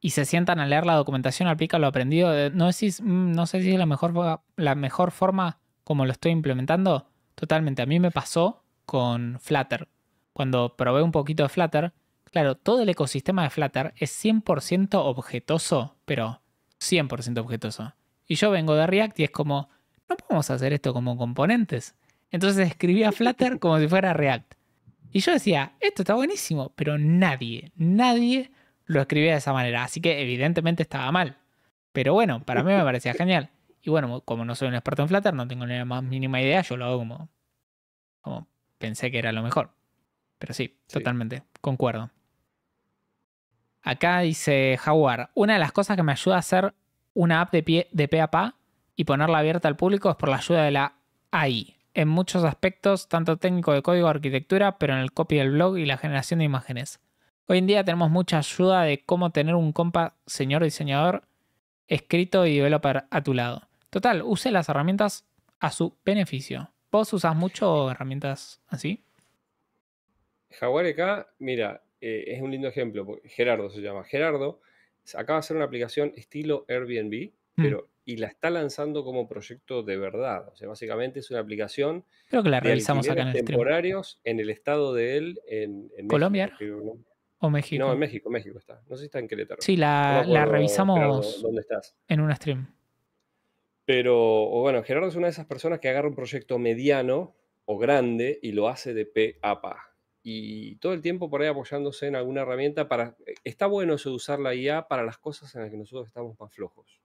y se sientan a leer la documentación, aplican lo aprendido, eh, no, mm, no sé si es la mejor, la mejor forma como lo estoy implementando? Totalmente. A mí me pasó con Flutter, cuando probé un poquito de Flutter, claro, todo el ecosistema de Flutter es 100% objetoso, pero 100% objetoso. Y yo vengo de React y es como, no podemos hacer esto como componentes. Entonces escribía Flutter como si fuera React. Y yo decía, esto está buenísimo, pero nadie, nadie lo escribía de esa manera. Así que evidentemente estaba mal. Pero bueno, para mí me parecía genial. Y bueno, como no soy un experto en Flutter, no tengo ni la más mínima idea, yo lo hago como, como pensé que era lo mejor. Pero sí, totalmente, concuerdo. Acá dice Jaguar, una de las cosas que me ayuda a hacer una app de, pie, de pe a pa y ponerla abierta al público es por la ayuda de la AI. En muchos aspectos, tanto técnico de código, arquitectura, pero en el copy del blog y la generación de imágenes. Hoy en día tenemos mucha ayuda de cómo tener un compa señor diseñador escrito y developer a tu lado. Total, use las herramientas a su beneficio. ¿Vos usas mucho herramientas así? Jaguar acá, e mira, eh, es un lindo ejemplo, Gerardo se llama. Gerardo acaba de hacer una aplicación estilo Airbnb, mm. pero y la está lanzando como proyecto de verdad. O sea, básicamente es una aplicación Creo que la realizamos acá en el temporarios en el estado de él en, Colombia o México. No, en México, México está. No sé si está en Querétaro. Sí, la, revisamos ¿dónde estás? en una stream. Pero o bueno, Gerardo es una de esas personas que agarra un proyecto mediano o grande y lo hace de p a pa y todo el tiempo por ahí apoyándose en alguna herramienta para... Eh, está bueno eso de usar la IA para las cosas en las que nosotros estamos más flojos.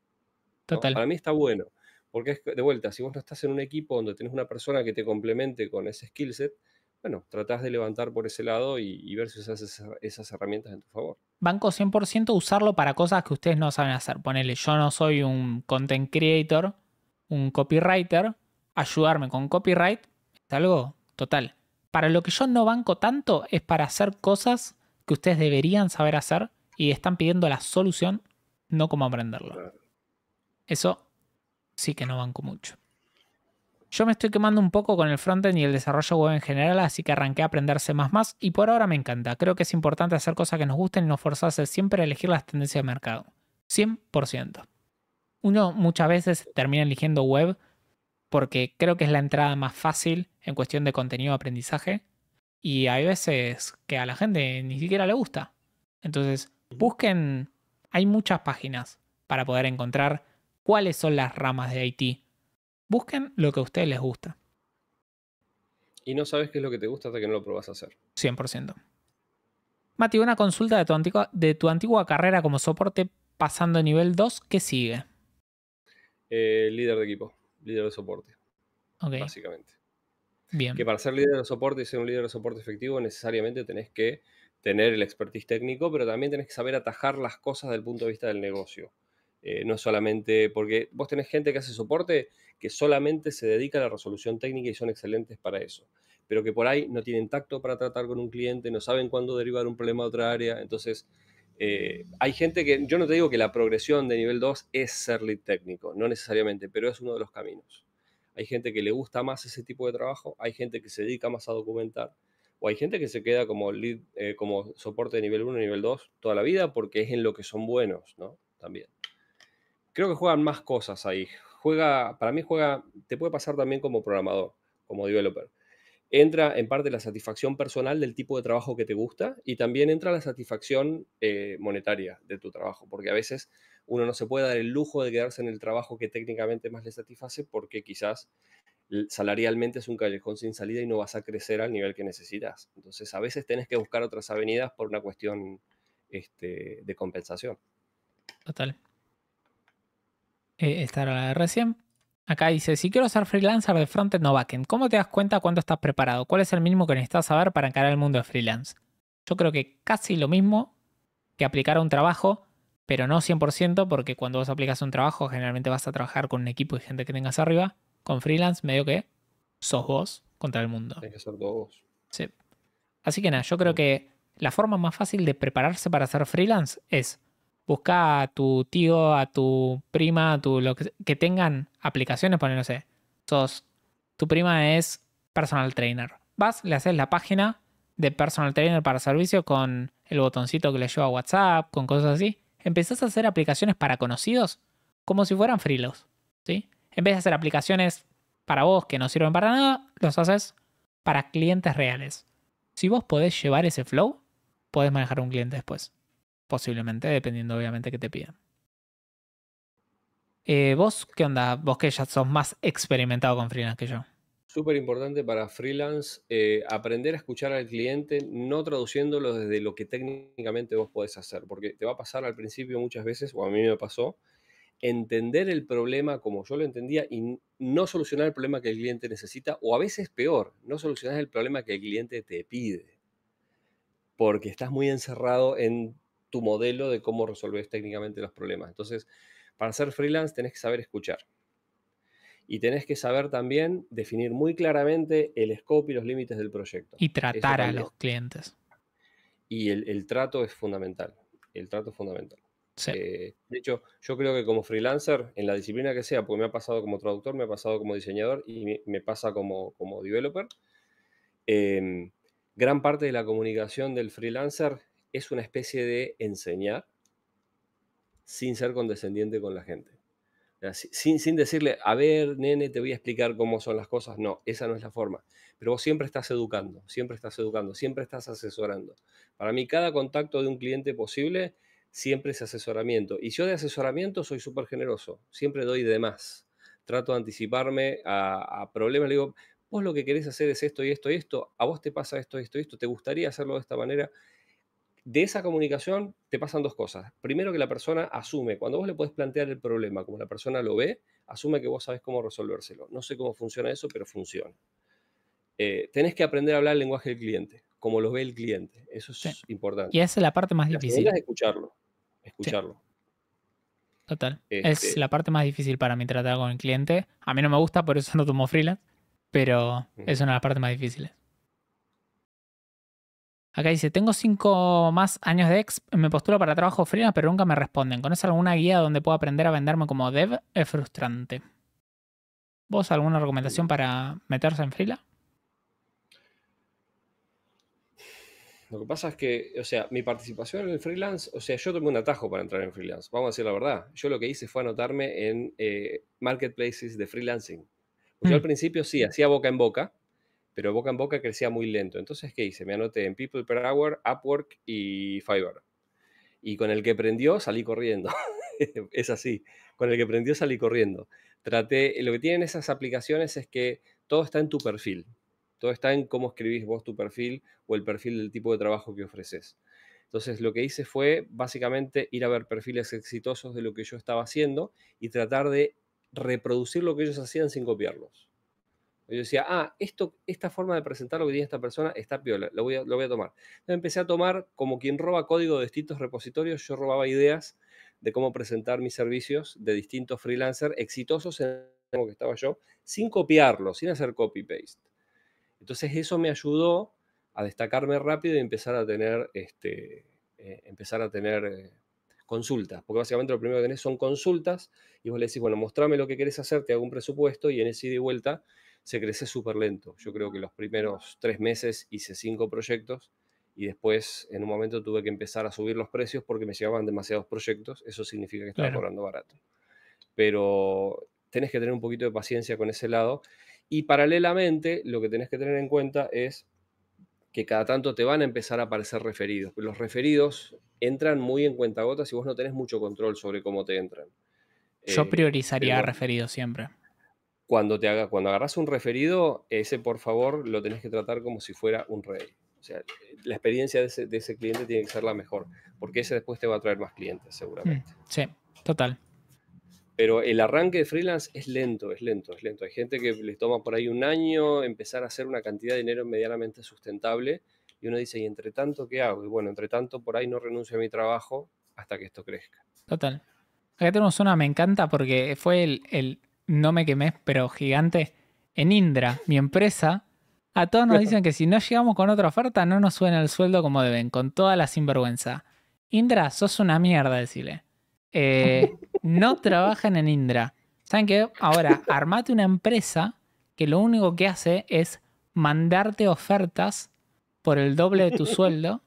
Total. Para mí está bueno, porque es de vuelta, si vos no estás en un equipo donde tenés una persona que te complemente con ese skill set, bueno, tratás de levantar por ese lado y, ver si usas esas, esas, herramientas en tu favor. Banco 100% usarlo para cosas que ustedes no saben hacer. Ponele, yo no soy un content creator, un copywriter. Ayudarme con copyright es algo total. Para lo que yo no banco tanto es para hacer cosas que ustedes deberían saber hacer y están pidiendo la solución, no cómo aprenderlo. Eso sí que no banco mucho. Yo me estoy quemando un poco con el frontend y el desarrollo web en general, así que arranqué a aprenderse más más y por ahora me encanta. Creo que es importante hacer cosas que nos gusten y nos forzarse siempre a elegir las tendencias de mercado. 100%. Uno muchas veces termina eligiendo web porque creo que es la entrada más fácil en cuestión de contenido aprendizaje y hay veces que a la gente ni siquiera le gusta. Entonces, busquen, hay muchas páginas para poder encontrar cuáles son las ramas de IT. Busquen lo que a ustedes les gusta. Y no sabes qué es lo que te gusta hasta que no lo pruebas a hacer. 100%. Mati, una consulta de tu, antigua, de tu antigua carrera como soporte pasando a nivel 2, ¿qué sigue? Eh, líder de equipo líder de soporte. Básicamente. Bien. Que para ser líder de soporte y ser un líder de soporte efectivo necesariamente tenés que tener el expertise técnico, pero también tenés que saber atajar las cosas desde el punto de vista del negocio. Eh, no solamente, porque vos tenés gente que hace soporte que solamente se dedica a la resolución técnica y son excelentes para eso, pero que por ahí no tienen tacto para tratar con un cliente, no saben cuándo derivar un problema a otra área, entonces eh, hay gente que, yo no te digo que la progresión de nivel 2 es ser lead técnico, no necesariamente, pero es uno de los caminos. Hay gente que le gusta más ese tipo de trabajo, hay gente que se dedica más a documentar, o hay gente que se queda como, lead, eh, como soporte de nivel 1, nivel 2 toda la vida porque es en lo que son buenos, ¿no? También. Creo que juegan más cosas ahí. Juega, para mí juega, te puede pasar también como programador, como developer entra en parte la satisfacción personal del tipo de trabajo que te gusta y también entra la satisfacción eh, monetaria de tu trabajo, porque a veces uno no se puede dar el lujo de quedarse en el trabajo que técnicamente más le satisface porque quizás salarialmente es un callejón sin salida y no vas a crecer al nivel que necesitas. Entonces a veces tenés que buscar otras avenidas por una cuestión este, de compensación. Total. Eh, esta la de recién. Acá dice, si quiero ser freelancer de frontend o backend, ¿cómo te das cuenta cuando estás preparado? ¿Cuál es el mínimo que necesitas saber para encarar el mundo de freelance? Yo creo que casi lo mismo que aplicar a un trabajo, pero no 100% porque cuando vos aplicas un trabajo generalmente vas a trabajar con un equipo y gente que tengas arriba. Con freelance medio que sos vos contra el mundo. Tienes que ser vos. Sí. Así que nada, yo creo que la forma más fácil de prepararse para ser freelance es busca a tu tío, a tu prima, a tu lo que, tengan aplicaciones, poner, no tu prima es personal trainer. Vas, le haces la página de personal trainer para servicio con el botoncito que le lleva a WhatsApp, con cosas así. Empezás a hacer aplicaciones para conocidos como si fueran freelos, ¿sí? En vez de hacer aplicaciones para vos que no sirven para nada, los haces para clientes reales. Si vos podés llevar ese flow, podés manejar un cliente después. Posiblemente, dependiendo obviamente que te pidan. Eh, ¿Vos qué onda? Vos que ya sos más experimentado con freelance que yo. Súper importante para freelance eh, aprender a escuchar al cliente, no traduciéndolo desde lo que técnicamente vos podés hacer, porque te va a pasar al principio muchas veces, o a mí me pasó, entender el problema como yo lo entendía y no solucionar el problema que el cliente necesita, o a veces peor, no solucionar el problema que el cliente te pide, porque estás muy encerrado en tu modelo de cómo resolves técnicamente los problemas. Entonces, para ser freelance tenés que saber escuchar. Y tenés que saber también definir muy claramente el scope y los límites del proyecto. Y tratar a los clientes. Y el, trato es fundamental. El trato es fundamental. Eh, de hecho, yo creo que como freelancer, en la disciplina que sea, porque me ha pasado como traductor, me ha pasado como diseñador y me, pasa como, como developer, em, gran parte de la comunicación del freelancer es una especie de enseñar sin ser condescendiente con la gente. Sin, sin decirle, a ver, nene, te voy a explicar cómo son las cosas. No, esa no es la forma. Pero vos siempre estás educando, siempre estás educando, siempre estás asesorando. Para mí, cada contacto de un cliente posible siempre es asesoramiento. Y yo de asesoramiento soy súper generoso, siempre doy de más. Trato de anticiparme a, a problemas. Le digo, vos lo que querés hacer es esto y esto y esto, a vos te pasa esto y esto y esto, te gustaría hacerlo de esta manera de esa comunicación te pasan dos cosas. Primero que la persona asume, cuando vos le podés plantear el problema como la persona lo ve, asume que vos sabés cómo resolvérselo. No sé cómo funciona eso, pero funciona. Eh, tenés que aprender a hablar el lenguaje del cliente, como lo ve el cliente. Eso es importante. Y esa es la parte más difícil. Es escucharlo. Escucharlo. Total. Es este la parte más difícil para mí tratar con el cliente. A mí no me gusta, por eso no tomo freelance, pero es una de las partes más difíciles. Acá dice, tengo cinco más años de ex, me postulo para trabajo freelance, pero nunca me responden. ¿Conoces alguna guía donde puedo aprender a venderme como dev? Es frustrante. ¿Vos alguna recomendación para meterse en freelance? Lo que pasa es que, o sea, mi participación en el freelance, o sea, yo tomé un atajo para entrar en freelance, vamos a decir la verdad. Yo lo que hice fue anotarme en eh, marketplaces de freelancing. Yo mm. al principio sí, hacía boca en boca, pero boca en boca crecía muy lento. Entonces, ¿qué hice? Me anoté en People Per Hour, Upwork y Fiverr. Y con el que prendió salí corriendo. es así. Con el que prendió salí corriendo. Traté, lo que tienen esas aplicaciones es que todo está en tu perfil. Todo está en cómo escribís vos tu perfil o el perfil del tipo de trabajo que ofreces. Entonces lo que hice fue básicamente ir a ver perfiles exitosos de lo que yo estaba haciendo y tratar de reproducir lo que ellos hacían sin copiarlos. Yo decía, ah, esto, esta forma de presentar lo que tiene esta persona está piola, lo voy a, tomar. Entonces empecé a tomar, como quien roba código de distintos repositorios, yo robaba ideas de cómo presentar mis servicios de distintos freelancers exitosos en lo que estaba yo, sin copiarlo, sin hacer copy-paste. Entonces eso me ayudó a destacarme rápido y empezar a tener, este, eh, empezar a tener eh, consultas, porque básicamente lo primero que tenés son consultas y vos le decís, bueno, mostrame lo que querés hacer, te hago un presupuesto y en ese ida y vuelta se crece súper lento. Yo creo que los primeros tres meses hice cinco proyectos y después en un momento tuve que empezar a subir los precios porque me llegaban demasiados proyectos. Eso significa que estaba cobrando barato. Pero tenés que tener un poquito de paciencia con ese lado. Y paralelamente, lo que tenés que tener en cuenta es que cada tanto te van a empezar a aparecer referidos. Los referidos entran muy en cuenta gotas y vos no tenés mucho control sobre cómo te entran. Yo eh, priorizaría referidos siempre cuando, te haga, cuando agarras un referido, ese por favor lo tenés que tratar como si fuera un rey. O sea, la experiencia de ese, cliente tiene que ser la mejor, porque ese después te va a traer más clientes, mm, seguramente. Sí, total. Pero el arranque de freelance es lento, es lento, es lento. Hay gente que les toma por ahí un año empezar a hacer una cantidad de dinero medianamente sustentable y uno dice, ¿y entre tanto qué hago? Y bueno, entre tanto por ahí no renuncio a mi trabajo hasta que esto crezca. Total. Acá tenemos una, me encanta porque fue el, el no me quemé, pero gigante, en Indra, mi empresa, a todos nos dicen que si no llegamos con otra oferta no nos suena el sueldo como deben, con toda la sinvergüenza. Indra, sos una mierda, decirle. Eh, no trabajan en Indra. ¿Saben qué? Ahora, armate una empresa que lo único que hace es mandarte ofertas por el doble de tu sueldo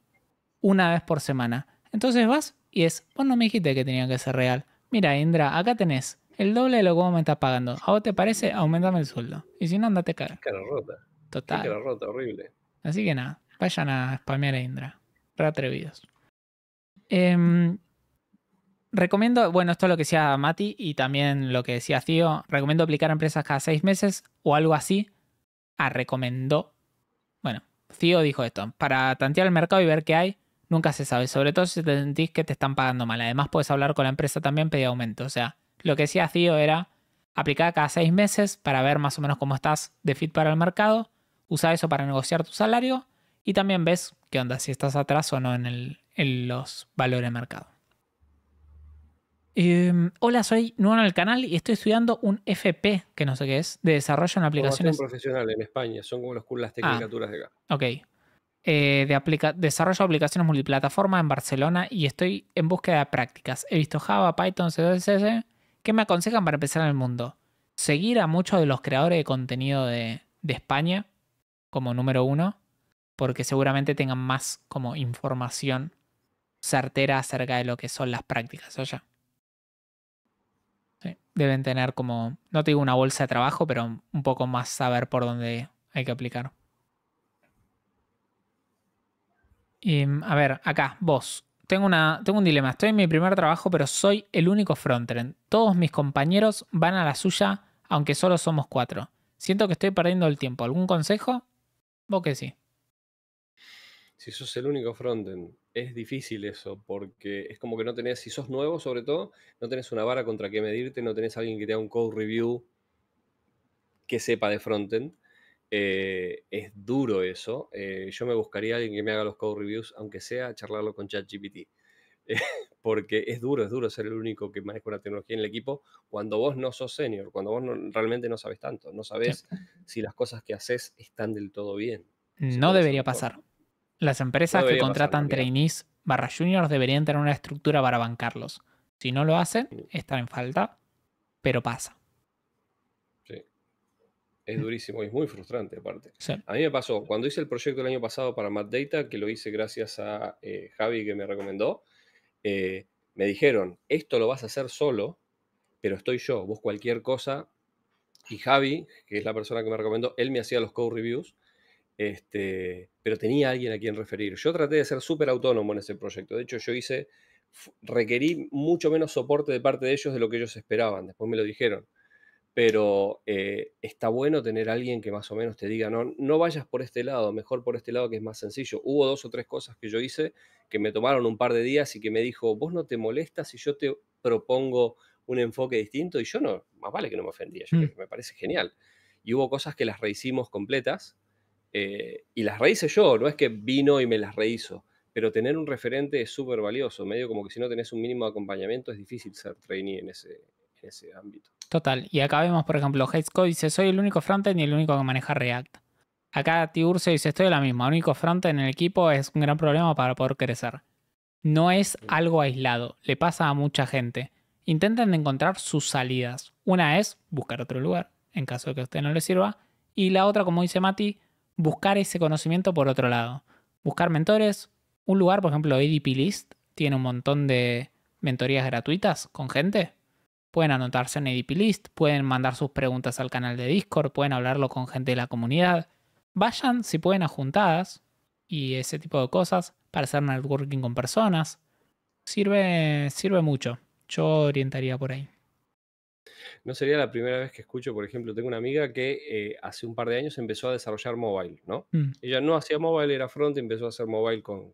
una vez por semana. Entonces vas y es, vos no me dijiste que tenía que ser real. Mira, Indra, acá tenés el doble de lo que vos me estás pagando. ¿A vos te parece? Aumentame el sueldo. Y si no, andate cara. Cara rota. Total. Cara rota, horrible. Así que nada, vayan a spamear a Indra. Reatrevidos. atrevidos. Em, recomiendo, bueno, esto es lo que decía Mati y también lo que decía Cío. Recomiendo aplicar a empresas cada seis meses o algo así. A ah, recomendó. Bueno, Cío dijo esto. Para tantear el mercado y ver qué hay, nunca se sabe. Sobre todo si te sentís que te están pagando mal. Además, puedes hablar con la empresa también, pedir aumento. O sea, lo que hacía Tío, era aplicar cada seis meses para ver más o menos cómo estás de fit para el mercado, usar eso para negociar tu salario y también ves qué onda, si estás atrás o no en, los valores de mercado. Em, hola, soy nuevo en el canal y estoy estudiando un FP, que no sé qué es, de desarrollo en aplicaciones. profesional en España, son como los, las ah. tecnicaturas de acá. Ok. Eh, de desarrollo de aplicaciones multiplataforma en Barcelona y estoy en búsqueda de prácticas. He visto Java, Python, C2, CSS ¿Qué me aconsejan para empezar en el mundo? Seguir a muchos de los creadores de contenido de, España como número uno, porque seguramente tengan más como información certera acerca de lo que son las prácticas allá. deben tener como, no te digo una bolsa de trabajo, pero un poco más saber por dónde hay que aplicar. a ver, acá, vos, tengo, un dilema. Estoy en mi primer trabajo, pero soy el único frontend. Todos mis compañeros van a la suya, aunque solo somos cuatro. Siento que estoy perdiendo el tiempo. ¿Algún consejo? Vos que sí. Si sos el único frontend, es difícil eso, porque es como que no tenés, si sos nuevo sobre todo, no tenés una vara contra que medirte, no tenés alguien que te haga un code review que sepa de frontend. Eh, es duro eso. Eh, yo me buscaría alguien que me haga los code reviews, aunque sea charlarlo con ChatGPT. Eh, porque es duro, es duro ser el único que maneja una tecnología en el equipo cuando vos no sos senior, cuando vos realmente no sabes tanto, no sabes si las cosas que haces están del todo bien. Mm, no debería pasar. Las empresas que contratan trainees barra juniors deberían tener una estructura para bancarlos. Si no lo hacen, están en falta, pero pasa es durísimo y es muy frustrante aparte. A mí me pasó, cuando hice el proyecto el año pasado para Mad Data, que lo hice gracias a eh, Javi que me recomendó, eh, me dijeron, esto lo vas a hacer solo, pero estoy yo, vos cualquier cosa, y Javi, que es la persona que me recomendó, él me hacía los code reviews, este, pero tenía alguien a quien referir. Yo traté de ser súper autónomo en ese proyecto, de hecho yo hice, requerí mucho menos soporte de parte de ellos de lo que ellos esperaban, después me lo dijeron pero eh, está bueno tener a alguien que más o menos te diga, no, no vayas por este lado, mejor por este lado que es más sencillo. Hubo dos o tres cosas que yo hice que me tomaron un par de días y que me dijo, vos no te molestas si yo te propongo un enfoque distinto y yo no, más vale que no me ofendía, mm. me parece genial. Y hubo cosas que las rehicimos completas eh, y las rehice yo, no es que vino y me las rehizo, pero tener un referente es súper valioso, medio como que si no tenés un mínimo de acompañamiento es difícil ser trainee en ese, en ese ámbito. Total. Y acá vemos, por ejemplo, Code dice, soy el único frontend y el único que maneja React. Acá Tiburcio dice, estoy la misma. El único frontend en el equipo es un gran problema para poder crecer. No es algo aislado, le pasa a mucha gente. Intenten encontrar sus salidas. Una es buscar otro lugar, en caso de que a usted no le sirva. Y la otra, como dice Mati, buscar ese conocimiento por otro lado. Buscar mentores. Un lugar, por ejemplo, ADP List, tiene un montón de mentorías gratuitas con gente pueden anotarse en ADP List, pueden mandar sus preguntas al canal de Discord, pueden hablarlo con gente de la comunidad. Vayan, si pueden, a juntadas y ese tipo de cosas para hacer networking con personas. Sirve, sirve mucho. Yo orientaría por ahí. No sería la primera vez que escucho, por ejemplo, tengo una amiga que eh, hace un par de años empezó a desarrollar mobile, ¿no? Mm. Ella no hacía mobile, era front, empezó a hacer mobile con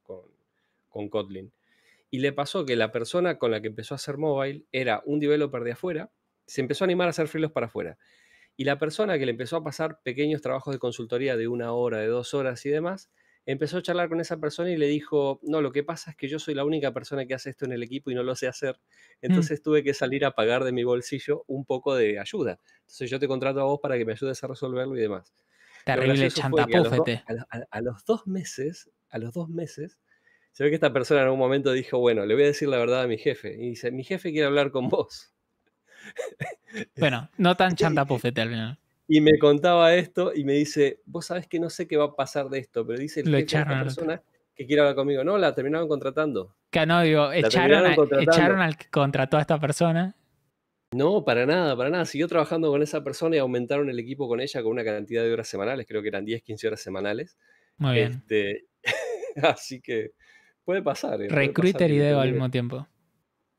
Kotlin. Y le pasó que la persona con la que empezó a hacer mobile era un developer de afuera, se empezó a animar a hacer filos para afuera. Y la persona que le empezó a pasar pequeños trabajos de consultoría de una hora, de dos horas y demás, empezó a charlar con esa persona y le dijo, no, lo que pasa es que yo soy la única persona que hace esto en el equipo y no lo sé hacer, entonces mm. tuve que salir a pagar de mi bolsillo un poco de ayuda. Entonces yo te contrato a vos para que me ayudes a resolverlo y demás. Terrible chantapúfete. A, a, los dos meses, a los dos meses, se ve que esta persona en algún momento dijo, bueno, le voy a decir la verdad a mi jefe. Y dice, mi jefe quiere hablar con vos. Bueno, no tan chanta pufete al final. Y me contaba esto y me dice, vos sabés que no sé qué va a pasar de esto, pero dice el Lo echaron, esta persona que quiere hablar conmigo. No, la terminaron contratando. Que no, digo, echaron, al que contrató a esta persona. No, para nada, para nada. Siguió trabajando con esa persona y aumentaron el equipo con ella con una cantidad de horas semanales, creo que eran 10, 15 horas semanales. Muy bien. Este, así que Puede pasar. Eh, Recruiter y deo al mismo tiempo.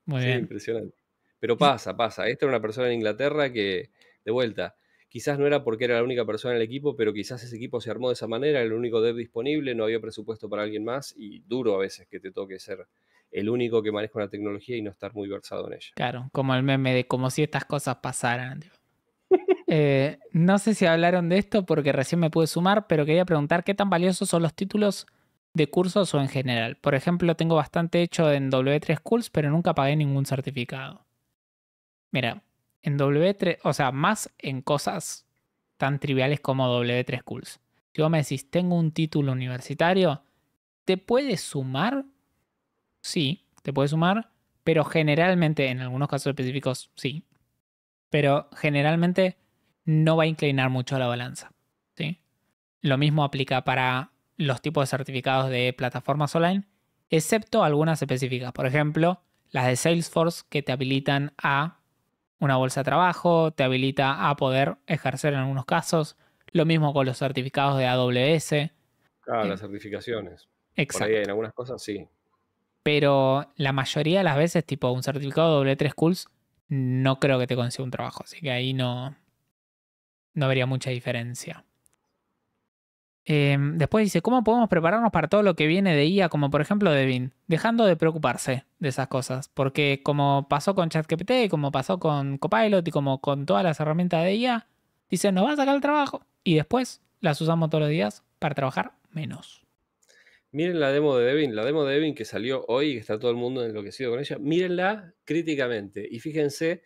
Muy bien. impresionante. Pero pasa, pasa. Esta era una persona en Inglaterra que, de vuelta, quizás no era porque era la única persona en el equipo, pero quizás ese equipo se armó de esa manera, era el único dev disponible, no había presupuesto para alguien más y duro a veces que te toque ser el único que maneja una tecnología y no estar muy versado en ella. Claro, como el meme de como si estas cosas pasaran. Eh, no sé si hablaron de esto porque recién me pude sumar, pero quería preguntar qué tan valiosos son los títulos de cursos o en general. Por ejemplo, tengo bastante hecho en W3 Schools, pero nunca pagué ningún certificado. Mira, en W3, o sea, más en cosas tan triviales como W3 Schools. Si vos me decís, tengo un título universitario, ¿te puede sumar? Sí, te puede sumar, pero generalmente, en algunos casos específicos, sí. Pero generalmente no va a inclinar mucho a la balanza. ¿sí? Lo mismo aplica para los tipos de certificados de plataformas online, excepto algunas específicas. Por ejemplo, las de Salesforce que te habilitan a una bolsa de trabajo, te habilita a poder ejercer en algunos casos. Lo mismo con los certificados de AWS. Claro, ah, eh, las certificaciones. Exacto. en algunas cosas sí. Pero la mayoría de las veces, tipo un certificado de W3 Schools, no creo que te consiga un trabajo. Así que ahí no, no habría mucha diferencia. Em, después dice, ¿cómo podemos prepararnos para todo lo que viene de IA, como por ejemplo Devin Dejando de preocuparse de esas cosas, porque como pasó con ChatGPT, como pasó con Copilot y como con todas las herramientas de IA, dice, nos va a sacar el trabajo y después las usamos todos los días para trabajar menos. Miren la demo de Devin, la demo de Devin que salió hoy y que está todo el mundo enloquecido con ella. Mírenla críticamente y fíjense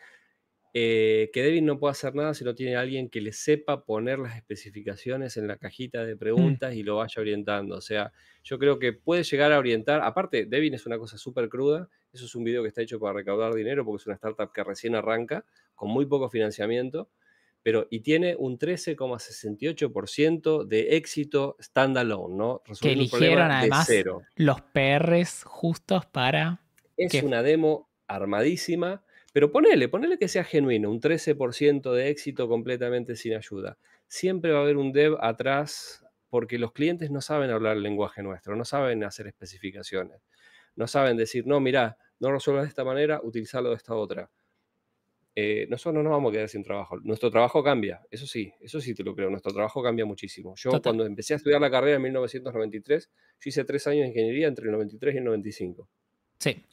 eh, que Devin no puede hacer nada si no tiene alguien que le sepa poner las especificaciones en la cajita de mm. preguntas y lo vaya orientando. O sea, yo creo que puede llegar a orientar. Aparte, Devin es una cosa súper cruda. Eso es un video que está hecho para recaudar dinero porque es una startup que recién arranca con muy poco financiamiento. Pero, y tiene un 13,68% de éxito standalone, ¿no? que eligieron además los PRs justos para. Es una demo armadísima pero ponele, ponele que sea genuino, un 13% de éxito completamente sin ayuda. Siempre va a haber un dev atrás porque los clientes no saben hablar el lenguaje nuestro, no saben hacer especificaciones, no saben decir, no, mira, no resuelvas de esta manera, utilizarlo de esta otra. Eh, nosotros no nos vamos a quedar sin trabajo. Nuestro trabajo cambia, eso sí, eso sí te lo creo, nuestro trabajo cambia muchísimo. Yo cuando empecé a estudiar la carrera en 1993, yo hice tres años de ingeniería entre el 93 y el 95. Sí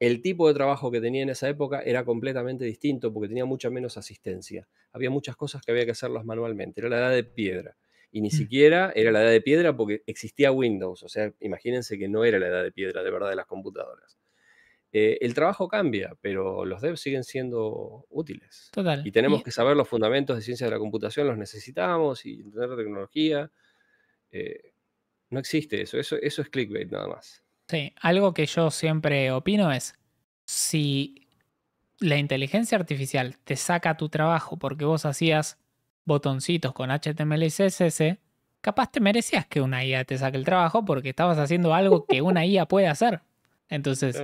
el tipo de trabajo que tenía en esa época era completamente distinto porque tenía mucha menos asistencia. Había muchas cosas que había que hacerlas manualmente. Era la edad de piedra. Y ni mm. siquiera era la edad de piedra porque existía Windows. O sea, imagínense que no era la edad de piedra de verdad de las computadoras. Eh, el trabajo cambia, pero los devs siguen siendo útiles. Total. Y tenemos que saber los fundamentos de ciencia de la computación, los necesitamos y tener tecnología. Eh, no existe eso. eso, eso es clickbait nada más. Sí, algo que yo siempre opino es, si la inteligencia artificial te saca tu trabajo porque vos hacías botoncitos con HTML y CSS, capaz te merecías que una IA te saque el trabajo porque estabas haciendo algo que una IA puede hacer. Entonces,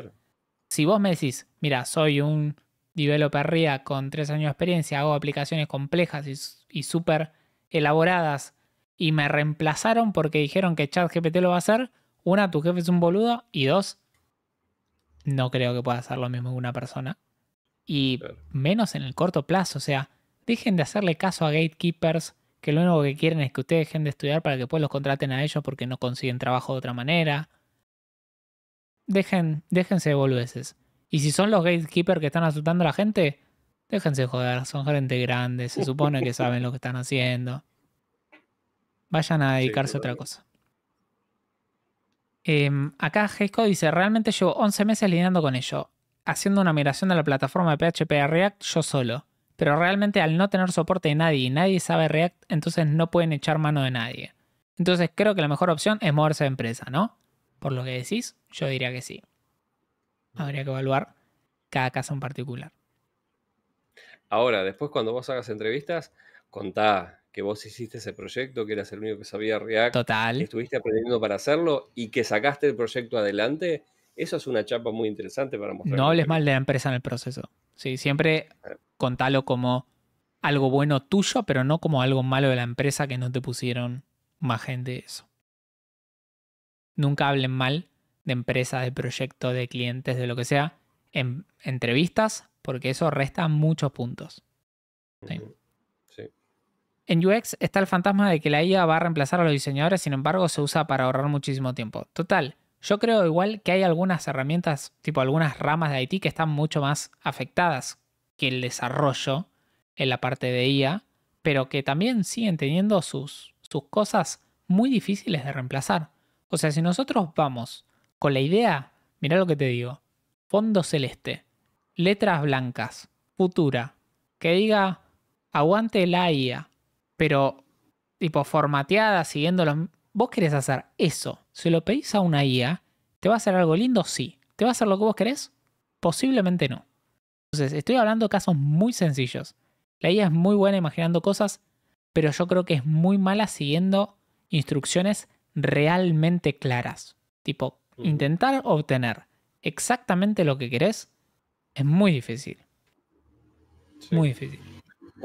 si vos me decís, mira, soy un developer RIA con tres años de experiencia, hago aplicaciones complejas y, y súper elaboradas y me reemplazaron porque dijeron que ChatGPT lo va a hacer, una, tu jefe es un boludo. Y dos, no creo que pueda hacer lo mismo una persona. Y menos en el corto plazo. O sea, dejen de hacerle caso a gatekeepers que lo único que quieren es que ustedes dejen de estudiar para que después los contraten a ellos porque no consiguen trabajo de otra manera. Dejen, déjense de boludeces. Y si son los gatekeepers que están asustando a la gente, déjense joder, son gente grande, se supone que saben lo que están haciendo. Vayan a dedicarse a otra cosa. Em, acá Heisco dice, realmente llevo 11 meses lidiando con ello, haciendo una migración de la plataforma de PHP a React yo solo. Pero realmente al no tener soporte de nadie y nadie sabe React, entonces no pueden echar mano de nadie. Entonces creo que la mejor opción es moverse de empresa, ¿no? Por lo que decís, yo diría que sí. Habría que evaluar cada caso en particular. Ahora, después cuando vos hagas entrevistas, contá que vos hiciste ese proyecto, que eras el único que sabía React, que estuviste aprendiendo para hacerlo y que sacaste el proyecto adelante, eso es una chapa muy interesante para mostrar. No hables mal de la empresa en el proceso. Sí, siempre ah. contalo como algo bueno tuyo, pero no como algo malo de la empresa que no te pusieron más gente eso. Nunca hablen mal de empresa, de proyecto, de clientes, de lo que sea, en entrevistas, porque eso resta muchos puntos. En UX está el fantasma de que la IA va a reemplazar a los diseñadores, sin embargo se usa para ahorrar muchísimo tiempo. Total, yo creo igual que hay algunas herramientas, tipo algunas ramas de IT que están mucho más afectadas que el desarrollo en la parte de IA, pero que también siguen teniendo sus, sus cosas muy difíciles de reemplazar. O sea, si nosotros vamos con la idea, mira lo que te digo, fondo celeste, letras blancas, futura, que diga, aguante la IA, pero tipo formateada, siguiendo los... Vos querés hacer eso, se lo pedís a una IA, ¿te va a hacer algo lindo? Sí. ¿Te va a hacer lo que vos querés? Posiblemente no. Entonces, estoy hablando de casos muy sencillos. La IA es muy buena imaginando cosas, pero yo creo que es muy mala siguiendo instrucciones realmente claras. Tipo, intentar obtener exactamente lo que querés es muy difícil. Muy difícil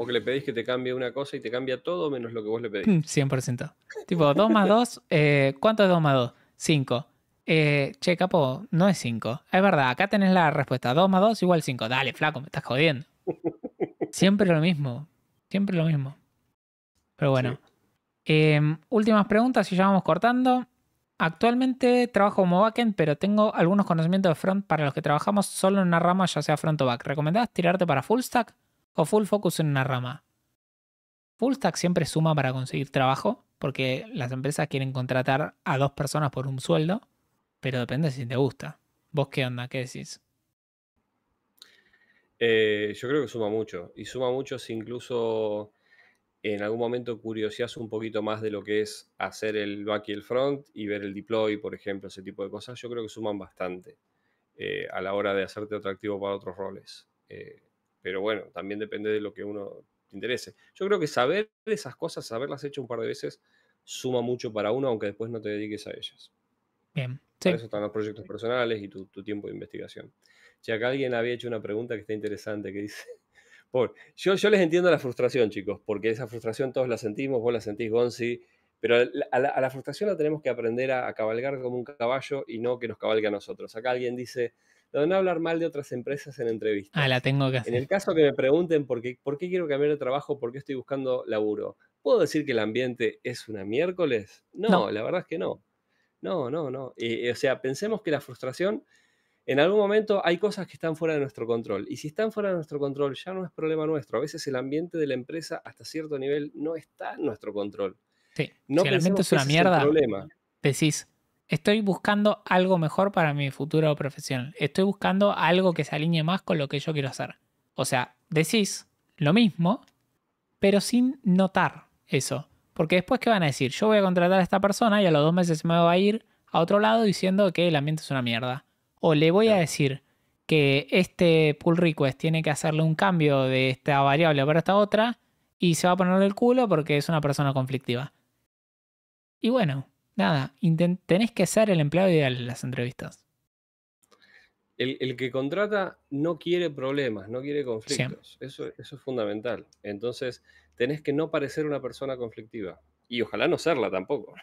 que le pedís que te cambie una cosa y te cambia todo menos lo que vos le pedís. 100%. tipo, 2 más 2, eh, ¿cuánto es 2 más 2? 5. Eh, che, capo, no es 5. Es verdad, acá tenés la respuesta. 2 más 2 igual 5. Dale, flaco, me estás jodiendo. Siempre lo mismo. Siempre lo mismo. Pero bueno. Em, últimas preguntas y ya vamos cortando. Actualmente trabajo como backend, pero tengo algunos conocimientos de front para los que trabajamos solo en una rama, ya sea front o back. ¿Recomendás tirarte para full stack? o full focus en una rama. Full stack siempre suma para conseguir trabajo, porque las empresas quieren contratar a dos personas por un sueldo, pero depende si te gusta. ¿Vos qué onda? ¿Qué decís? Eh, yo creo que suma mucho, y suma mucho si incluso en algún momento curiosías un poquito más de lo que es hacer el back y el front y ver el deploy, por ejemplo, ese tipo de cosas, yo creo que suman bastante eh, a la hora de hacerte atractivo para otros roles. Eh, pero bueno, también depende de lo que uno te interese. Yo creo que saber esas cosas, haberlas hecho un par de veces, suma mucho para uno, aunque después no te dediques a ellas. Bien. Sí. eso están los proyectos personales y tu, tiempo de investigación. Si acá alguien había hecho una pregunta que está interesante, que dice, por, yo, yo les entiendo la frustración, chicos, porque esa frustración todos la sentimos, vos la sentís, Gonzi, pero a la, frustración la tenemos que aprender a, a, cabalgar como un caballo y no que nos cabalgue a nosotros. Acá alguien dice, no hablar mal de otras empresas en entrevistas. Ah, la tengo que En el caso que me pregunten por qué, por qué quiero cambiar de trabajo, por qué estoy buscando laburo, ¿puedo decir que el ambiente es una miércoles? No, la verdad es que no. No, no, no. o sea, pensemos que la frustración, en algún momento hay cosas que están fuera de nuestro control. Y si están fuera de nuestro control, ya no es problema nuestro. A veces el ambiente de la empresa, hasta cierto nivel, no está en nuestro control. Sí, no si es una mierda, problema. decís, Estoy buscando algo mejor para mi futuro profesional. Estoy buscando algo que se alinee más con lo que yo quiero hacer. O sea, decís lo mismo, pero sin notar eso. Porque después, ¿qué van a decir? Yo voy a contratar a esta persona y a los dos meses me va a ir a otro lado diciendo que el ambiente es una mierda. O le voy a decir que este pull request tiene que hacerle un cambio de esta variable para esta otra y se va a poner el culo porque es una persona conflictiva. Y bueno, nada, tenés que ser el empleado ideal en las entrevistas. El, que contrata no quiere problemas, no quiere conflictos. Eso, es fundamental. Entonces, tenés que no parecer una persona conflictiva. Y ojalá no serla tampoco.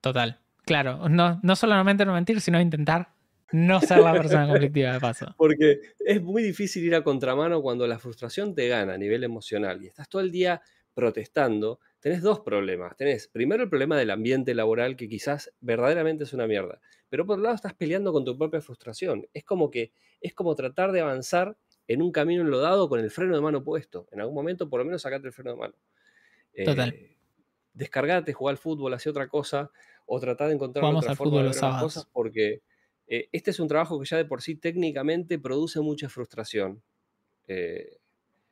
Total. Claro, no, no solamente no mentir, sino intentar no ser la persona conflictiva de paso. Porque es muy difícil ir a contramano cuando la frustración te gana a nivel emocional y estás todo el día protestando tenés dos problemas. Tenés primero el problema del ambiente laboral que quizás verdaderamente es una mierda, pero por otro lado estás peleando con tu propia frustración. Es como que es como tratar de avanzar en un camino enlodado con el freno de mano puesto. En algún momento por lo menos sacate el freno de mano. Eh, Total. descargate, jugar al fútbol, hacer otra cosa o tratar de encontrar otra forma de hacer las cosas porque eh, este es un trabajo que ya de por sí técnicamente produce mucha frustración. Eh,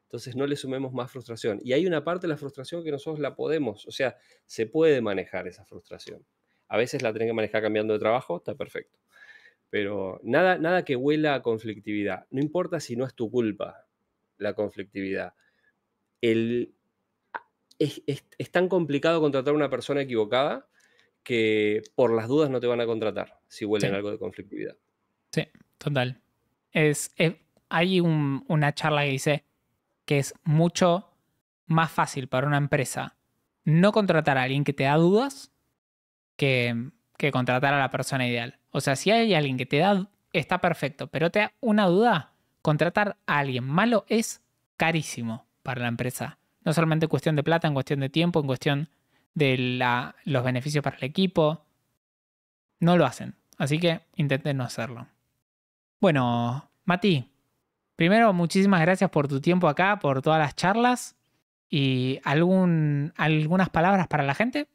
entonces no le sumemos más frustración. Y hay una parte de la frustración que nosotros la podemos, o sea, se puede manejar esa frustración. A veces la tienen que manejar cambiando de trabajo, está perfecto. Pero nada, nada que huela a conflictividad. No importa si no es tu culpa la conflictividad. es, tan complicado contratar a una persona equivocada que por las dudas no te van a contratar si huelen algo de conflictividad. Sí, total. hay una charla que dice, que es mucho más fácil para una empresa no contratar a alguien que te da dudas que, contratar a la persona ideal. O sea, si hay alguien que te da, está perfecto, pero te da una duda, contratar a alguien malo es carísimo para la empresa. No solamente en cuestión de plata, en cuestión de tiempo, en cuestión de los beneficios para el equipo. No lo hacen. Así que intenten no hacerlo. Bueno, Mati, Primero, muchísimas gracias por tu tiempo acá, por todas las charlas y algún, algunas palabras para la gente.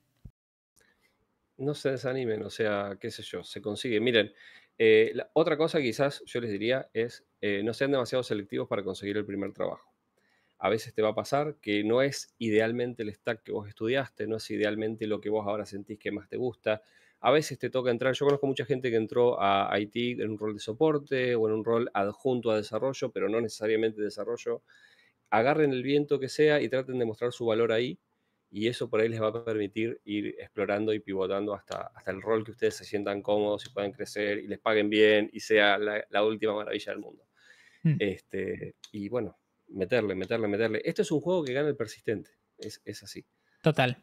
No se desanimen, o sea, qué sé yo, se consigue. Miren, eh, la, otra cosa quizás yo les diría es, eh, no sean demasiado selectivos para conseguir el primer trabajo. A veces te va a pasar que no es idealmente el stack que vos estudiaste, no es idealmente lo que vos ahora sentís que más te gusta, a veces te toca entrar, yo conozco mucha gente que entró a IT en un rol de soporte o en un rol adjunto a desarrollo, pero no necesariamente desarrollo. Agarren el viento que sea y traten de mostrar su valor ahí y eso por ahí les va a permitir ir explorando y pivotando hasta, hasta el rol que ustedes se sientan cómodos y puedan crecer y les paguen bien y sea la, última maravilla del mundo. Hmm. Este, y bueno, meterle, meterle, meterle. Esto es un juego que gana el persistente, es, es así. Total.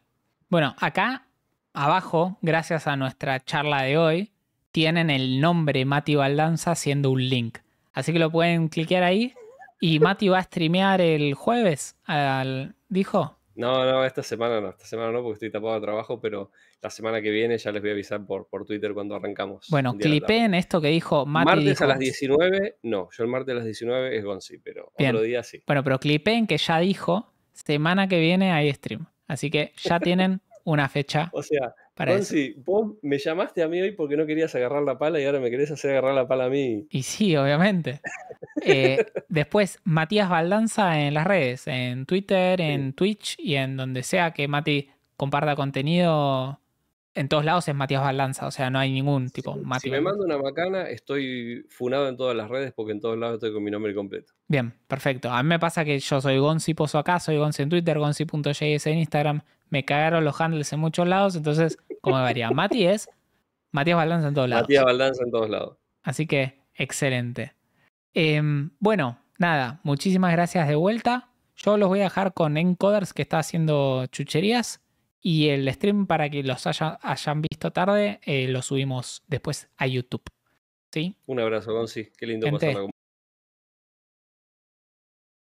Bueno, acá abajo, gracias a nuestra charla de hoy, tienen el nombre Mati Baldanza siendo un link. Así que lo pueden cliquear ahí. Y Mati va a streamear el jueves, dijo. No, no, esta semana no, esta semana no, porque estoy tapado de trabajo, pero la semana que viene ya les voy a avisar por, por Twitter cuando arrancamos. Bueno, en esto que dijo Mati. Martes a las 19, no, yo el martes a las 19 es Gonzi, pero otro día sí. Bueno, pero en que ya dijo, semana que viene hay stream. Así que ya tienen una fecha. O sea, para vos me llamaste a mí hoy porque no querías agarrar la pala y ahora me querés hacer agarrar la pala a mí. Y sí, obviamente. Eh, después, Matías Baldanza en las redes, en Twitter, en Twitch y en donde sea que Mati comparta contenido. En todos lados es Matías Balanza o sea, no hay ningún tipo. Mati. Si me manda una macana, estoy funado en todas las redes porque en todos lados estoy con mi nombre completo. Bien, perfecto. A mí me pasa que yo soy Gonzi Pozo acá, soy Gonzi en Twitter, gonzi.js en Instagram, me cagaron los handles en muchos lados, entonces, como varía, Matías, Matías Balanza en todos lados. Matías Balanza en todos lados. Así que, excelente. Em, bueno, nada, muchísimas gracias de vuelta. Yo los voy a dejar con Encoders que está haciendo chucherías y el stream para que los hayan visto tarde, eh, lo subimos después a YouTube. ¿Sí? Un abrazo, Gonzi. Qué lindo